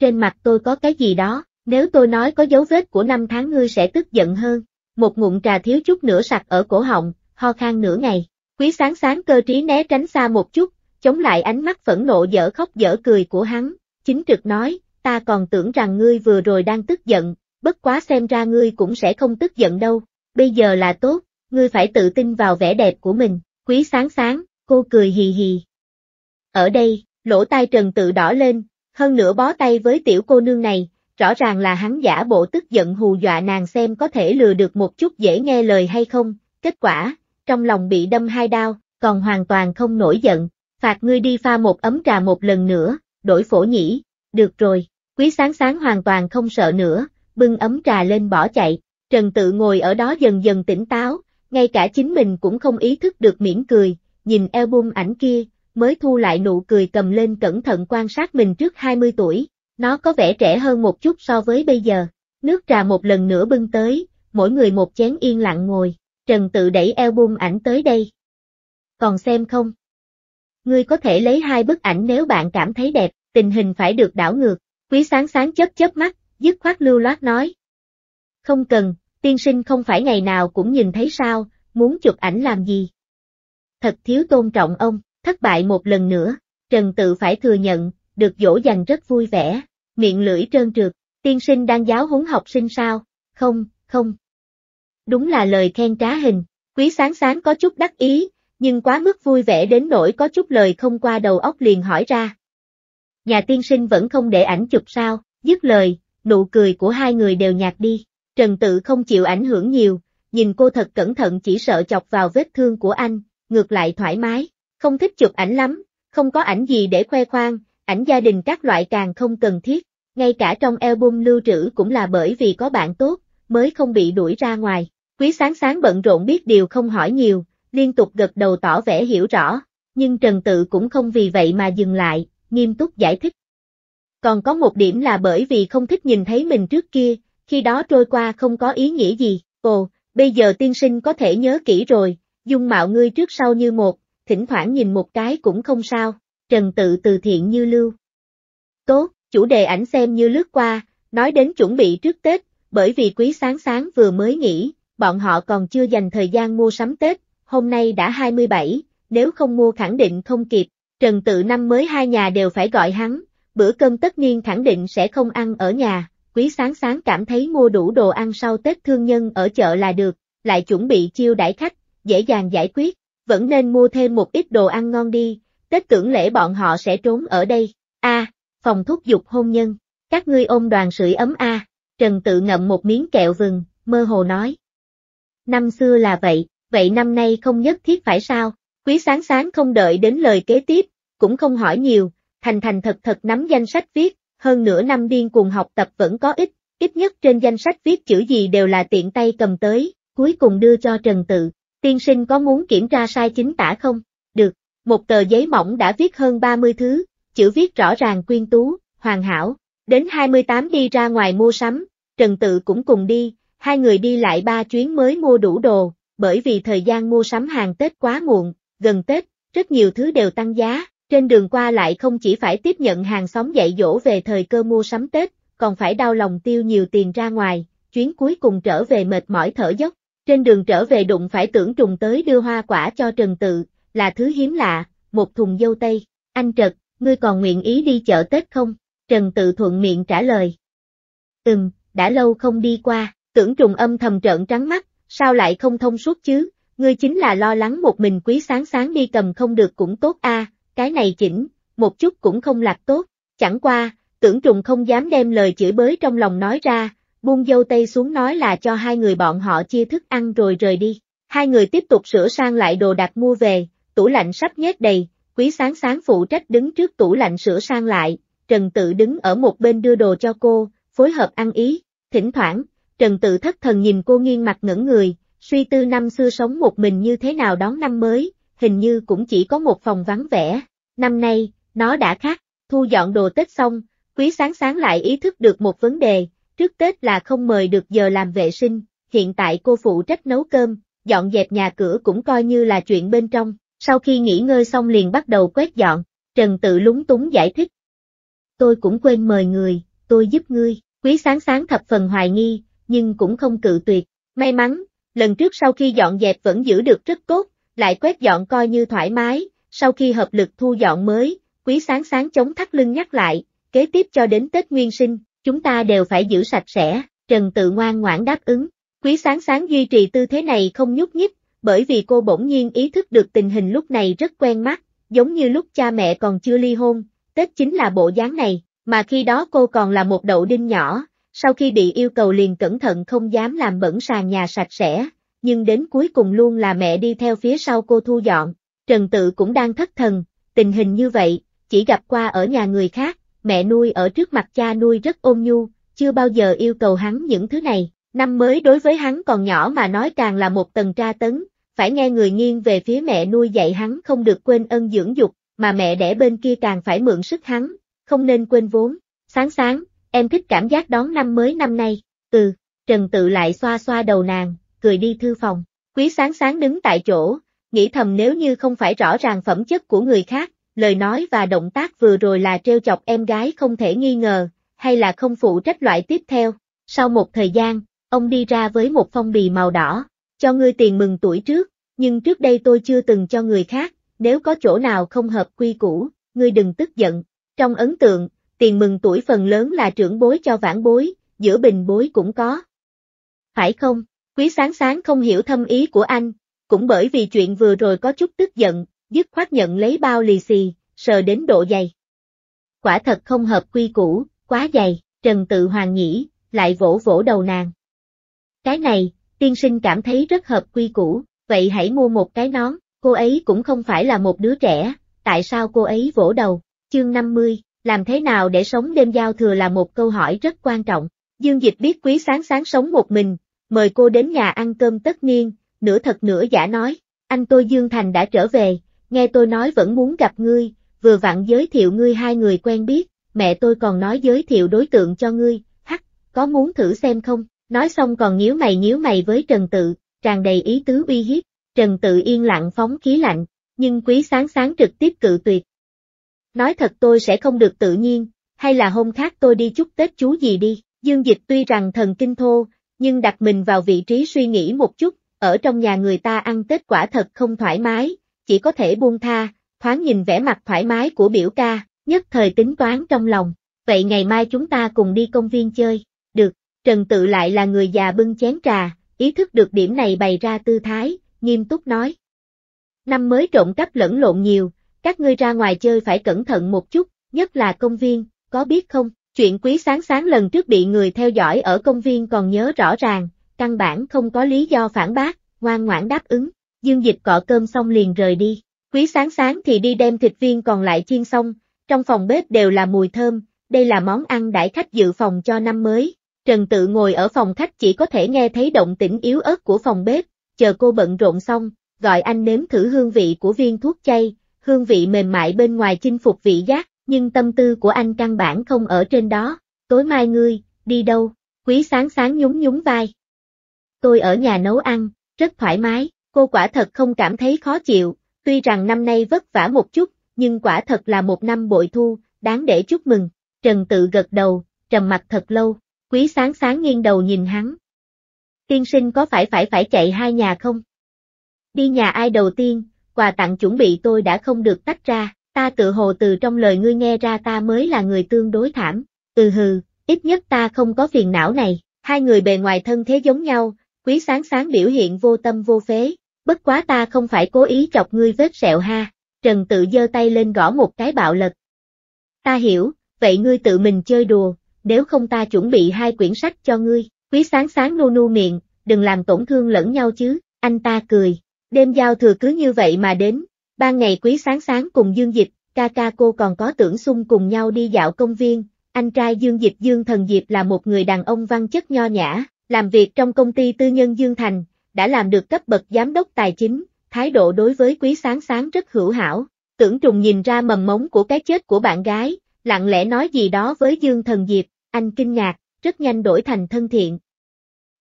Trên mặt tôi có cái gì đó, nếu tôi nói có dấu vết của năm tháng ngươi sẽ tức giận hơn. Một ngụm trà thiếu chút nữa sặc ở cổ họng, ho khan nửa ngày. Quý sáng sáng cơ trí né tránh xa một chút, chống lại ánh mắt phẫn nộ dở khóc dở cười của hắn, chính trực nói, ta còn tưởng rằng ngươi vừa rồi đang tức giận, bất quá xem ra ngươi cũng sẽ không tức giận đâu, bây giờ là tốt, ngươi phải tự tin vào vẻ đẹp của mình, quý sáng sáng, cô cười hì hì. Ở đây, lỗ tai trần tự đỏ lên, hơn nữa bó tay với tiểu cô nương này, rõ ràng là hắn giả bộ tức giận hù dọa nàng xem có thể lừa được một chút dễ nghe lời hay không, kết quả, trong lòng bị đâm hai đao, còn hoàn toàn không nổi giận, phạt ngươi đi pha một ấm trà một lần nữa, đổi phổ nhĩ, được rồi, quý sáng sáng hoàn toàn không sợ nữa, bưng ấm trà lên bỏ chạy, trần tự ngồi ở đó dần dần tỉnh táo, ngay cả chính mình cũng không ý thức được miễn cười, nhìn album ảnh kia, mới thu lại nụ cười cầm lên cẩn thận quan sát mình trước 20 tuổi, nó có vẻ trẻ hơn một chút so với bây giờ, nước trà một lần nữa bưng tới, mỗi người một chén yên lặng ngồi, Trần tự đẩy album ảnh tới đây. Còn xem không? Ngươi có thể lấy hai bức ảnh nếu bạn cảm thấy đẹp, tình hình phải được đảo ngược. Quý sáng sáng chớp chớp mắt, dứt khoát lưu loát nói. Không cần, tiên sinh không phải ngày nào cũng nhìn thấy sao, muốn chụp ảnh làm gì? Thật thiếu tôn trọng ông, thất bại một lần nữa, Trần tự phải thừa nhận, được dỗ dành rất vui vẻ, miệng lưỡi trơn trượt, tiên sinh đang giáo huấn học sinh sao? Không, không. Đúng là lời khen trá hình, quý sáng sáng có chút đắc ý, nhưng quá mức vui vẻ đến nỗi có chút lời không qua đầu óc liền hỏi ra. Nhà tiên sinh vẫn không để ảnh chụp sao, dứt lời, nụ cười của hai người đều nhạt đi, trần tự không chịu ảnh hưởng nhiều, nhìn cô thật cẩn thận chỉ sợ chọc vào vết thương của anh, ngược lại thoải mái, không thích chụp ảnh lắm, không có ảnh gì để khoe khoang, ảnh gia đình các loại càng không cần thiết, ngay cả trong album lưu trữ cũng là bởi vì có bạn tốt, mới không bị đuổi ra ngoài. Quý sáng sáng bận rộn biết điều không hỏi nhiều, liên tục gật đầu tỏ vẻ hiểu rõ, nhưng Trần Tự cũng không vì vậy mà dừng lại, nghiêm túc giải thích. Còn có một điểm là bởi vì không thích nhìn thấy mình trước kia, khi đó trôi qua không có ý nghĩa gì, ồ, bây giờ tiên sinh có thể nhớ kỹ rồi, dung mạo ngươi trước sau như một, thỉnh thoảng nhìn một cái cũng không sao, Trần Tự từ thiện như lưu. Tốt, chủ đề ảnh xem như lướt qua, nói đến chuẩn bị trước Tết, bởi vì quý sáng sáng vừa mới nghỉ, bọn họ còn chưa dành thời gian mua sắm Tết, hôm nay đã 27, nếu không mua khẳng định không kịp, trần tự năm mới hai nhà đều phải gọi hắn, bữa cơm tất niên khẳng định sẽ không ăn ở nhà, quý sáng sáng cảm thấy mua đủ đồ ăn sau Tết thương nhân ở chợ là được, lại chuẩn bị chiêu đãi khách, dễ dàng giải quyết, vẫn nên mua thêm một ít đồ ăn ngon đi, Tết tưởng lễ bọn họ sẽ trốn ở đây, a à, phòng thúc dục hôn nhân, các ngươi ôm đoàn sưởi ấm a à. Trần tự ngậm một miếng kẹo vừng, mơ hồ nói, năm xưa là vậy, vậy năm nay không nhất thiết phải sao? Quý sáng sáng không đợi đến lời kế tiếp, cũng không hỏi nhiều, thành thành thật thật nắm danh sách viết, hơn nửa năm điên cuồng học tập vẫn có ích, ít nhất trên danh sách viết chữ gì đều là tiện tay cầm tới, cuối cùng đưa cho Trần Tự, tiên sinh có muốn kiểm tra sai chính tả không? Được, một tờ giấy mỏng đã viết hơn 30 thứ, chữ viết rõ ràng quyên tú, hoàn hảo, đến 28 đi ra ngoài mua sắm, Trần Tự cũng cùng đi, Hai người đi lại ba chuyến mới mua đủ đồ, bởi vì thời gian mua sắm hàng Tết quá muộn, gần Tết, rất nhiều thứ đều tăng giá, trên đường qua lại không chỉ phải tiếp nhận hàng xóm dạy dỗ về thời cơ mua sắm Tết, còn phải đau lòng tiêu nhiều tiền ra ngoài, chuyến cuối cùng trở về mệt mỏi thở dốc. Trên đường trở về đụng phải tưởng trùng tới đưa hoa quả cho Trần Tự, là thứ hiếm lạ, một thùng dâu tây. Anh Trật, ngươi còn nguyện ý đi chợ Tết không? Trần Tự thuận miệng trả lời. Ừm, đã lâu không đi qua. Tưởng trùng âm thầm trợn trắng mắt, sao lại không thông suốt chứ, ngươi chính là lo lắng một mình quý sáng sáng đi cầm không được cũng tốt a, cái này chỉnh, một chút cũng không lạc tốt, chẳng qua, tưởng trùng không dám đem lời chửi bới trong lòng nói ra, buông dâu tây xuống nói là cho hai người bọn họ chia thức ăn rồi rời đi, hai người tiếp tục sửa sang lại đồ đặt mua về, tủ lạnh sắp nhét đầy, quý sáng sáng phụ trách đứng trước tủ lạnh sửa sang lại, trần tự đứng ở một bên đưa đồ cho cô, phối hợp ăn ý, thỉnh thoảng, Trần Tự thất thần nhìn cô nghiêng mặt ngẩn người, suy tư năm xưa sống một mình như thế nào đón năm mới, hình như cũng chỉ có một phòng vắng vẻ. Năm nay, nó đã khác, thu dọn đồ Tết xong, quý sáng sáng lại ý thức được một vấn đề, trước Tết là không mời được giờ làm vệ sinh, hiện tại cô phụ trách nấu cơm, dọn dẹp nhà cửa cũng coi như là chuyện bên trong, sau khi nghỉ ngơi xong liền bắt đầu quét dọn, Trần Tự lúng túng giải thích. Tôi cũng quên mời người, tôi giúp ngươi, quý sáng sáng thập phần hoài nghi, nhưng cũng không cự tuyệt. May mắn, lần trước sau khi dọn dẹp vẫn giữ được rất tốt, lại quét dọn coi như thoải mái, sau khi hợp lực thu dọn mới, quý sáng sáng chống thắt lưng nhắc lại, kế tiếp cho đến Tết Nguyên Sinh, chúng ta đều phải giữ sạch sẽ, Trần Tự ngoan ngoãn đáp ứng. Quý sáng sáng duy trì tư thế này không nhúc nhích, bởi vì cô bỗng nhiên ý thức được tình hình lúc này rất quen mắt, giống như lúc cha mẹ còn chưa ly hôn, Tết chính là bộ dáng này, mà khi đó cô còn là một đậu đinh nhỏ, sau khi bị yêu cầu liền cẩn thận không dám làm bẩn sàn nhà sạch sẽ, nhưng đến cuối cùng luôn là mẹ đi theo phía sau cô thu dọn, Trần Tự cũng đang thất thần, tình hình như vậy, chỉ gặp qua ở nhà người khác, mẹ nuôi ở trước mặt cha nuôi rất ôn nhu, chưa bao giờ yêu cầu hắn những thứ này, năm mới đối với hắn còn nhỏ mà nói càng là một tầng tra tấn, phải nghe người nghiêng về phía mẹ nuôi dạy hắn không được quên ân dưỡng dục, mà mẹ đẻ bên kia càng phải mượn sức hắn, không nên quên vốn, sáng sáng, em thích cảm giác đón năm mới năm nay, ừ, Trần Tự lại xoa xoa đầu nàng, cười đi thư phòng, quý sáng sáng đứng tại chỗ, nghĩ thầm nếu như không phải rõ ràng phẩm chất của người khác, lời nói và động tác vừa rồi là trêu chọc em gái không thể nghi ngờ, hay là không phụ trách loại tiếp theo. Sau một thời gian, ông đi ra với một phong bì màu đỏ, cho ngươi tiền mừng tuổi trước, nhưng trước đây tôi chưa từng cho người khác, nếu có chỗ nào không hợp quy củ, ngươi đừng tức giận. Trong ấn tượng, tiền mừng tuổi phần lớn là trưởng bối cho vãn bối, giữa bình bối cũng có. Phải không? Quý sáng sáng không hiểu thâm ý của anh, cũng bởi vì chuyện vừa rồi có chút tức giận, dứt khoát nhận lấy bao lì xì, sờ đến độ dày. Quả thật không hợp quy củ, quá dày, Trần Tự Hoàng nhĩ lại vỗ vỗ đầu nàng. Cái này, tiên sinh cảm thấy rất hợp quy củ, vậy hãy mua một cái nón, cô ấy cũng không phải là một đứa trẻ, tại sao cô ấy vỗ đầu, chương 50, làm thế nào để sống đêm giao thừa là một câu hỏi rất quan trọng. Dương Dịch biết quý sáng sáng sống một mình, mời cô đến nhà ăn cơm tất niên, nửa thật nửa giả nói, anh tôi Dương Thành đã trở về, nghe tôi nói vẫn muốn gặp ngươi, vừa vặn giới thiệu ngươi hai người quen biết, mẹ tôi còn nói giới thiệu đối tượng cho ngươi, hắc, có muốn thử xem không, nói xong còn nhíu mày nhíu mày với Trần Tự, tràn đầy ý tứ uy hiếp, Trần Tự yên lặng phóng khí lạnh, nhưng quý sáng sáng trực tiếp cự tuyệt, Nói thật tôi sẽ không được tự nhiên, hay là hôm khác tôi đi chúc Tết chú gì đi. Dương Dịch tuy rằng thần kinh thô, nhưng đặt mình vào vị trí suy nghĩ một chút, ở trong nhà người ta ăn Tết quả thật không thoải mái, chỉ có thể buông tha, thoáng nhìn vẻ mặt thoải mái của biểu ca, nhất thời tính toán trong lòng. Vậy ngày mai chúng ta cùng đi công viên chơi, được, Trần Tự lại là người già bưng chén trà, ý thức được điểm này bày ra tư thái, nghiêm túc nói. Năm mới trộm cắp lẫn lộn nhiều, các ngươi ra ngoài chơi phải cẩn thận một chút, nhất là công viên, có biết không? Chuyện quý sáng sáng lần trước bị người theo dõi ở công viên còn nhớ rõ ràng, căn bản không có lý do phản bác, ngoan ngoãn đáp ứng, dương dịch cọ cơm xong liền rời đi. Quý sáng sáng thì đi đem thịt viên còn lại chiên xong, trong phòng bếp đều là mùi thơm, đây là món ăn đãi khách dự phòng cho năm mới. Trần Tự ngồi ở phòng khách chỉ có thể nghe thấy động tĩnh yếu ớt của phòng bếp, chờ cô bận rộn xong, gọi anh nếm thử hương vị của viên thuốc chay, hương vị mềm mại bên ngoài chinh phục vị giác, nhưng tâm tư của anh căn bản không ở trên đó, tối mai ngươi, đi đâu, quý sáng sáng nhún nhún vai. Tôi ở nhà nấu ăn, rất thoải mái, cô quả thật không cảm thấy khó chịu, tuy rằng năm nay vất vả một chút, nhưng quả thật là một năm bội thu, đáng để chúc mừng, Trần tự gật đầu, trầm mặt thật lâu, quý sáng sáng nghiêng đầu nhìn hắn. Tiên sinh có phải phải phải chạy hai nhà không? Đi nhà ai đầu tiên, quà tặng chuẩn bị tôi đã không được tách ra, ta tự hồ từ trong lời ngươi nghe ra ta mới là người tương đối thảm, từ hừ, ít nhất ta không có phiền não này, hai người bề ngoài thân thế giống nhau, quý sáng sáng biểu hiện vô tâm vô phế, bất quá ta không phải cố ý chọc ngươi vết sẹo ha, Trần tự giơ tay lên gõ một cái bạo lật. Ta hiểu, vậy ngươi tự mình chơi đùa, nếu không ta chuẩn bị hai quyển sách cho ngươi, quý sáng sáng nu nu miệng, đừng làm tổn thương lẫn nhau chứ, anh ta cười, Đêm giao thừa cứ như vậy mà đến, ban ngày quý sáng sáng cùng Dương Dịch, ca ca cô còn có tưởng xung cùng nhau đi dạo công viên, anh trai Dương Dịch Dương Thần Diệp là một người đàn ông văn chất nho nhã, làm việc trong công ty tư nhân Dương Thành, đã làm được cấp bậc giám đốc tài chính, thái độ đối với quý sáng sáng rất hữu hảo, tưởng trùng nhìn ra mầm mống của cái chết của bạn gái, lặng lẽ nói gì đó với Dương Thần Diệp, anh kinh ngạc, rất nhanh đổi thành thân thiện.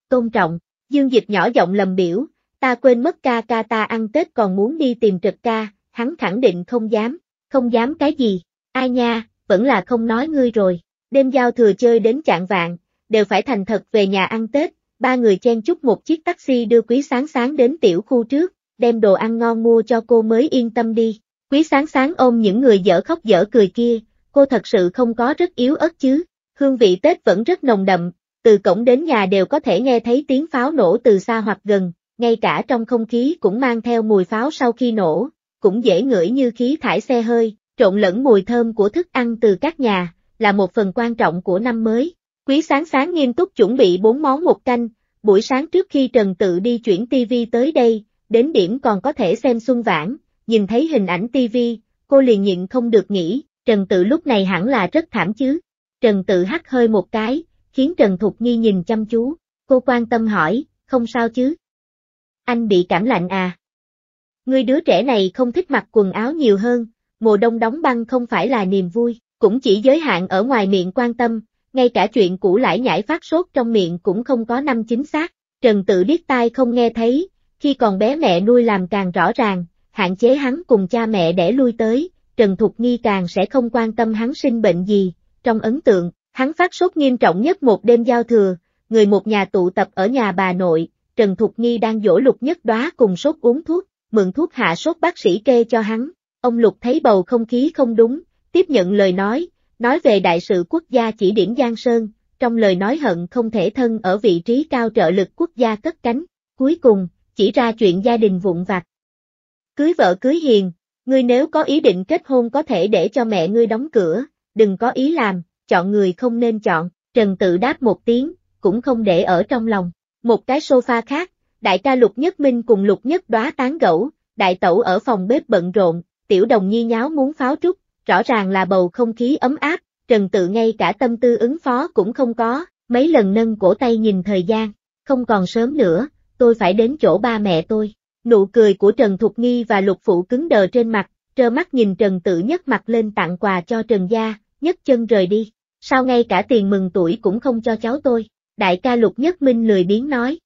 Tôn trọng, Dương Dịch nhỏ giọng lầm biểu, ta quên mất ca ca ta ăn Tết còn muốn đi tìm trực ca, hắn khẳng định không dám, không dám cái gì, ai nha, vẫn là không nói ngươi rồi, đêm giao thừa chơi đến trạng vạn, đều phải thành thật về nhà ăn Tết, ba người chen chúc một chiếc taxi đưa quý sáng sáng đến tiểu khu trước, đem đồ ăn ngon mua cho cô mới yên tâm đi, quý sáng sáng ôm những người dở khóc dở cười kia, cô thật sự không có rất yếu ớt chứ, hương vị Tết vẫn rất nồng đậm, từ cổng đến nhà đều có thể nghe thấy tiếng pháo nổ từ xa hoặc gần, ngay cả trong không khí cũng mang theo mùi pháo sau khi nổ, cũng dễ ngửi như khí thải xe hơi, trộn lẫn mùi thơm của thức ăn từ các nhà, là một phần quan trọng của năm mới. Quý sáng sáng nghiêm túc chuẩn bị bốn món một canh, buổi sáng trước khi Trần Tự đi chuyển TV tới đây, đến điểm còn có thể xem xuân vãn, nhìn thấy hình ảnh TV, cô liền nhịn không được nghĩ, Trần Tự lúc này hẳn là rất thảm chứ. Trần Tự hắt hơi một cái, khiến Trần Thục Nghi nhìn chăm chú, cô quan tâm hỏi, không sao chứ. Anh bị cảm lạnh à? Người đứa trẻ này không thích mặc quần áo nhiều hơn, mùa đông đóng băng không phải là niềm vui, cũng chỉ giới hạn ở ngoài miệng quan tâm, ngay cả chuyện cũ lãi nhảy phát sốt trong miệng cũng không có năm chính xác, Trần tự điếc tai không nghe thấy, khi còn bé mẹ nuôi làm càng rõ ràng, hạn chế hắn cùng cha mẹ để lui tới, Trần Thục Nghi càng sẽ không quan tâm hắn sinh bệnh gì, trong ấn tượng, hắn phát sốt nghiêm trọng nhất một đêm giao thừa, người một nhà tụ tập ở nhà bà nội, Trần Thục Nghi đang dỗ lục nhất đóa cùng sốt uống thuốc, mượn thuốc hạ sốt bác sĩ kê cho hắn. Ông Lục thấy bầu không khí không đúng, tiếp nhận lời nói, nói về đại sự quốc gia chỉ điểm Giang Sơn, trong lời nói hận không thể thân ở vị trí cao trợ lực quốc gia cất cánh, cuối cùng, chỉ ra chuyện gia đình vụn vặt. Cưới vợ cưới hiền, ngươi nếu có ý định kết hôn có thể để cho mẹ ngươi đóng cửa, đừng có ý làm, chọn người không nên chọn, Trần tự đáp một tiếng, cũng không để ở trong lòng. Một cái sofa khác, đại ca lục nhất minh cùng lục nhất đóa tán gẫu, đại tẩu ở phòng bếp bận rộn, tiểu đồng nhi nháo muốn pháo trúc, rõ ràng là bầu không khí ấm áp, trần tự ngay cả tâm tư ứng phó cũng không có, mấy lần nâng cổ tay nhìn thời gian, không còn sớm nữa, tôi phải đến chỗ ba mẹ tôi. Nụ cười của Trần Thục Nghi và lục phụ cứng đờ trên mặt, trơ mắt nhìn Trần Tự nhấc mặt lên tặng quà cho Trần Gia, nhấc chân rời đi. Sao ngay cả tiền mừng tuổi cũng không cho cháu tôi? đại ca lục nhất minh lười biếng nói.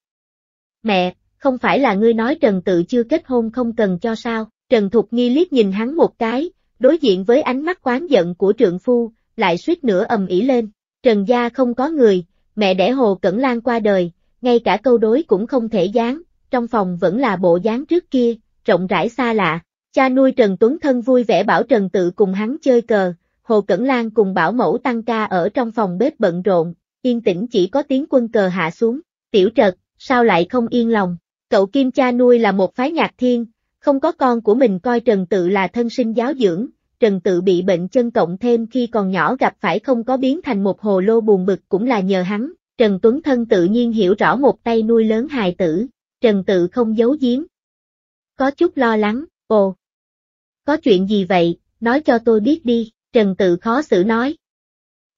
Mẹ, không phải là ngươi nói Trần Tự chưa kết hôn không cần cho sao, Trần Thục Nghi liếc nhìn hắn một cái, đối diện với ánh mắt quán giận của trượng phu, lại suýt nữa ầm ỉ lên, Trần gia không có người, mẹ đẻ Hồ Cẩn Lan qua đời, ngay cả câu đối cũng không thể dán, trong phòng vẫn là bộ dáng trước kia, rộng rãi xa lạ, cha nuôi Trần Tuấn Thân vui vẻ bảo Trần Tự cùng hắn chơi cờ, Hồ Cẩn Lan cùng bảo mẫu tăng ca ở trong phòng bếp bận rộn, yên tĩnh chỉ có tiếng quân cờ hạ xuống, tiểu trật, sao lại không yên lòng, cậu Kim cha nuôi là một phái nhạc thiên, không có con của mình coi Trần Tự là thân sinh giáo dưỡng, Trần Tự bị bệnh chân cộng thêm khi còn nhỏ gặp phải không có biến thành một hồ lô buồn bực cũng là nhờ hắn, Trần Tuấn Thân tự nhiên hiểu rõ một tay nuôi lớn hài tử, Trần Tự không giấu giếm. Có chút lo lắng, ồ. Có chuyện gì vậy, nói cho tôi biết đi, Trần Tự khó xử nói.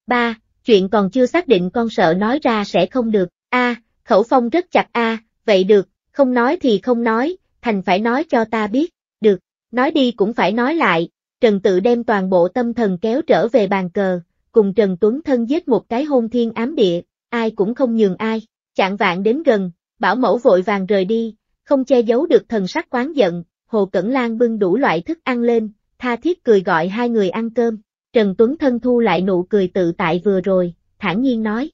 Ba, chuyện còn chưa xác định con sợ nói ra sẽ không được, a khẩu phong rất chặt a vậy được, không nói thì không nói, thành phải nói cho ta biết, được, nói đi cũng phải nói lại, Trần Tự đem toàn bộ tâm thần kéo trở về bàn cờ, cùng Trần Tuấn Thân giết một cái hôn thiên ám địa, ai cũng không nhường ai, chạng vạn đến gần, bảo mẫu vội vàng rời đi, không che giấu được thần sắc quán giận, Hồ Cẩn Lan bưng đủ loại thức ăn lên, tha thiết cười gọi hai người ăn cơm, Trần Tuấn Thân thu lại nụ cười tự tại vừa rồi, thản nhiên nói.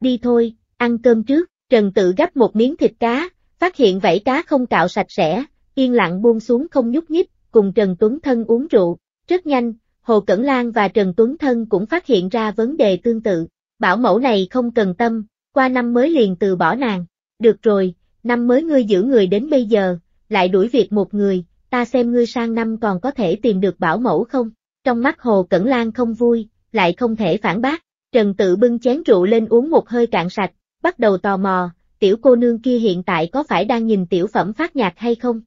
Đi thôi, ăn cơm trước, Trần Tự gắp một miếng thịt cá, phát hiện vảy cá không cạo sạch sẽ, yên lặng buông xuống không nhúc nhích, cùng Trần Tuấn Thân uống rượu. Rất nhanh, Hồ Cẩn Lan và Trần Tuấn Thân cũng phát hiện ra vấn đề tương tự. Bảo mẫu này không cần tâm, qua năm mới liền từ bỏ nàng. Được rồi, năm mới ngươi giữ người đến bây giờ, lại đuổi việc một người, ta xem ngươi sang năm còn có thể tìm được bảo mẫu không. Trong mắt Hồ Cẩn Lan không vui, lại không thể phản bác, Trần Tự bưng chén rượu lên uống một hơi cạn sạch, bắt đầu tò mò, tiểu cô nương kia hiện tại có phải đang nhìn tiểu phẩm phát nhạc hay không?